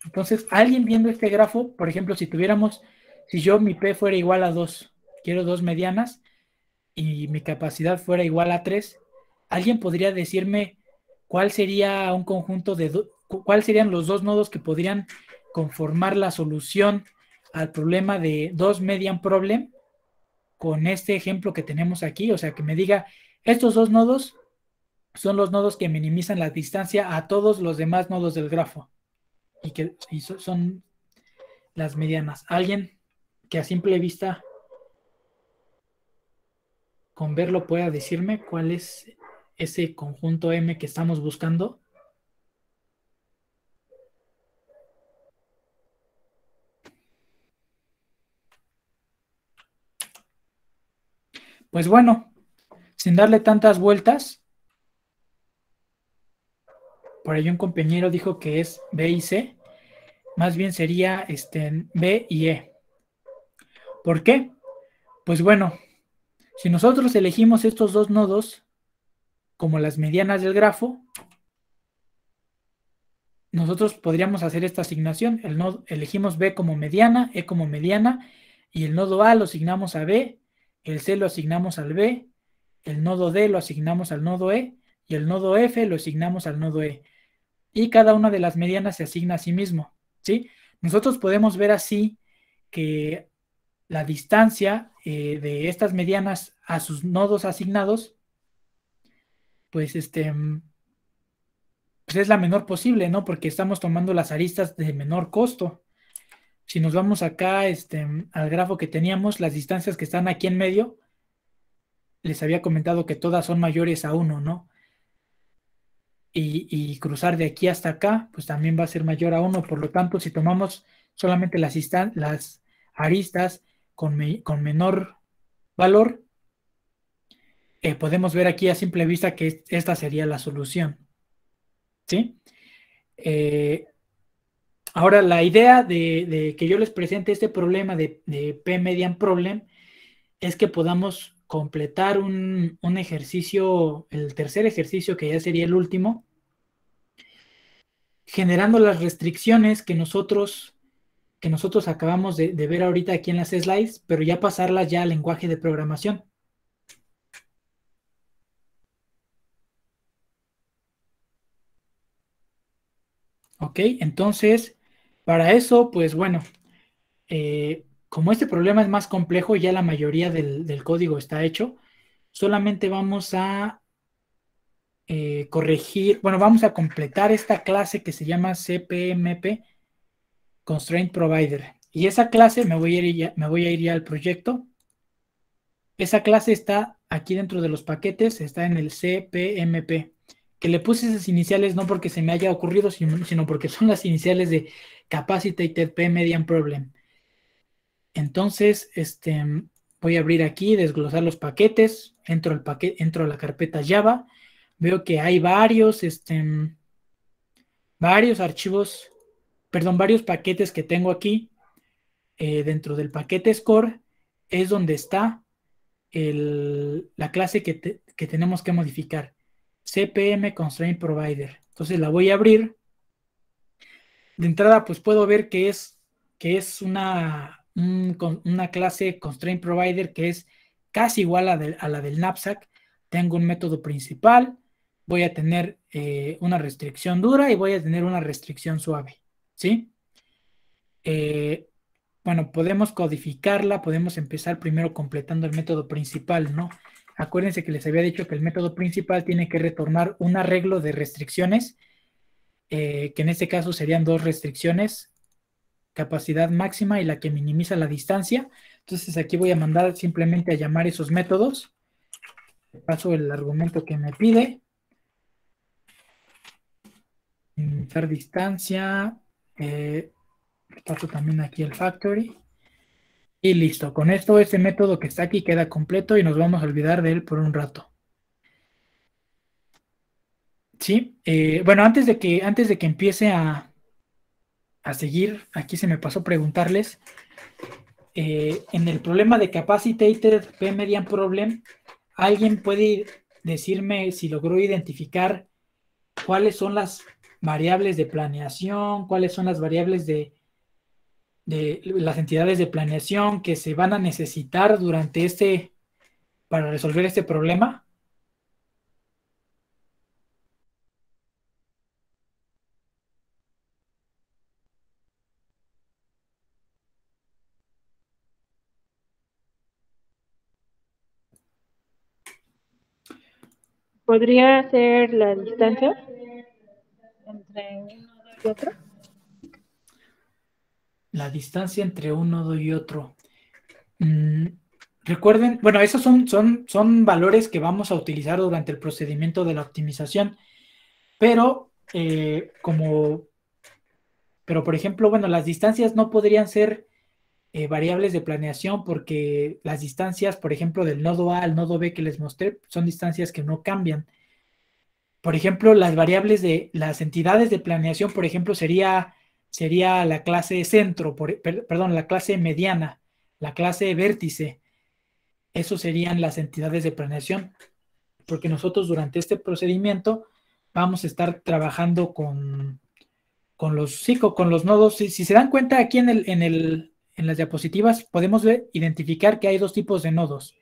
Entonces, alguien viendo este grafo, por ejemplo, si tuviéramos, si yo mi P fuera igual a 2, quiero dos medianas y mi capacidad fuera igual a 3, alguien podría decirme cuál sería un conjunto de, cuáles serían los dos nodos que podrían conformar la solución al problema de dos median problem con este ejemplo que tenemos aquí, o sea, que me diga, estos dos nodos son los nodos que minimizan la distancia a todos los demás nodos del grafo y que son las medianas. Alguien que a simple vista con verlo pueda decirme cuál es ese conjunto M que estamos buscando. Pues bueno, sin darle tantas vueltas, por ahí un compañero dijo que es B y C, más bien sería este, B y E. ¿Por qué? Pues bueno, si nosotros elegimos estos dos nodos como las medianas del grafo, nosotros podríamos hacer esta asignación. El nodo, elegimos B como mediana, E como mediana, y el nodo A lo asignamos a B el C lo asignamos al B, el nodo D lo asignamos al nodo E y el nodo F lo asignamos al nodo E. Y cada una de las medianas se asigna a sí mismo, ¿sí? Nosotros podemos ver así que la distancia eh, de estas medianas a sus nodos asignados, pues este mm, pues es la menor posible, ¿no? Porque estamos tomando las aristas de menor costo si nos vamos acá este, al grafo que teníamos, las distancias que están aquí en medio, les había comentado que todas son mayores a 1, ¿no? Y, cruzar de aquí hasta acá, pues también va a ser mayor a 1. Por lo tanto, si tomamos solamente las, las aristas con, con menor valor, eh, podemos ver aquí a simple vista que esta sería la solución. ¿Sí? Eh, Ahora, la idea de, que yo les presente este problema de, P-Median Problem es que podamos completar un, ejercicio, el tercer ejercicio que ya sería el último, generando las restricciones que nosotros, que nosotros acabamos de, de ver ahorita aquí en las slides, pero ya pasarlas ya al lenguaje de programación. Ok, entonces para eso, pues bueno, eh, como este problema es más complejo, y ya la mayoría del, código está hecho, solamente vamos a eh, corregir, bueno, vamos a completar esta clase que se llama CPMP Constraint Provider. Y esa clase, me voy a ir me voy a ir ya al proyecto. Esa clase está aquí dentro de los paquetes, está en el CPMP que le puse esas iniciales no porque se me haya ocurrido, sino porque son las iniciales de Capacitated P Median Problem. Entonces, este, voy a abrir aquí, desglosar los paquetes, entro, paquete, entro a la carpeta Java, veo que hay varios, este, varios archivos, perdón, varios paquetes que tengo aquí. Eh, dentro del paquete score es donde está la clase que tenemos que modificar. CPM Constraint Provider. Entonces la voy a abrir. De entrada, pues puedo ver que es, que es una, una clase Constraint Provider que es casi igual a, la del knapsack. Tengo un método principal, voy a tener eh, una restricción dura y voy a tener una restricción suave. ¿Sí? Eh, bueno, podemos codificarla, podemos empezar primero completando el método principal, ¿no? Acuérdense que les había dicho que el método principal tiene que retornar un arreglo de restricciones, eh, que en este caso serían dos restricciones, capacidad máxima y la que minimiza la distancia. Entonces aquí voy a mandar simplemente a llamar esos métodos. Paso el argumento que me pide. Minimizar distancia. Eh, paso también aquí el factory. Y listo, con esto este método que está aquí queda completo y nos vamos a olvidar de él por un rato. Sí, eh, bueno, antes de que, antes de que empiece a, seguir, aquí se me pasó preguntarles, eh, en el problema de Capacitated P-Median Problem, ¿alguien puede decirme si logró identificar cuáles son las variables de planeación, cuáles son las variables de de las entidades de planeación que se van a necesitar durante este, para resolver este problema? ¿Podría ser la distancia entre uno y otro? la distancia entre un nodo y otro. Mm, recuerden, bueno, esos son, son, son valores que vamos a utilizar durante el procedimiento de la optimización, pero eh, como, pero por ejemplo, bueno, las distancias no podrían ser eh, variables de planeación porque las distancias, por ejemplo, del nodo A al nodo B que les mostré son distancias que no cambian. Por ejemplo, las variables de las entidades de planeación, por ejemplo, sería sería la clase centro, por, perdón, la clase mediana, la clase vértice. Esos serían las entidades de planeación, porque nosotros durante este procedimiento vamos a estar trabajando con, con los con los nodos. Si, se dan cuenta aquí en, el, en, el, en las diapositivas, podemos ver, identificar que hay dos tipos de nodos.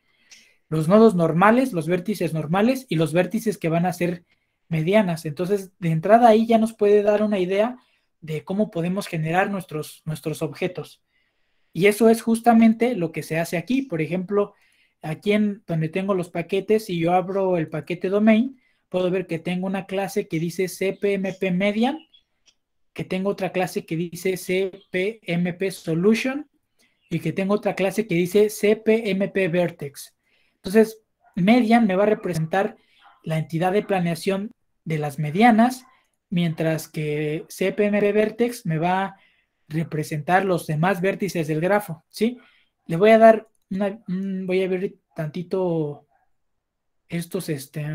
Los nodos normales, los vértices normales y los vértices que van a ser medianas. Entonces, de entrada ahí ya nos puede dar una idea de cómo podemos generar nuestros, nuestros objetos. Y eso es justamente lo que se hace aquí. Por ejemplo, aquí donde tengo los paquetes, si yo abro el paquete domain, puedo ver que tengo una clase que dice cpmp median, que tengo otra clase que dice cpmp solution y que tengo otra clase que dice cpmp vertex. Entonces, median me va a representar la entidad de planeación de las medianas mientras que CPMB vertex me va a representar los demás vértices del grafo, ¿sí? Le voy a dar voy a ver tantito estos, este,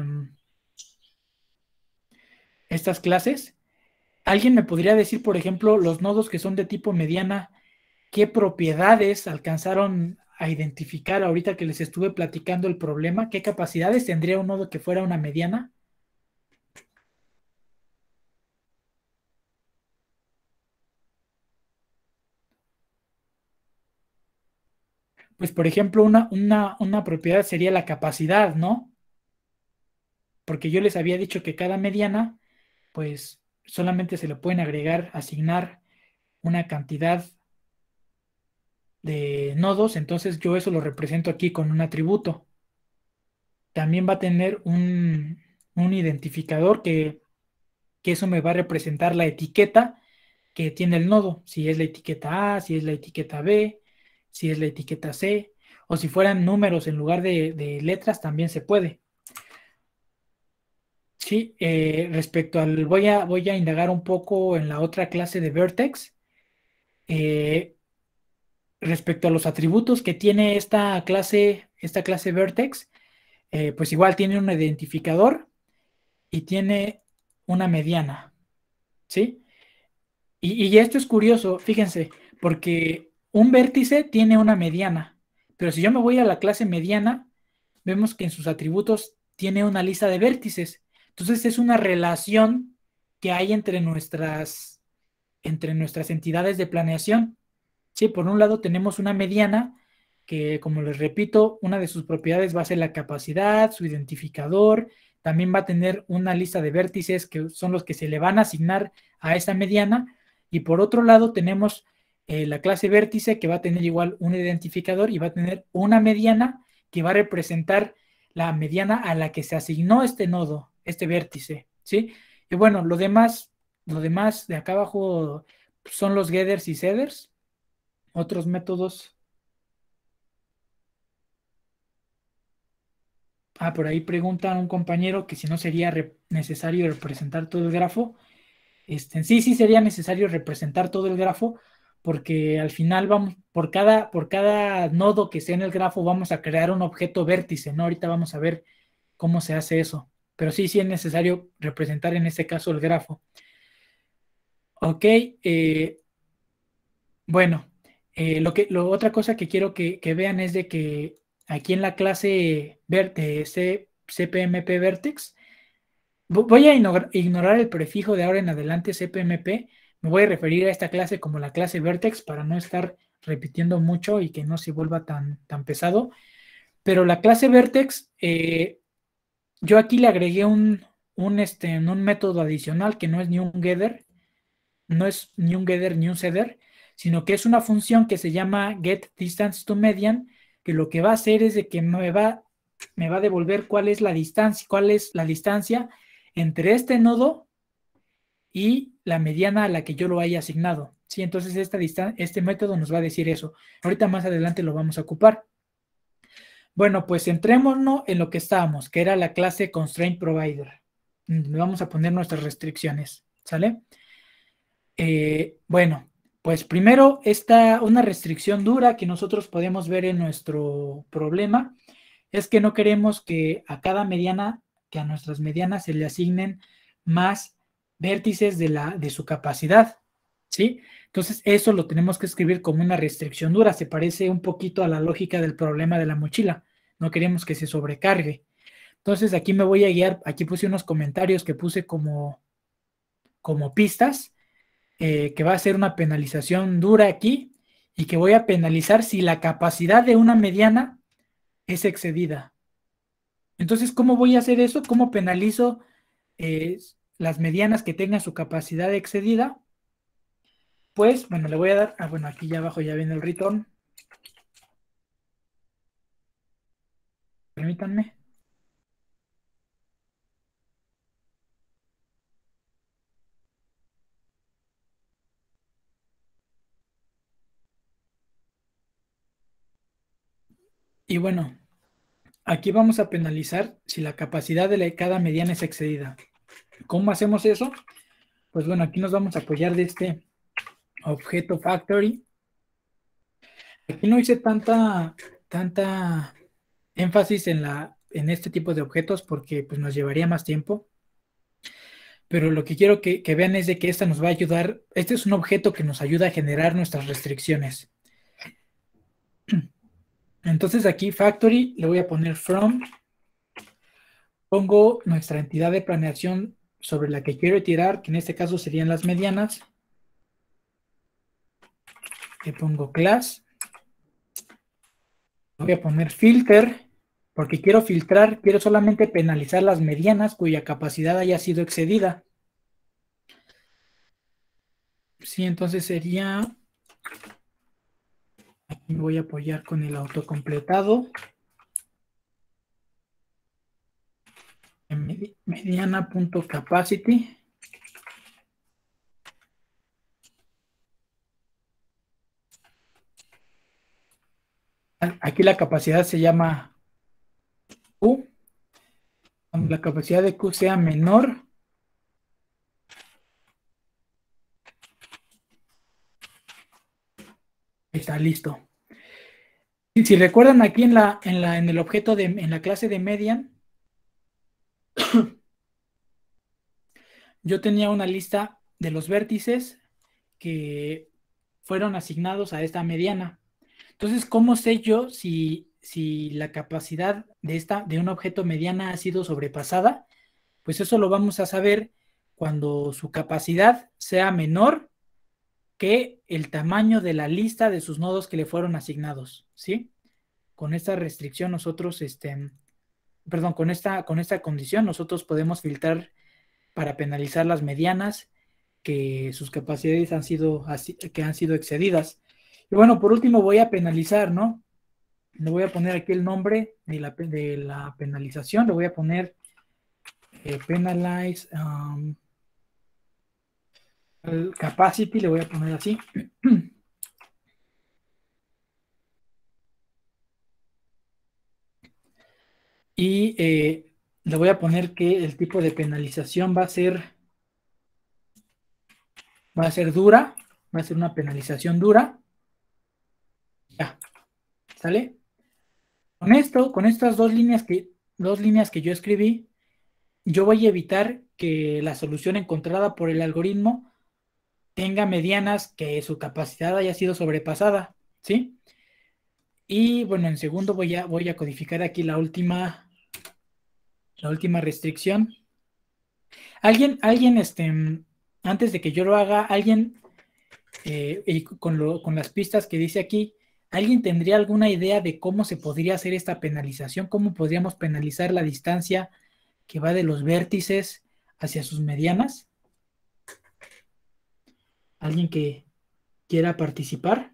estas clases. ¿Alguien me podría decir, por ejemplo, los nodos que son de tipo mediana, qué propiedades alcanzaron a identificar ahorita que les estuve platicando el problema? ¿Qué capacidades tendría un nodo que fuera una mediana? pues por ejemplo, una, propiedad sería la capacidad, ¿no? Porque yo les había dicho que cada mediana, pues solamente se le pueden agregar, asignar una cantidad de nodos, entonces yo eso lo represento aquí con un atributo. También va a tener un, un identificador que, que, eso me va a representar la etiqueta que tiene el nodo, si es la etiqueta A, si es la etiqueta B, si es la etiqueta C, o si fueran números en lugar de, letras, también se puede. Sí, eh, respecto al, voy a, voy a indagar un poco en la otra clase de Vertex. Eh, respecto a los atributos que tiene esta clase, esta clase Vertex, eh, pues igual tiene un identificador y tiene una mediana, ¿sí? Y, y esto es curioso, fíjense, porque un vértice tiene una mediana, pero si yo me voy a la clase mediana, vemos que en sus atributos tiene una lista de vértices. Entonces es una relación que hay entre nuestras, entre nuestras entidades de planeación. por un lado tenemos una mediana que, como les repito, una de sus propiedades va a ser la capacidad, su identificador, también va a tener una lista de vértices que son los que se le van a asignar a esa mediana. Y por otro lado tenemos eh, la clase vértice que va a tener igual un identificador y va a tener una mediana que va a representar la mediana a la que se asignó este nodo, este vértice, ¿sí? Y bueno, lo demás, lo demás de acá abajo son los getters y setters, otros métodos. Ah, por ahí pregunta un compañero que si no sería necesario representar todo el grafo. Este, sí, sí sería necesario representar todo el grafo, porque al final vamos, por cada, por cada nodo que sea en el grafo vamos a crear un objeto vértice, ¿no? Ahorita vamos a ver cómo se hace eso, pero sí, sí es necesario representar en este caso el grafo. Ok, eh, bueno, eh, lo que, otra cosa que quiero que, vean es de que aquí en la clase verte, CPMP Vertex, voy a ignorar el prefijo de ahora en adelante CPMP, me voy a referir a esta clase como la clase Vertex para no estar repitiendo mucho y que no se vuelva tan, tan pesado. Pero la clase Vertex, eh, yo aquí le agregué un, un, este, un método adicional que no es ni un getter, no es ni un getter ni un setter, sino que es una función que se llama getDistanceToMedian, que lo que va a hacer es de que me va, me va a devolver cuál es la distancia, cuál es la distancia entre este nodo y la mediana a la que yo lo haya asignado. ¿sí? Entonces esta este método nos va a decir eso. Ahorita más adelante lo vamos a ocupar. Bueno, pues entrémonos en lo que estábamos, que era la clase Constraint Provider. Vamos a poner nuestras restricciones, ¿sale? Eh, bueno, pues primero esta una restricción dura que nosotros podemos ver en nuestro problema, es que no queremos que a cada mediana, que a nuestras medianas se le asignen más vértices de, la, de su capacidad, ¿sí? Entonces, eso lo tenemos que escribir como una restricción dura, se parece un poquito a la lógica del problema de la mochila, no queremos que se sobrecargue. Entonces, aquí me voy a guiar, aquí puse unos comentarios que puse como, como pistas, eh, que va a ser una penalización dura aquí y que voy a penalizar si la capacidad de una mediana es excedida. Entonces, ¿cómo voy a hacer eso? ¿Cómo penalizo es eh, las medianas que tengan su capacidad excedida, pues, bueno, le voy a dar, ah, bueno, aquí ya abajo ya viene el return. Permítanme. Y bueno, aquí vamos a penalizar si la capacidad de cada mediana es excedida. ¿Cómo hacemos eso? Pues bueno, aquí nos vamos a apoyar de este objeto factory. Aquí no hice tanta, tanta énfasis en, la, en este tipo de objetos porque pues, nos llevaría más tiempo. Pero lo que quiero que, vean es de que esta nos va a ayudar. Este es un objeto que nos ayuda a generar nuestras restricciones. Entonces aquí factory le voy a poner from. Pongo nuestra entidad de planeación sobre la que quiero tirar, que en este caso serían las medianas. Le pongo class. Voy a poner filter, porque quiero filtrar, quiero solamente penalizar las medianas cuya capacidad haya sido excedida. Sí, entonces sería... Aquí me voy a apoyar con el autocompletado. completado. mediana.capacity. Aquí la capacidad se llama u. Cuando la capacidad de Q sea menor, está listo. Y si recuerdan aquí en, la, en, la, en el objeto de en la clase de median, Yo tenía una lista de los vértices que fueron asignados a esta mediana. Entonces, ¿cómo sé yo si, si la capacidad de, esta, de un objeto mediana ha sido sobrepasada? Pues eso lo vamos a saber cuando su capacidad sea menor que el tamaño de la lista de sus nodos que le fueron asignados, ¿sí? Con esta restricción nosotros este, perdón, con esta, con esta condición nosotros podemos filtrar para penalizar las medianas que sus capacidades han sido, que han sido excedidas. Y bueno, por último voy a penalizar, ¿no? Le voy a poner aquí el nombre de la, de la penalización, le voy a poner eh, penalize um, capacity, le voy a poner así. Y eh, le voy a poner que el tipo de penalización va a ser, va a ser dura, va a ser una penalización dura. Ya, ¿sale? Con esto, con estas dos líneas que, dos líneas que yo escribí, yo voy a evitar que la solución encontrada por el algoritmo tenga medianas que su capacidad haya sido sobrepasada, ¿sí? Y bueno, en segundo voy a, voy a codificar aquí la última la última restricción. Alguien, alguien, este, antes de que yo lo haga, alguien, eh, y con, lo, con las pistas que dice aquí, ¿alguien tendría alguna idea de cómo se podría hacer esta penalización? ¿Cómo podríamos penalizar la distancia que va de los vértices hacia sus medianas? ¿Alguien que quiera participar?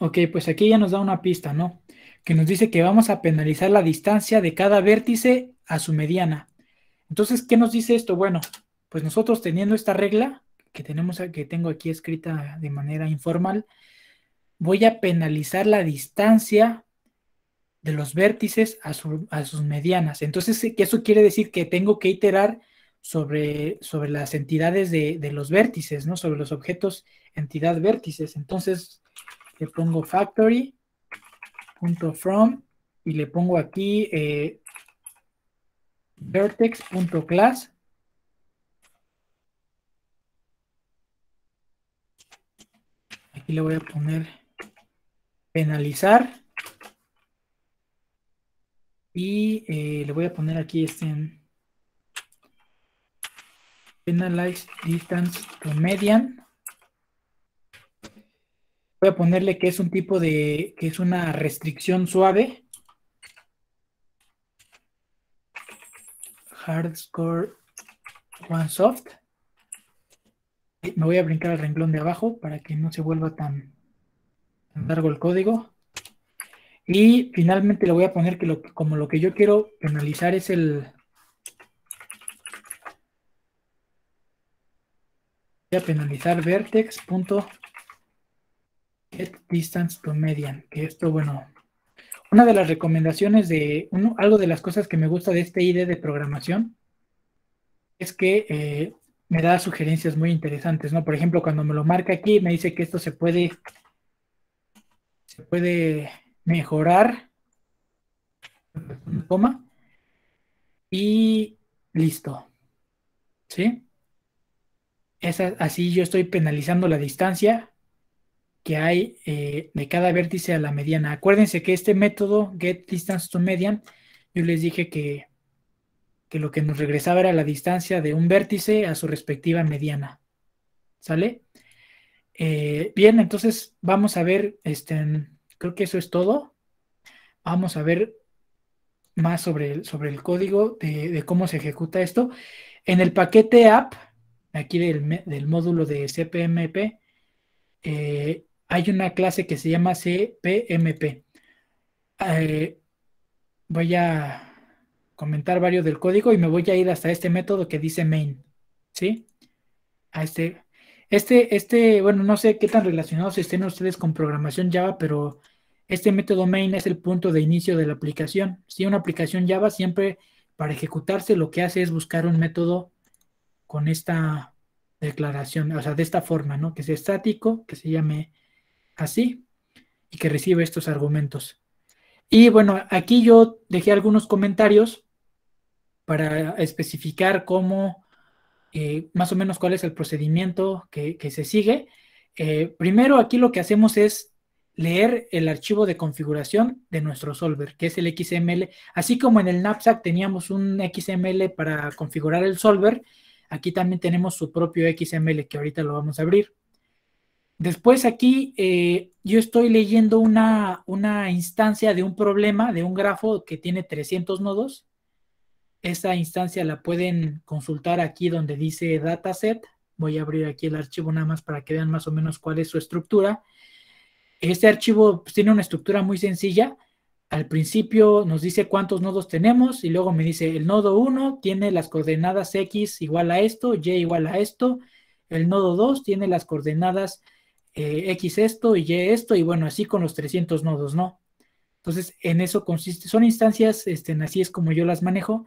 Ok, pues aquí ya nos da una pista, ¿no? Que nos dice que vamos a penalizar la distancia de cada vértice a su mediana. Entonces, ¿qué nos dice esto? Bueno, pues nosotros teniendo esta regla que, tenemos, que tengo aquí escrita de manera informal, voy a penalizar la distancia de los vértices a, sus medianas. Entonces, eso quiere decir que tengo que iterar sobre, sobre las entidades de, de los vértices, ¿no? Sobre los objetos entidad vértices. Entonces, le pongo factory.from y le pongo aquí eh, vertex.class. Aquí le voy a poner penalizar. Y eh, le voy a poner aquí este penalize distance to median. Voy a ponerle que es un tipo de, que es una restricción suave. score One Soft. Me voy a brincar al renglón de abajo para que no se vuelva tan, largo el código. Y finalmente le voy a poner que como lo que yo quiero penalizar es el... Voy a penalizar vertex. Distance to Median, que esto, bueno, una de las recomendaciones de, uno, algo de las cosas que me gusta de este ID de programación es que eh, me da sugerencias muy interesantes, ¿no? Por ejemplo, cuando me lo marca aquí, me dice que esto se puede, se puede mejorar, coma, y listo, ¿sí? así yo estoy penalizando la distancia que hay eh, de cada vértice a la mediana. Acuérdense que este método, get distance to median, yo les dije que, que lo que nos regresaba era la distancia de un vértice a su respectiva mediana. ¿Sale? Eh, bien, entonces vamos a ver, este, creo que eso es todo. Vamos a ver más sobre el, sobre el código de, cómo se ejecuta esto. En el paquete app, aquí del, del módulo de CPMP, hay una clase que se llama CPMP. Eh, voy a comentar varios del código y me voy a ir hasta este método que dice main. ¿Sí? A este. Este, este, bueno, no sé qué tan relacionados estén ustedes con programación Java, pero este método main es el punto de inicio de la aplicación. Si una aplicación Java siempre para ejecutarse lo que hace es buscar un método con esta declaración, o sea, de esta forma, ¿no? Que sea estático, que se llame así y que recibe estos argumentos. Y bueno, aquí yo dejé algunos comentarios para especificar cómo, eh, más o menos cuál es el procedimiento que, se sigue. Eh, primero, aquí lo que hacemos es leer el archivo de configuración de nuestro solver, que es el XML. Así como en el knapsack teníamos un XML para configurar el solver, aquí también tenemos su propio XML que ahorita lo vamos a abrir. Después aquí eh, yo estoy leyendo una, instancia de un problema, de un grafo que tiene 300 nodos. Esa instancia la pueden consultar aquí donde dice dataset. Voy a abrir aquí el archivo nada más para que vean más o menos cuál es su estructura. Este archivo pues, tiene una estructura muy sencilla. Al principio nos dice cuántos nodos tenemos y luego me dice el nodo 1 tiene las coordenadas x igual a esto, y igual a esto. El nodo 2 tiene las coordenadas eh, X esto y Y esto, y bueno, así con los 300 nodos, ¿no? Entonces, en eso consiste, son instancias, este, así es como yo las manejo.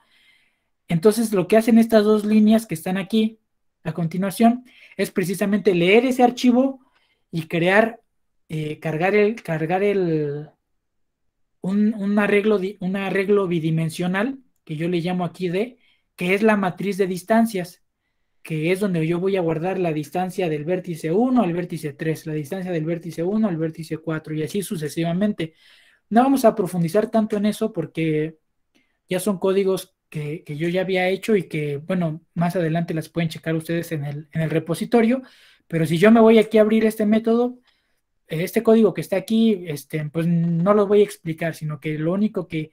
Entonces, lo que hacen estas dos líneas que están aquí a continuación es precisamente leer ese archivo y crear, eh, cargar el, cargar el, un, arreglo, un arreglo bidimensional, que yo le llamo aquí D, que es la matriz de distancias que es donde yo voy a guardar la distancia del vértice 1 al vértice 3, la distancia del vértice 1 al vértice 4 y así sucesivamente. No vamos a profundizar tanto en eso porque ya son códigos que, yo ya había hecho y que, bueno, más adelante las pueden checar ustedes en el, en el repositorio, pero si yo me voy aquí a abrir este método, este código que está aquí, este, pues no lo voy a explicar, sino que lo único que,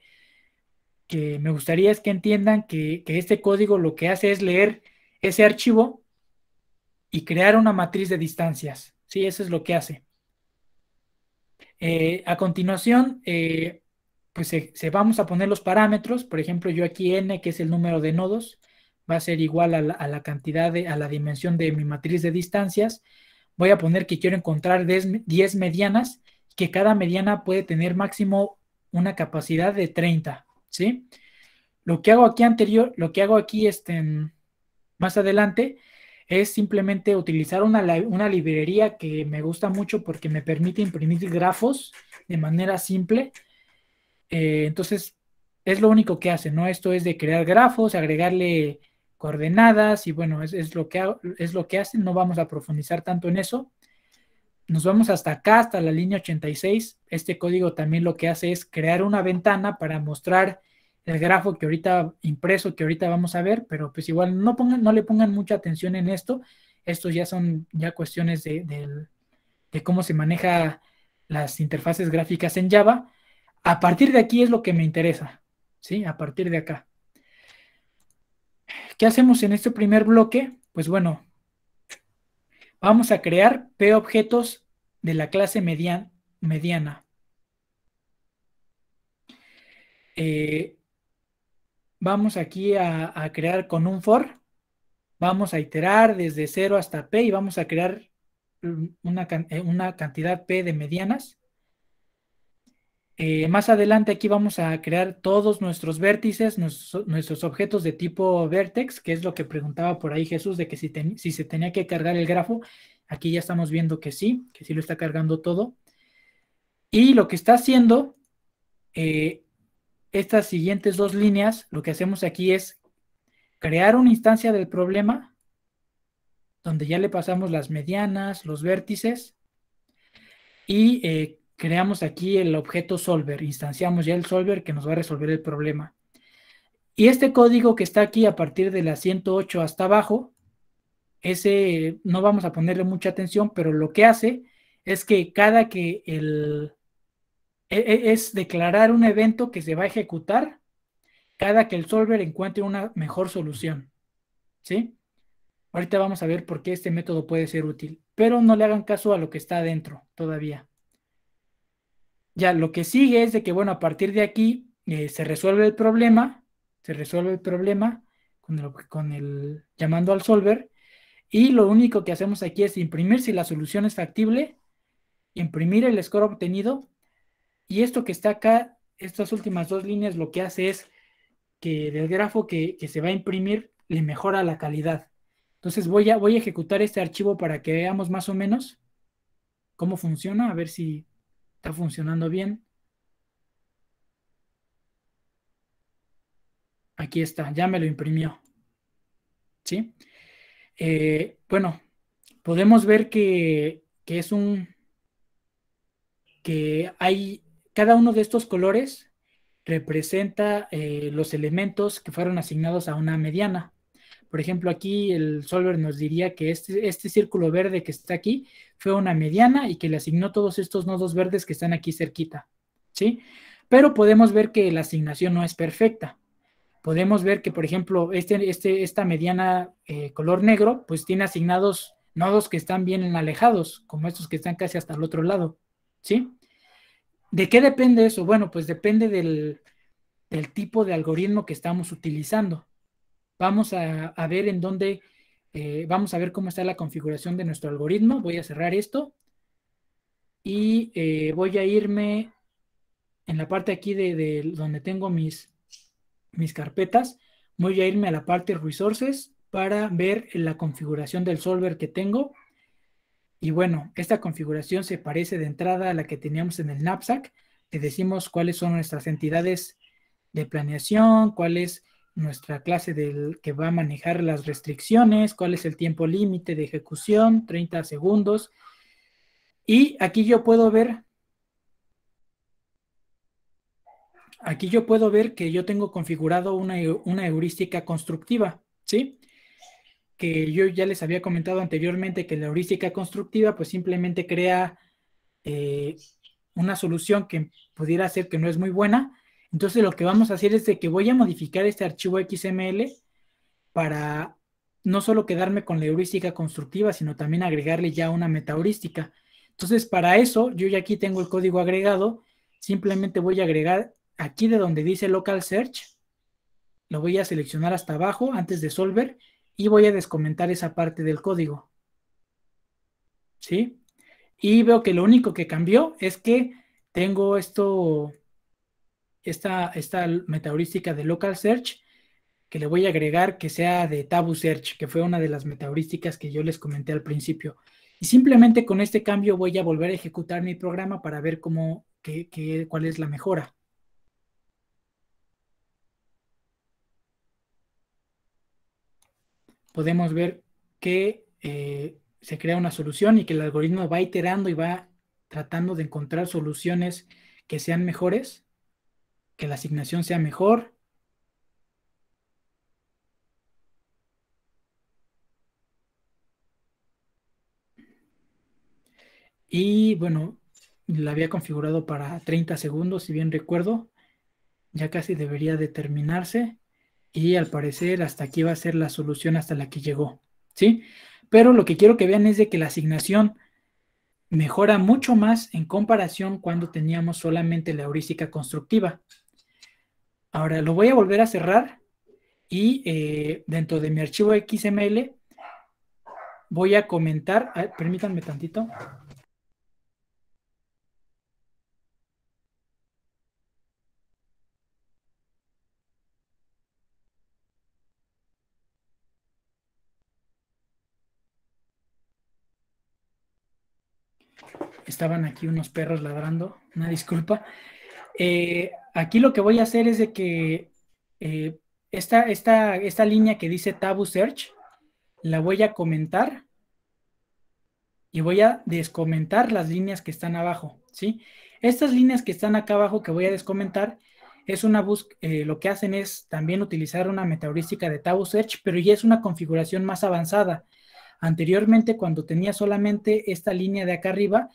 que me gustaría es que entiendan que, que este código lo que hace es leer ese archivo y crear una matriz de distancias. Sí, eso es lo que hace. Eh, a continuación, eh, pues se, vamos a poner los parámetros. Por ejemplo, yo aquí n, que es el número de nodos, va a ser igual a la, cantidad de, a la dimensión de mi matriz de distancias. Voy a poner que quiero encontrar 10, medianas, que cada mediana puede tener máximo una capacidad de 30, ¿sí? Lo que hago aquí anterior, lo que hago aquí este, más adelante es simplemente utilizar una, librería que me gusta mucho porque me permite imprimir grafos de manera simple. Eh, entonces, es lo único que hace, ¿no? Esto es de crear grafos, agregarle coordenadas y bueno, es, lo, que, es lo que hace. No vamos a profundizar tanto en eso. Nos vamos hasta acá, hasta la línea 86. Este código también lo que hace es crear una ventana para mostrar el grafo que ahorita impreso, que ahorita vamos a ver, pero pues igual no, pongan, no le pongan mucha atención en esto. Estos ya son ya cuestiones de, de, cómo se maneja las interfaces gráficas en Java. A partir de aquí es lo que me interesa, ¿sí? A partir de acá. ¿Qué hacemos en este primer bloque? Pues bueno, vamos a crear P objetos de la clase mediana. Eh, Vamos aquí a, crear con un for, vamos a iterar desde 0 hasta p y vamos a crear eh, una, cantidad p de medianas. Eh, más adelante aquí vamos a crear todos nuestros vértices, nuestros, objetos de tipo vertex, que es lo que preguntaba por ahí Jesús, de que si, si, se tenía que cargar el grafo. Aquí ya estamos viendo que sí, que sí lo está cargando todo. Y lo que está haciendo eh, estas siguientes dos líneas, lo que hacemos aquí es crear una instancia del problema donde ya le pasamos las medianas, los vértices y eh, creamos aquí el objeto solver, instanciamos ya el solver que nos va a resolver el problema. Y este código que está aquí a partir de la 108 hasta abajo, ese no vamos a ponerle mucha atención, pero lo que hace es que cada que el, e, e, es declarar un evento que se va a ejecutar cada que el solver encuentre una mejor solución. ¿Sí? Ahorita vamos a ver por qué este método puede ser útil, pero no le hagan caso a lo que está adentro todavía. Ya, lo que sigue es de que, bueno, a partir de aquí eh, se resuelve el problema, se resuelve el problema con con el llamando al solver, y lo único que hacemos aquí es imprimir si la solución es factible, imprimir el score obtenido y esto que está acá, estas últimas dos líneas, lo que hace es que del grafo que, se va a imprimir le mejora la calidad. Entonces voy a, voy a ejecutar este archivo para que veamos más o menos cómo funciona, a ver si está funcionando bien. Aquí está, ya me lo imprimió. ¿Sí? Eh, bueno, podemos ver que, que es un, que hay cada uno de estos colores representa eh, los elementos que fueron asignados a una mediana. Por ejemplo, aquí el solver nos diría que este, este, círculo verde que está aquí fue una mediana y que le asignó todos estos nodos verdes que están aquí cerquita. ¿sí? Pero podemos ver que la asignación no es perfecta. Podemos ver que, por ejemplo, este, este esta mediana eh, color negro, pues tiene asignados nodos que están bien alejados, como estos que están casi hasta el otro lado. ¿sí? ¿De qué depende eso? Bueno, pues depende del, tipo de algoritmo que estamos utilizando. Vamos a, ver en dónde, eh, vamos a ver cómo está la configuración de nuestro algoritmo. Voy a cerrar esto y eh, voy a irme en la parte aquí de, donde tengo mis, mis carpetas. Voy a irme a la parte resources para ver la configuración del solver que tengo. Y bueno, esta configuración se parece de entrada a la que teníamos en el NAPSAC, Te decimos cuáles son nuestras entidades de planeación, cuál es nuestra clase del que va a manejar las restricciones, cuál es el tiempo límite de ejecución, 30 segundos. Y aquí yo puedo ver aquí yo puedo ver que yo tengo configurado una, una heurística constructiva, ¿sí? que yo ya les había comentado anteriormente que la heurística constructiva pues simplemente crea eh, una solución que pudiera ser que no es muy buena. Entonces lo que vamos a hacer es de que voy a modificar este archivo XML para no solo quedarme con la heurística constructiva, sino también agregarle ya una metaheurística. Entonces para eso yo ya aquí tengo el código agregado, simplemente voy a agregar aquí de donde dice local search, lo voy a seleccionar hasta abajo antes de solver y voy a descomentar esa parte del código. ¿Sí? Y veo que lo único que cambió es que tengo esto, esta, esta metaheurística de local search, que le voy a agregar que sea de tabu search, que fue una de las metaheurísticas que yo les comenté al principio. Y simplemente con este cambio voy a volver a ejecutar mi programa para ver cómo, qué, qué, cuál es la mejora. podemos ver que eh, se crea una solución y que el algoritmo va iterando y va tratando de encontrar soluciones que sean mejores, que la asignación sea mejor. Y bueno, la había configurado para 30 segundos, si bien recuerdo, ya casi debería determinarse y al parecer hasta aquí va a ser la solución hasta la que llegó, ¿sí? Pero lo que quiero que vean es de que la asignación mejora mucho más en comparación cuando teníamos solamente la heurística constructiva. Ahora lo voy a volver a cerrar y eh, dentro de mi archivo XML voy a comentar, permítanme tantito. estaban aquí unos perros ladrando, una disculpa. Eh, aquí lo que voy a hacer es de que eh, esta, esta, línea que dice Tabu Search, la voy a comentar y voy a descomentar las líneas que están abajo, ¿sí? Estas líneas que están acá abajo que voy a descomentar es una bus eh, lo que hacen es también utilizar una metaheurística de Tabu Search, pero ya es una configuración más avanzada. Anteriormente, cuando tenía solamente esta línea de acá arriba,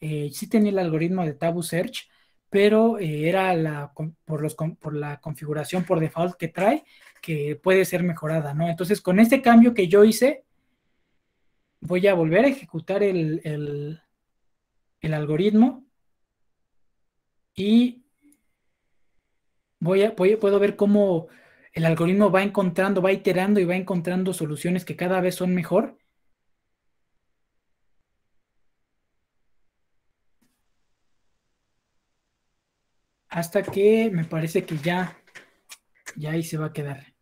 eh, sí tenía el algoritmo de Tabu Search, pero eh, era la, por, la configuración por default que trae, que puede ser mejorada, ¿no? Entonces, con este cambio que yo hice, voy a volver a ejecutar el, algoritmo y voy a, puedo ver cómo el algoritmo va encontrando, va iterando y va encontrando soluciones que cada vez son mejor hasta que me parece que ya, ya ahí se va a quedar.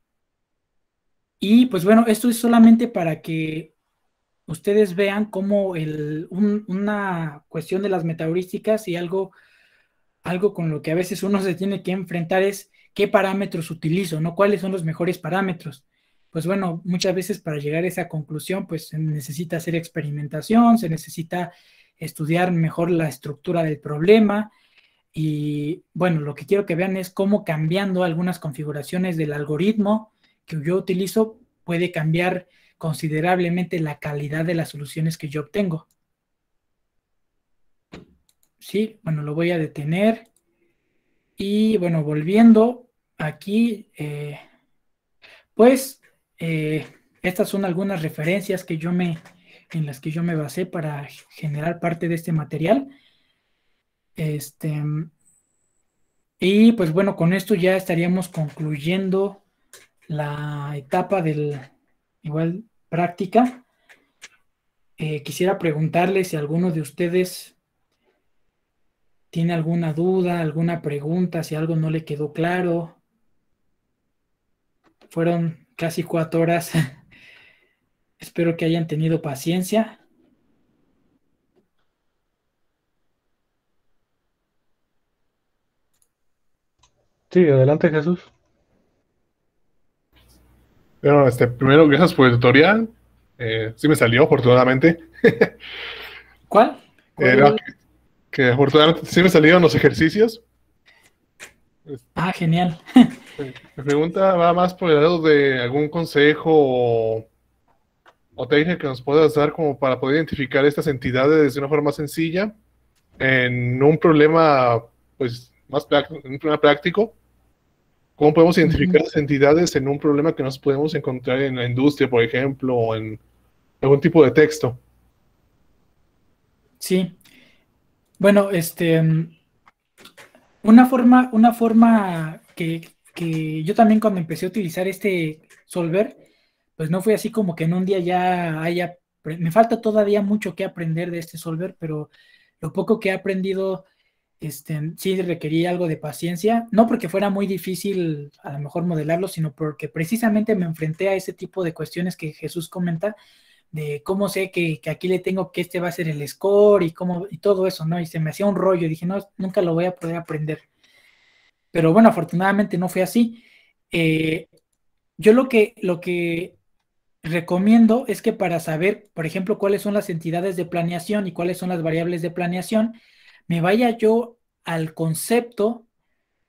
Y pues bueno, esto es solamente para que ustedes vean cómo el, una cuestión de las metaheurísticas y algo, algo con lo que a veces uno se tiene que enfrentar es qué parámetros utilizo, ¿no? ¿Cuáles son los mejores parámetros? Pues bueno, muchas veces para llegar a esa conclusión, pues se necesita hacer experimentación, se necesita estudiar mejor la estructura del problema, y bueno, lo que quiero que vean es cómo cambiando algunas configuraciones del algoritmo que yo utilizo puede cambiar considerablemente la calidad de las soluciones que yo obtengo. Sí, bueno, lo voy a detener. Y bueno, volviendo aquí, eh, pues eh, estas son algunas referencias que yo me, en las que yo me basé para generar parte de este material. Este, y pues bueno, con esto ya estaríamos concluyendo la etapa del igual práctica. Eh, quisiera preguntarle si alguno de ustedes tiene alguna duda, alguna pregunta, si algo no le quedó claro. Fueron casi cuatro horas. Espero que hayan tenido paciencia. Sí, adelante Jesús. Bueno, este, primero, gracias por el tutorial. Eh, sí me salió, afortunadamente. ¿Cuál? Eh, que, afortunadamente sí me salieron los ejercicios. Ah, genial. Mi pregunta va más por el lado de algún consejo o, o técnica que nos puedas dar como para poder identificar estas entidades de una forma sencilla en un problema, pues, más un práctico ¿Cómo podemos identificar las entidades en un problema que nos podemos encontrar en la industria, por ejemplo, o en algún tipo de texto? Sí. Bueno, este, una forma, una forma que, que yo también cuando empecé a utilizar este solver, pues no fue así como que en un día ya haya, me falta todavía mucho que aprender de este solver, pero lo poco que he aprendido este, sí requería algo de paciencia, no porque fuera muy difícil a lo mejor modelarlo, sino porque precisamente me enfrenté a ese tipo de cuestiones que Jesús comenta, de cómo sé que, que aquí le tengo que este va a ser el score y, cómo, y todo eso, ¿no? Y se me hacía un rollo, dije, no, nunca lo voy a poder aprender. Pero bueno, afortunadamente no fue así. Eh, yo lo que, lo que recomiendo es que para saber, por ejemplo, cuáles son las entidades de planeación y cuáles son las variables de planeación, me vaya yo al concepto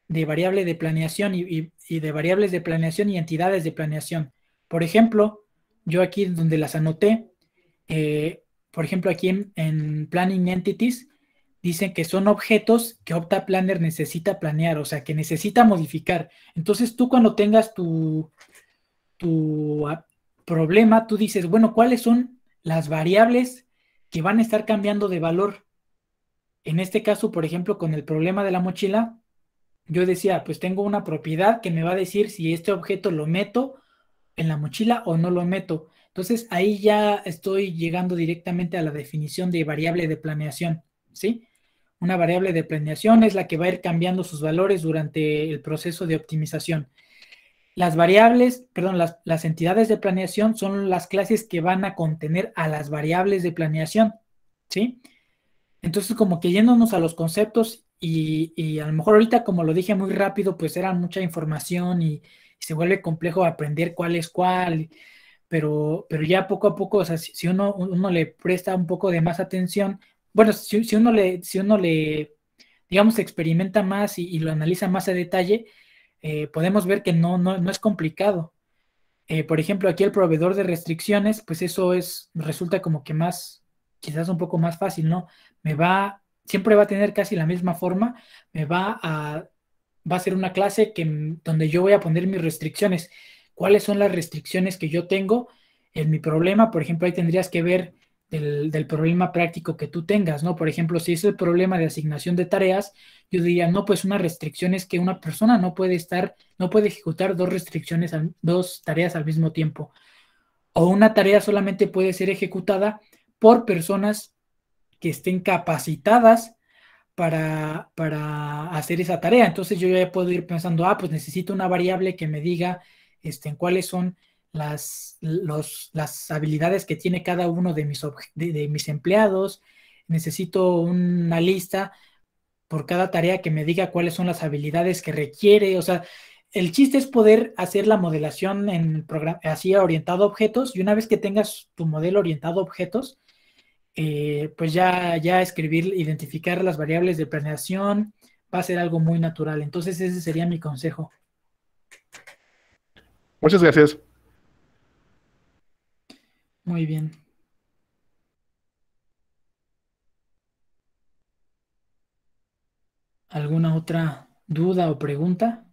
de variable de planeación y, de variables de planeación y entidades de planeación. Por ejemplo, yo aquí donde las anoté, eh, por ejemplo, aquí en, Planning Entities, dicen que son objetos que Opta Planner necesita planear, o sea, que necesita modificar. Entonces, tú cuando tengas tu, tu ah, problema, tú dices, bueno, ¿cuáles son las variables que van a estar cambiando de valor? En este caso, por ejemplo, con el problema de la mochila, yo decía, pues tengo una propiedad que me va a decir si este objeto lo meto en la mochila o no lo meto. Entonces ahí ya estoy llegando directamente a la definición de variable de planeación, ¿sí? Una variable de planeación es la que va a ir cambiando sus valores durante el proceso de optimización. Las variables, perdón, las, entidades de planeación son las clases que van a contener a las variables de planeación, ¿sí? sí entonces, como que yéndonos a los conceptos y, a lo mejor ahorita, como lo dije muy rápido, pues era mucha información y, se vuelve complejo aprender cuál es cuál, pero, pero ya poco a poco, o sea, si, uno, le presta un poco de más atención, bueno, si, uno le, si uno le, digamos, experimenta más y, lo analiza más a detalle, eh, podemos ver que no, no, es complicado. Eh, por ejemplo, aquí el proveedor de restricciones, pues eso es, resulta como que más, quizás un poco más fácil, ¿no? Me va, siempre va a tener casi la misma forma, me va a, va a ser una clase que, mm, donde yo voy a poner mis restricciones. ¿Cuáles son las restricciones que yo tengo en mi problema? Por ejemplo, ahí tendrías que ver del, del, problema práctico que tú tengas, ¿no? Por ejemplo, si es el problema de asignación de tareas, yo diría, no, pues una restricción es que una persona no puede estar, no puede ejecutar dos restricciones, dos tareas al mismo tiempo. O una tarea solamente puede ser ejecutada por personas que estén capacitadas para, para hacer esa tarea. Entonces yo ya puedo ir pensando, ah, pues necesito una variable que me diga este, en cuáles son las, las habilidades que tiene cada uno de mis, de, mis empleados. Necesito una lista por cada tarea que me diga cuáles son las habilidades que requiere. O sea, el chiste es poder hacer la modelación en así orientado a objetos y una vez que tengas tu modelo orientado a objetos, eh, pues ya, ya escribir, identificar las variables de planeación va a ser algo muy natural. Entonces ese sería mi consejo. Muchas gracias. Muy bien. ¿Alguna otra duda o pregunta?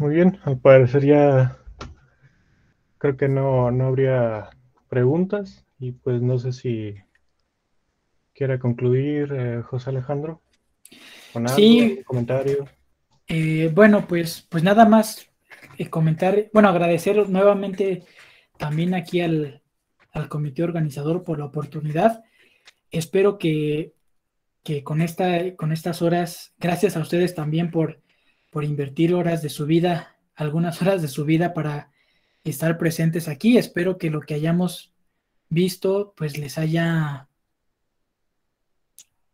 muy bien. Al parecer ya creo que no, habría preguntas y pues no sé si quiera concluir eh, José Alejandro. Con algo, sí. comentario. Eh, bueno, pues, pues nada más eh, comentar, bueno, agradecer nuevamente también aquí al, al comité organizador por la oportunidad. Espero que, que con, esta, con estas horas, gracias a ustedes también por por invertir horas de su vida, algunas horas de su vida para estar presentes aquí. Espero que lo que hayamos visto pues les haya,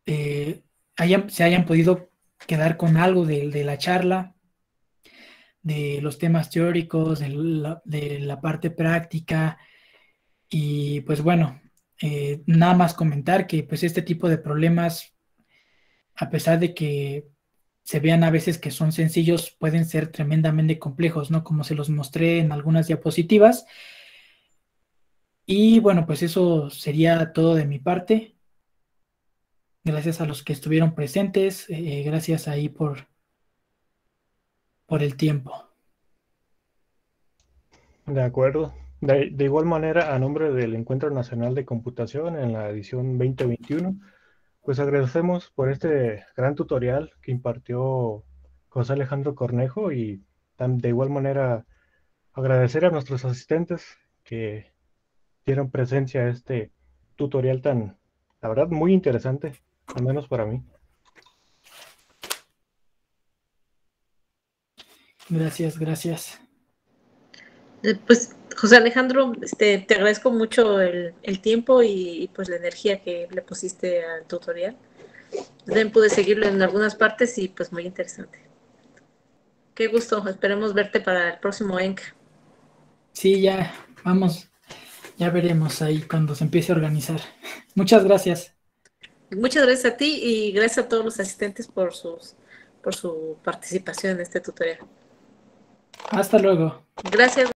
eh, se hayan podido quedar con algo de, la charla, de los temas teóricos, de la, parte práctica. Y pues bueno, eh, nada más comentar que pues este tipo de problemas, a pesar de que se vean a veces que son sencillos, pueden ser tremendamente complejos, ¿no? Como se los mostré en algunas diapositivas. Y bueno, pues eso sería todo de mi parte. Gracias a los que estuvieron presentes, eh, gracias ahí por, por el tiempo. De acuerdo. De, de, igual manera, a nombre del Encuentro Nacional de Computación en la edición 2021, pues agradecemos por este gran tutorial que impartió José Alejandro Cornejo y de igual manera agradecer a nuestros asistentes que dieron presencia a este tutorial tan, la verdad, muy interesante, al menos para mí. Gracias, gracias. Eh, pues José Alejandro, este, te agradezco mucho el, tiempo y, pues la energía que le pusiste al tutorial. También pude seguirlo en algunas partes y pues muy interesante. Qué gusto, esperemos verte para el próximo ENCA. Sí, ya, vamos, ya veremos ahí cuando se empiece a organizar. Muchas gracias. Muchas gracias a ti y gracias a todos los asistentes por, sus, por su participación en este tutorial. Hasta luego. Gracias.